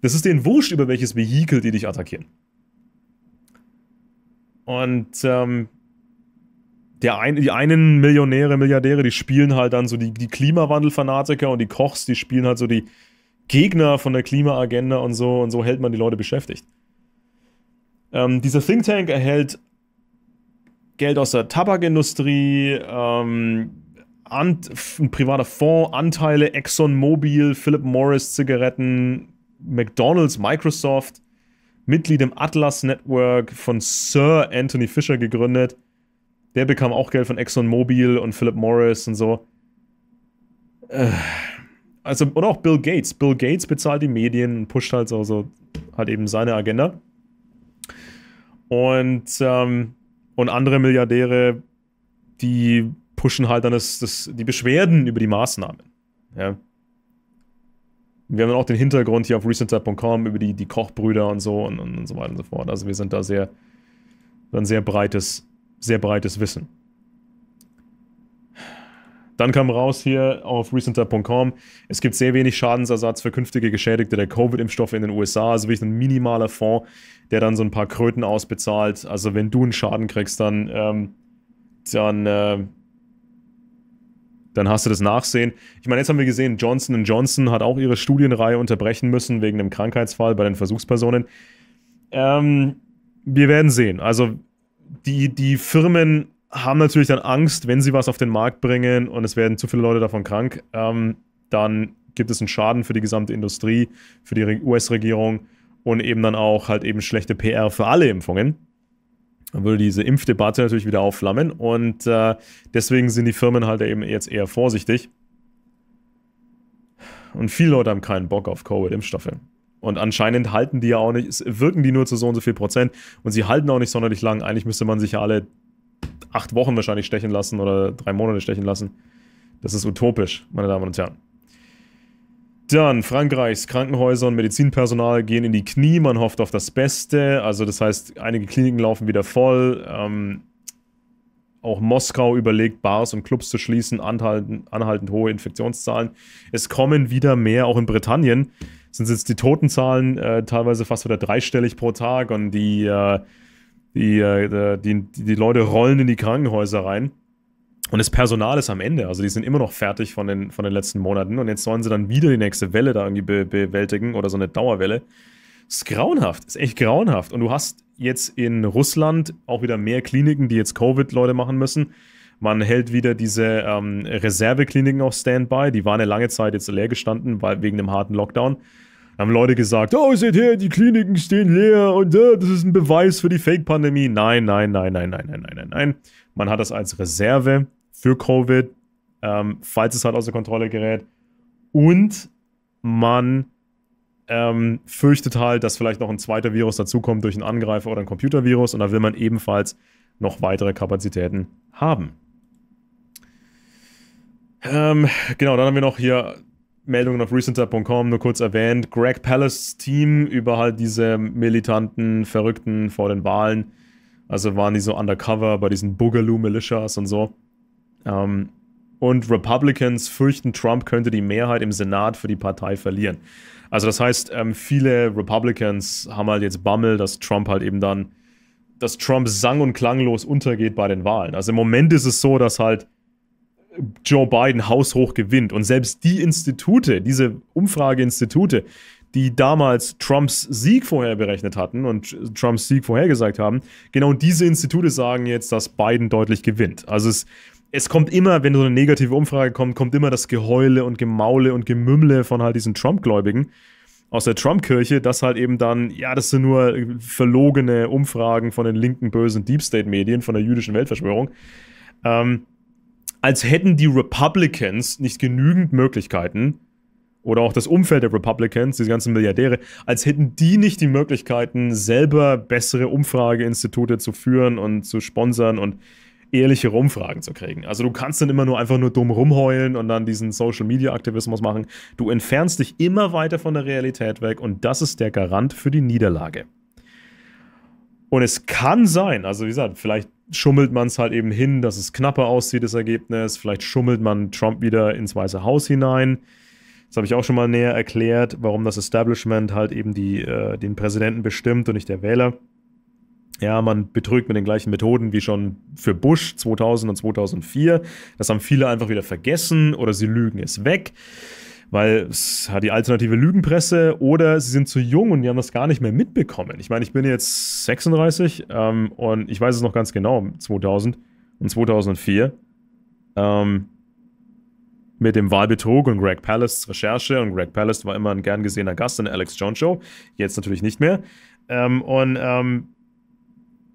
Das ist denen wurscht, über welches Vehikel die dich attackieren. Und ähm, der ein, die einen Millionäre, Milliardäre, die spielen halt dann so die, die Klimawandelfanatiker und die Kochs, die spielen halt so die Gegner von der Klimaagenda und so und so hält man die Leute beschäftigt. Ähm, dieser Think Tank erhält Geld aus der Tabakindustrie, ähm, ein privater Fonds, Anteile, ExxonMobil, Philip Morris Zigaretten, McDonald's, Microsoft, Mitglied im Atlas Network von Sir Anthony Fisher gegründet. Der bekam auch Geld von ExxonMobil und Philip Morris und so. Äh, also, oder auch Bill Gates. Bill Gates bezahlt die Medien und pusht halt so, so halt eben seine Agenda. Und, ähm, und andere Milliardäre, die pushen halt dann das, das, die Beschwerden über die Maßnahmen. Ja. Wir haben dann auch den Hintergrund hier auf recenter.com über die, die Kochbrüder und so und, und, und so weiter und so fort. Also wir sind da sehr, ein sehr breites sehr breites Wissen. Dann kam raus hier auf recenter.com, es gibt sehr wenig Schadensersatz für künftige Geschädigte der Covid-Impfstoffe in den USA. Also wirklich ein minimaler Fonds, der dann so ein paar Kröten ausbezahlt. Also wenn du einen Schaden kriegst, dann, ähm, dann, äh, dann hast du das Nachsehen. Ich meine, jetzt haben wir gesehen, Johnson Johnson hat auch ihre Studienreihe unterbrechen müssen wegen einem Krankheitsfall bei den Versuchspersonen. Ähm, wir werden sehen. Also die, die Firmen haben natürlich dann Angst, wenn sie was auf den Markt bringen und es werden zu viele Leute davon krank, ähm, dann gibt es einen Schaden für die gesamte Industrie, für die US-Regierung und eben dann auch halt eben schlechte PR für alle Impfungen. Dann würde diese Impfdebatte natürlich wieder aufflammen und äh, deswegen sind die Firmen halt eben jetzt eher vorsichtig. Und viele Leute haben keinen Bock auf Covid-Impfstoffe. Und anscheinend halten die ja auch nicht, wirken die nur zu so und so viel Prozent und sie halten auch nicht sonderlich lang. Eigentlich müsste man sich ja alle acht Wochen wahrscheinlich stechen lassen oder drei Monate stechen lassen. Das ist utopisch, meine Damen und Herren. Dann, Frankreichs Krankenhäuser und Medizinpersonal gehen in die Knie, man hofft auf das Beste. Also das heißt, einige Kliniken laufen wieder voll. Ähm, auch Moskau überlegt, Bars und Clubs zu schließen, anhaltend, anhaltend hohe Infektionszahlen. Es kommen wieder mehr, auch in Britannien sind jetzt die Totenzahlen äh, teilweise fast wieder dreistellig pro Tag und die, äh, die, äh, die, die Leute rollen in die Krankenhäuser rein. Und das Personal ist am Ende. Also die sind immer noch fertig von den, von den letzten Monaten. Und jetzt sollen sie dann wieder die nächste Welle da irgendwie be bewältigen oder so eine Dauerwelle. Ist grauenhaft, ist echt grauenhaft. Und du hast jetzt in Russland auch wieder mehr Kliniken, die jetzt Covid-Leute machen müssen. Man hält wieder diese ähm, Reservekliniken auf Standby. Die waren eine lange Zeit jetzt leer gestanden, weil wegen dem harten Lockdown. Da haben Leute gesagt, oh, seht her, die Kliniken stehen leer und äh, das ist ein Beweis für die Fake-Pandemie. Nein, nein, nein, nein, nein, nein, nein, nein, nein. Man hat das als Reserve für Covid, ähm, falls es halt außer Kontrolle gerät. Und man ähm, fürchtet halt, dass vielleicht noch ein zweiter Virus dazukommt durch einen Angreifer oder ein Computervirus und da will man ebenfalls noch weitere Kapazitäten haben. Ähm, genau, dann haben wir noch hier Meldungen auf recenter.com, nur kurz erwähnt. Greg Palace Team über halt diese militanten Verrückten vor den Wahlen. Also waren die so undercover bei diesen Boogaloo Militias und so. Ähm, und Republicans fürchten, Trump könnte die Mehrheit im Senat für die Partei verlieren. Also das heißt, ähm, viele Republicans haben halt jetzt Bammel, dass Trump halt eben dann, dass Trump sang- und klanglos untergeht bei den Wahlen. Also im Moment ist es so, dass halt Joe Biden haushoch gewinnt. Und selbst die Institute, diese Umfrageinstitute, die damals Trumps Sieg vorher berechnet hatten und Trumps Sieg vorhergesagt haben, genau diese Institute sagen jetzt, dass Biden deutlich gewinnt. Also es, es kommt immer, wenn so eine negative Umfrage kommt, kommt immer das Geheule und Gemaule und Gemümmle von halt diesen Trump-Gläubigen aus der Trump-Kirche, dass halt eben dann, ja, das sind nur verlogene Umfragen von den linken, bösen Deep State-Medien, von der jüdischen Weltverschwörung. Ähm, als hätten die Republicans nicht genügend Möglichkeiten, oder auch das Umfeld der Republicans, diese ganzen Milliardäre, als hätten die nicht die Möglichkeiten, selber bessere Umfrageinstitute zu führen und zu sponsern und ehrliche Rumfragen zu kriegen. Also du kannst dann immer nur einfach nur dumm rumheulen und dann diesen Social Media Aktivismus machen. Du entfernst dich immer weiter von der Realität weg und das ist der Garant für die Niederlage. Und es kann sein, also wie gesagt, vielleicht schummelt man es halt eben hin, dass es knapper aussieht, das Ergebnis. Vielleicht schummelt man Trump wieder ins Weiße Haus hinein. Das habe ich auch schon mal näher erklärt, warum das Establishment halt eben die, äh, den Präsidenten bestimmt und nicht der Wähler. Ja, man betrügt mit den gleichen Methoden wie schon für Bush 2000 und 2004. Das haben viele einfach wieder vergessen oder sie lügen es weg, weil es hat die alternative Lügenpresse oder sie sind zu jung und die haben das gar nicht mehr mitbekommen. Ich meine, ich bin jetzt 36 ähm, und ich weiß es noch ganz genau, 2000 und 2004. Ähm, mit dem Wahlbetrug und Greg Palast Recherche. Und Greg Palast war immer ein gern gesehener Gast in der Alex Jones Show. Jetzt natürlich nicht mehr. Ähm, und ähm,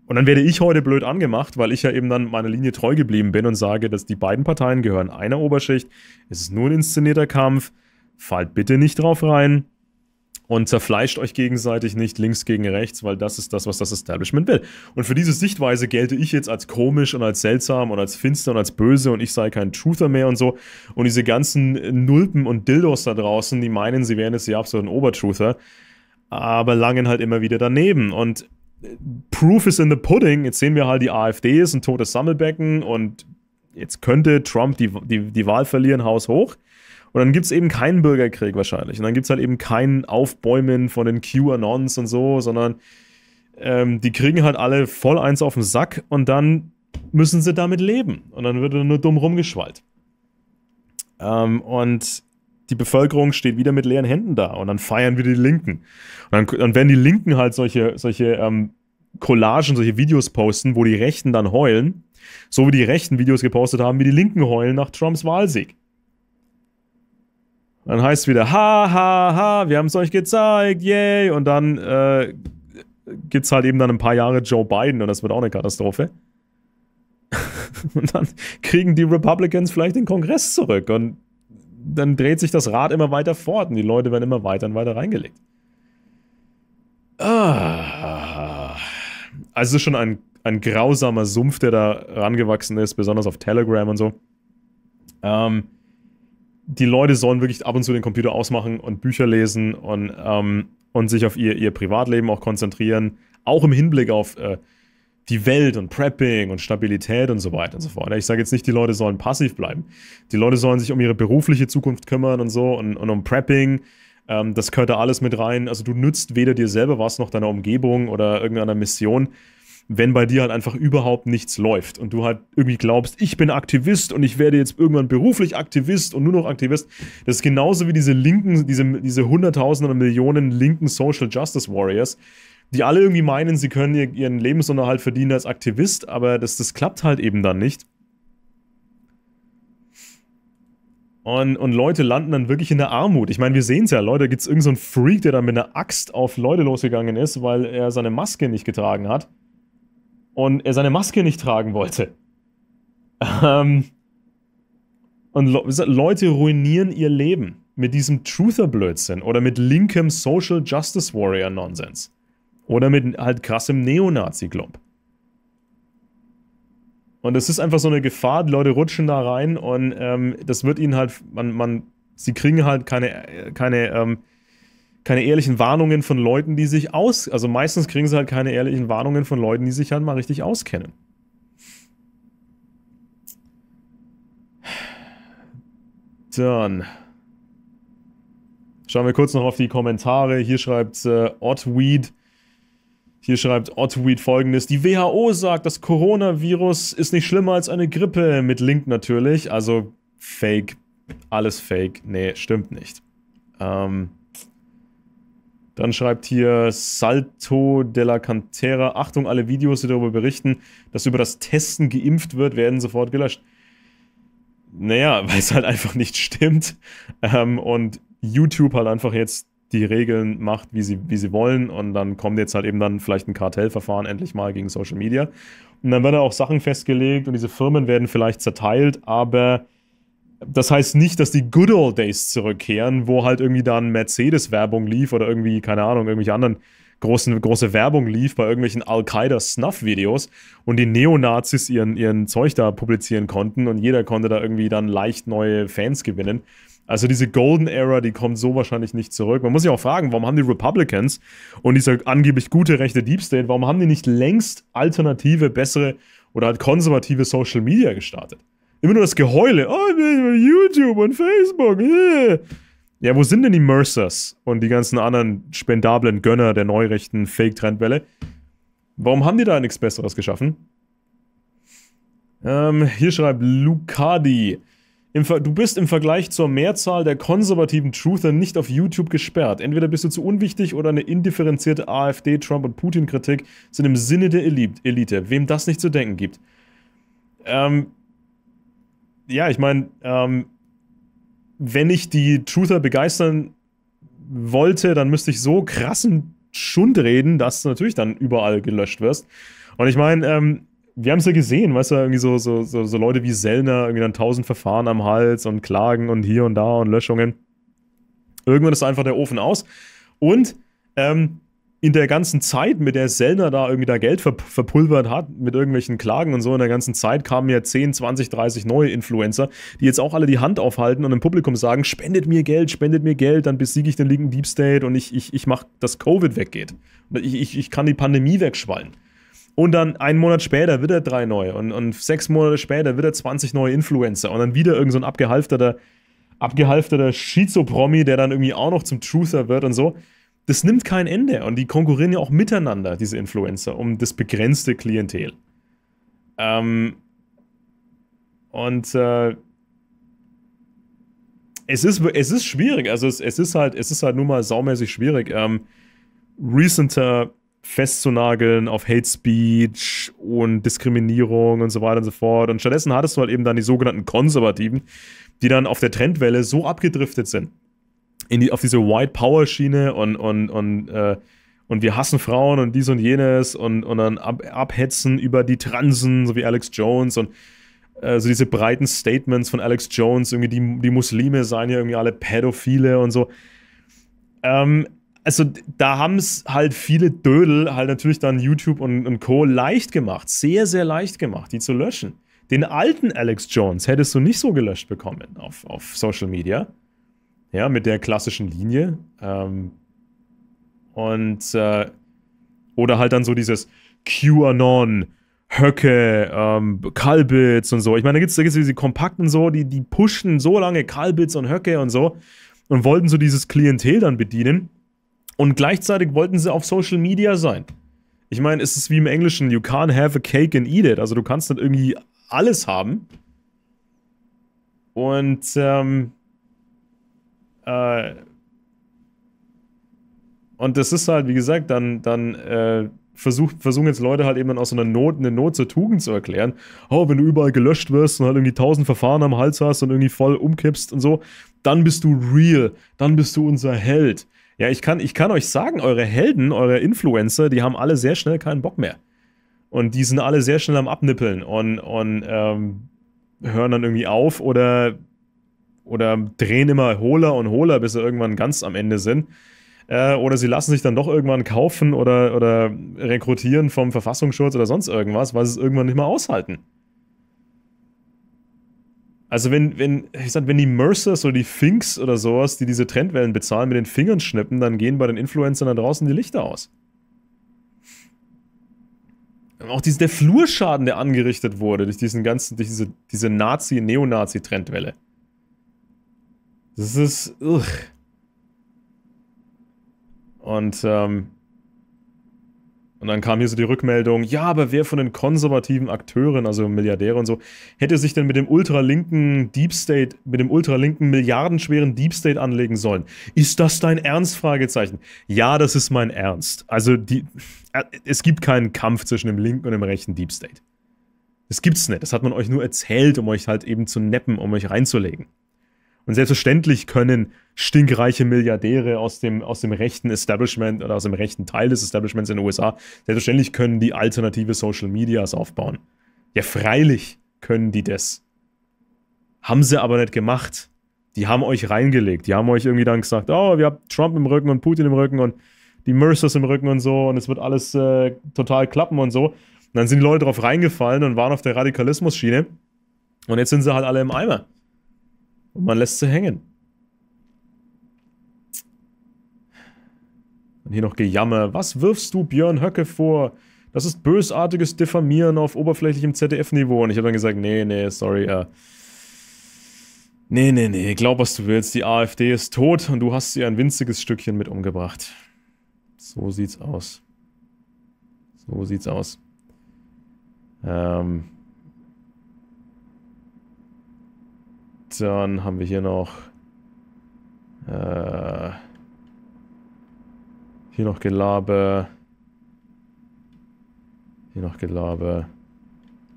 und dann werde ich heute blöd angemacht, weil ich ja eben dann meiner Linie treu geblieben bin und sage, dass die beiden Parteien gehören einer Oberschicht. Es ist nur ein inszenierter Kampf. Fallt bitte nicht drauf rein und zerfleischt euch gegenseitig nicht links gegen rechts, weil das ist das, was das Establishment will. Und für diese Sichtweise gelte ich jetzt als komisch und als seltsam und als finster und als böse und ich sei kein Truther mehr und so. Und diese ganzen Nulpen und Dildos da draußen, die meinen, sie wären jetzt die absoluten Obertruther, aber langen halt immer wieder daneben. Und Proof is in the pudding. Jetzt sehen wir halt, die AfD ist ein totes Sammelbecken und jetzt könnte Trump die, die, die Wahl verlieren, Haus hoch. Und dann gibt es eben keinen Bürgerkrieg wahrscheinlich. Und dann gibt es halt eben kein Aufbäumen von den QAnons und so, sondern ähm, die kriegen halt alle voll eins auf den Sack und dann müssen sie damit leben. Und dann wird er nur dumm rumgeschwallt. Ähm, und die Bevölkerung steht wieder mit leeren Händen da und dann feiern wieder die Linken. Und dann, dann werden die Linken halt solche, solche ähm, Collagen, solche Videos posten, wo die Rechten dann heulen, so wie die Rechten Videos gepostet haben, wie die Linken heulen nach Trumps Wahlsieg. Dann heißt es wieder, ha, ha, ha, wir haben es euch gezeigt, yay. Und dann äh, gibt es halt eben dann ein paar Jahre Joe Biden und das wird auch eine Katastrophe. und dann kriegen die Republicans vielleicht den Kongress zurück und dann dreht sich das Rad immer weiter fort und die Leute werden immer weiter und weiter reingelegt. Ah. Also es ist schon ein, ein grausamer Sumpf, der da rangewachsen ist, besonders auf Telegram und so. Ähm, die Leute sollen wirklich ab und zu den Computer ausmachen und Bücher lesen und, ähm, und sich auf ihr, ihr Privatleben auch konzentrieren. Auch im Hinblick auf äh, die Welt und Prepping und Stabilität und so weiter und so fort. Ich sage jetzt nicht, die Leute sollen passiv bleiben. Die Leute sollen sich um ihre berufliche Zukunft kümmern und so und, und um Prepping. Ähm, das gehört da alles mit rein. Also du nützt weder dir selber was noch deiner Umgebung oder irgendeiner Mission, wenn bei dir halt einfach überhaupt nichts läuft und du halt irgendwie glaubst, ich bin Aktivist und ich werde jetzt irgendwann beruflich Aktivist und nur noch Aktivist. Das ist genauso wie diese linken, diese, diese Hunderttausende und Millionen linken Social Justice Warriors, die alle irgendwie meinen, sie können ihren Lebensunterhalt verdienen als Aktivist, aber das, das klappt halt eben dann nicht. Und, und Leute landen dann wirklich in der Armut. Ich meine, wir sehen es ja, Leute, da gibt es irgendeinen so Freak, der dann mit einer Axt auf Leute losgegangen ist, weil er seine Maske nicht getragen hat. Und er seine Maske nicht tragen wollte. Ähm und Le Leute ruinieren ihr Leben mit diesem Truther-Blödsinn oder mit linkem Social Justice Warrior-Nonsens. Oder mit halt krassem Neonazi-Glob. Und das ist einfach so eine Gefahr, die Leute rutschen da rein und ähm, das wird ihnen halt, man, man, sie kriegen halt keine, äh, keine, ähm, keine ehrlichen Warnungen von Leuten, die sich aus, also meistens kriegen sie halt keine ehrlichen Warnungen von Leuten, die sich halt mal richtig auskennen. Dann schauen wir kurz noch auf die Kommentare. Hier schreibt äh, Oddweed. Hier schreibt Ottweed folgendes: Die WHO sagt, das Coronavirus ist nicht schlimmer als eine Grippe. Mit Link natürlich. Also fake. Alles fake. Nee, stimmt nicht. Ähm. Dann schreibt hier Salto della Cantera. Achtung, alle Videos, die darüber berichten, dass über das Testen geimpft wird, werden sofort gelöscht. Naja, weil es halt einfach nicht stimmt. Ähm, und YouTube halt einfach jetzt die Regeln macht, wie sie, wie sie wollen. Und dann kommt jetzt halt eben dann vielleicht ein Kartellverfahren endlich mal gegen Social Media. Und dann werden auch Sachen festgelegt und diese Firmen werden vielleicht zerteilt, aber das heißt nicht, dass die Good Old Days zurückkehren, wo halt irgendwie dann Mercedes-Werbung lief oder irgendwie, keine Ahnung, irgendwelche anderen großen, große Werbung lief bei irgendwelchen Al-Qaida-Snuff-Videos und die Neonazis ihren, ihren Zeug da publizieren konnten und jeder konnte da irgendwie dann leicht neue Fans gewinnen. Also diese Golden Era, die kommt so wahrscheinlich nicht zurück. Man muss sich auch fragen, warum haben die Republicans und dieser angeblich gute rechte Deep State, warum haben die nicht längst alternative, bessere oder halt konservative Social Media gestartet? Immer nur das Geheule. Oh, YouTube und Facebook. Yeah. Äh. Ja, wo sind denn die Mercers und die ganzen anderen spendablen Gönner der neurechten Fake-Trendwelle? Warum haben die da nichts Besseres geschaffen? Ähm, hier schreibt Lucadi du bist im Vergleich zur Mehrzahl der konservativen Truther nicht auf YouTube gesperrt. Entweder bist du zu unwichtig oder eine indifferenzierte AfD, Trump und Putin-Kritik sind im Sinne der Elite. Wem das nicht zu denken gibt. Ähm, ja, ich meine, ähm, wenn ich die Truther begeistern wollte, dann müsste ich so krassen Schund reden, dass du natürlich dann überall gelöscht wirst. Und ich meine, ähm, wir haben es ja gesehen, weißt du, irgendwie so, so, so, so Leute wie Sellner, irgendwie dann tausend Verfahren am Hals und Klagen und hier und da und Löschungen. Irgendwann ist einfach der Ofen aus. Und ähm, in der ganzen Zeit, mit der Sellner da irgendwie da Geld ver verpulvert hat, mit irgendwelchen Klagen und so, in der ganzen Zeit kamen ja 10, 20, 30 neue Influencer, die jetzt auch alle die Hand aufhalten und im Publikum sagen, spendet mir Geld, spendet mir Geld, dann besiege ich den linken Deep State und ich, ich, ich mache, dass Covid weggeht. Ich, ich, ich kann die Pandemie wegschwallen. Und dann einen Monat später wieder drei neue. Und, und sechs Monate später wieder 20 neue Influencer. Und dann wieder irgendein so abgehalfterter, abgehalfterter schizo der dann irgendwie auch noch zum Truther wird und so. Das nimmt kein Ende. Und die konkurrieren ja auch miteinander, diese Influencer, um das begrenzte Klientel. Ähm und äh es, ist, es ist schwierig. Also es, es, ist halt, es ist halt nun mal saumäßig schwierig. Ähm, recenter festzunageln auf Hate Speech und Diskriminierung und so weiter und so fort. Und stattdessen hattest du halt eben dann die sogenannten Konservativen, die dann auf der Trendwelle so abgedriftet sind. In die, auf diese White Power Schiene und, und, und, äh, und wir hassen Frauen und dies und jenes und, und dann ab, abhetzen über die Transen, so wie Alex Jones und äh, so diese breiten Statements von Alex Jones, irgendwie die, die Muslime seien ja irgendwie alle Pädophile und so. Ähm, also da haben es halt viele Dödel halt natürlich dann YouTube und, und Co. leicht gemacht, sehr, sehr leicht gemacht, die zu löschen. Den alten Alex Jones hättest du nicht so gelöscht bekommen auf, auf Social Media. Ja, mit der klassischen Linie. Ähm, und äh, oder halt dann so dieses QAnon, Höcke, ähm, Kalbitz und so. Ich meine, da gibt es diese Kompakten so, die, die pushen so lange Kalbitz und Höcke und so und wollten so dieses Klientel dann bedienen. Und gleichzeitig wollten sie auf Social Media sein. Ich meine, es ist wie im Englischen, you can't have a cake and eat it. Also du kannst nicht irgendwie alles haben. Und ähm, äh, und das ist halt, wie gesagt, dann, dann äh, versucht, versuchen jetzt Leute halt eben dann aus so einer Not, eine Not zur Tugend zu erklären. Oh, wenn du überall gelöscht wirst und halt irgendwie tausend Verfahren am Hals hast und irgendwie voll umkippst und so, dann bist du real, dann bist du unser Held. Ja, ich kann, ich kann euch sagen, eure Helden, eure Influencer, die haben alle sehr schnell keinen Bock mehr. Und die sind alle sehr schnell am Abnippeln und, und ähm, hören dann irgendwie auf oder, oder drehen immer hohler und hohler, bis sie irgendwann ganz am Ende sind. Äh, oder sie lassen sich dann doch irgendwann kaufen oder, oder rekrutieren vom Verfassungsschutz oder sonst irgendwas, weil sie es irgendwann nicht mehr aushalten. Also wenn, wenn, ich sag, wenn die Mercers oder die Finks oder sowas, die diese Trendwellen bezahlen, mit den Fingern schnippen, dann gehen bei den Influencern da draußen die Lichter aus. Auch diese, der Flurschaden, der angerichtet wurde durch diesen ganzen, durch diese, diese Nazi, Neonazi-Trendwelle. Das ist. Ugh. Und ähm, und dann kam hier so die Rückmeldung, ja, aber wer von den konservativen Akteuren, also Milliardäre und so, hätte sich denn mit dem ultralinken Deep State, mit dem ultralinken milliardenschweren Deep State anlegen sollen? Ist das dein Ernst? Fragezeichen. Ja, das ist mein Ernst. Also die, äh, es gibt keinen Kampf zwischen dem linken und dem rechten Deep State. Das gibt's nicht. Das hat man euch nur erzählt, um euch halt eben zu neppen, um euch reinzulegen. Und selbstverständlich können stinkreiche Milliardäre aus dem, aus dem rechten Establishment oder aus dem rechten Teil des Establishments in den USA, selbstverständlich können die alternative Social Medias aufbauen. Ja, freilich können die das. Haben sie aber nicht gemacht. Die haben euch reingelegt. Die haben euch irgendwie dann gesagt, oh, wir haben Trump im Rücken und Putin im Rücken und die Mercers im Rücken und so und es wird alles äh, total klappen und so. Und dann sind die Leute drauf reingefallen und waren auf der Radikalismus-Schiene. Und jetzt sind sie halt alle im Eimer. Und man lässt sie hängen. Und hier noch Gejammer. Was wirfst du Björn Höcke vor? Das ist bösartiges Diffamieren auf oberflächlichem ZDF-Niveau. Und ich habe dann gesagt, nee, nee, sorry, äh, Nee, nee, nee, glaub was du willst, die AfD ist tot und du hast sie ein winziges Stückchen mit umgebracht. So sieht's aus. So sieht's aus. Ähm, Dann haben wir hier noch... Äh, hier noch Gelaber. Hier noch Gelaber.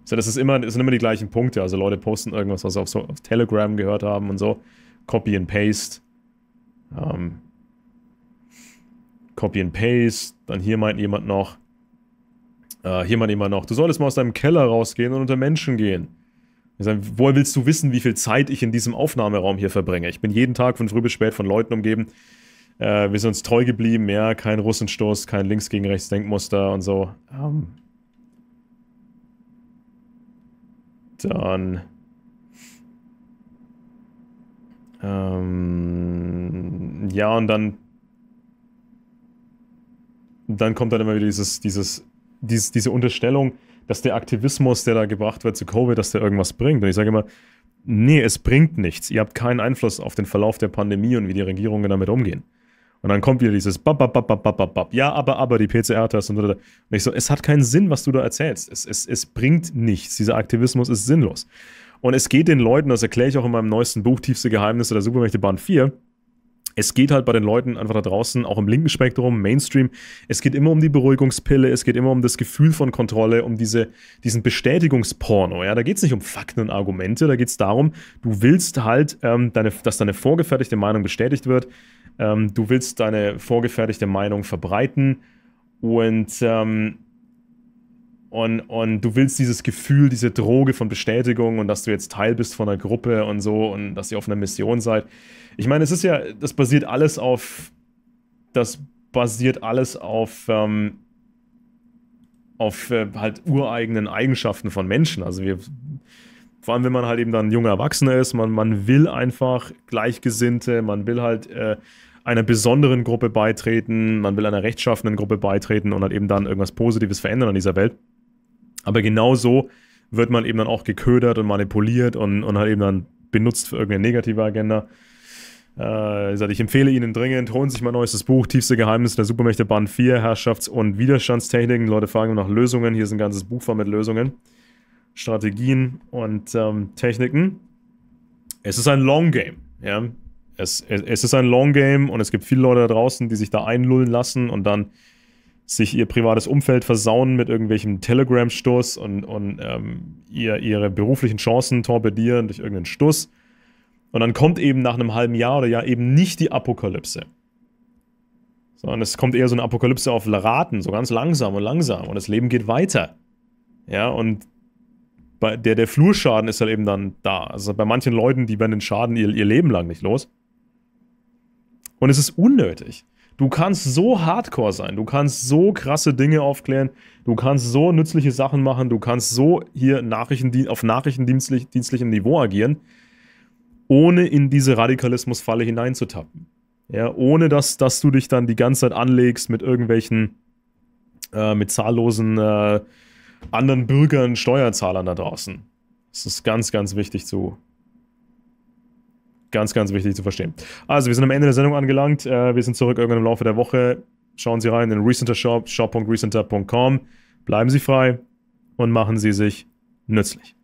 So, das, ist immer, das sind immer die gleichen Punkte. Also Leute posten irgendwas, was sie auf, so, auf Telegram gehört haben und so. Copy and Paste. Ähm, Copy and Paste. Dann hier meint jemand noch, äh, hier meint jemand noch, du solltest mal aus deinem Keller rausgehen und unter Menschen gehen. Sage, woher willst du wissen, wie viel Zeit ich in diesem Aufnahmeraum hier verbringe? Ich bin jeden Tag von früh bis spät von Leuten umgeben. Äh, wir sind uns treu geblieben, ja, kein Russenstoß, kein links gegen rechts Denkmuster und so. Um. Ähm, dann. Ähm, ja, und dann. Dann kommt dann immer wieder dieses, dieses, dieses diese Unterstellung, dass der Aktivismus, der da gebracht wird zu Covid, dass der irgendwas bringt. Und ich sage immer, nee, es bringt nichts. Ihr habt keinen Einfluss auf den Verlauf der Pandemie und wie die Regierungen damit umgehen. Und dann kommt wieder dieses bap, bap, bap, bap, bap, bap. Ja, aber, aber, die PCR-Tests und so. Und ich so, es hat keinen Sinn, was du da erzählst. Es, es, es bringt nichts. Dieser Aktivismus ist sinnlos. Und es geht den Leuten, das erkläre ich auch in meinem neuesten Buch, Tiefste Geheimnisse der Supermächte Band 4, es geht halt bei den Leuten einfach da draußen, auch im linken Spektrum, Mainstream, es geht immer um die Beruhigungspille, es geht immer um das Gefühl von Kontrolle, um diese, diesen Bestätigungsporno. Ja? Da geht es nicht um Fakten und Argumente, da geht es darum, du willst halt, ähm, deine, dass deine vorgefertigte Meinung bestätigt wird, ähm, du willst deine vorgefertigte Meinung verbreiten und ähm, und, und du willst dieses Gefühl, diese Droge von Bestätigung und dass du jetzt Teil bist von einer Gruppe und so und dass ihr auf einer Mission seid. Ich meine, es ist ja, das basiert alles auf, das basiert alles auf, ähm, auf äh, halt ureigenen Eigenschaften von Menschen. Also wir, vor allem wenn man halt eben dann junger Erwachsener ist, man, man will einfach Gleichgesinnte, man will halt äh, einer besonderen Gruppe beitreten, man will einer rechtschaffenden Gruppe beitreten und halt eben dann irgendwas Positives verändern an dieser Welt. Aber genau so wird man eben dann auch geködert und manipuliert und, und halt eben dann benutzt für irgendeine negative Agenda. Äh, ich empfehle Ihnen dringend, holen Sie sich mein neuestes Buch, Tiefste Geheimnisse der Supermächte Band 4, Herrschafts- und Widerstandstechniken. Leute fragen nach Lösungen. Hier ist ein ganzes Buch voll mit Lösungen, Strategien und ähm, Techniken. Es ist ein Long Game. Ja? Es, es, es, ist ein Long Game und es gibt viele Leute da draußen, die sich da einlullen lassen und dann sich ihr privates Umfeld versauen mit irgendwelchem Telegram-Stuss und, und ähm, ihr, ihre beruflichen Chancen torpedieren durch irgendeinen Stuss. Und dann kommt eben nach einem halben Jahr oder Jahr eben nicht die Apokalypse. Sondern es kommt eher so eine Apokalypse auf Raten, so ganz langsam und langsam. Und das Leben geht weiter. Ja, und bei der, der Flurschaden ist halt eben dann da. Also bei manchen Leuten, die werden den Schaden ihr, ihr Leben lang nicht los. Und es ist unnötig. Du kannst so hardcore sein, du kannst so krasse Dinge aufklären, du kannst so nützliche Sachen machen, du kannst so hier Nachrichtendien auf nachrichtendienstlichem Niveau agieren, ohne in diese Radikalismusfalle hineinzutappen. Ja, ohne dass, dass du dich dann die ganze Zeit anlegst mit irgendwelchen, äh, mit zahllosen äh, anderen Bürgern, Steuerzahlern da draußen. Das ist ganz, ganz wichtig zu, Ganz, ganz wichtig zu verstehen. Also, wir sind am Ende der Sendung angelangt. Äh, wir sind zurück irgendwann im Laufe der Woche. Schauen Sie rein in den Recenter Shop, shop.recenter.com. Bleiben Sie frei und machen Sie sich nützlich.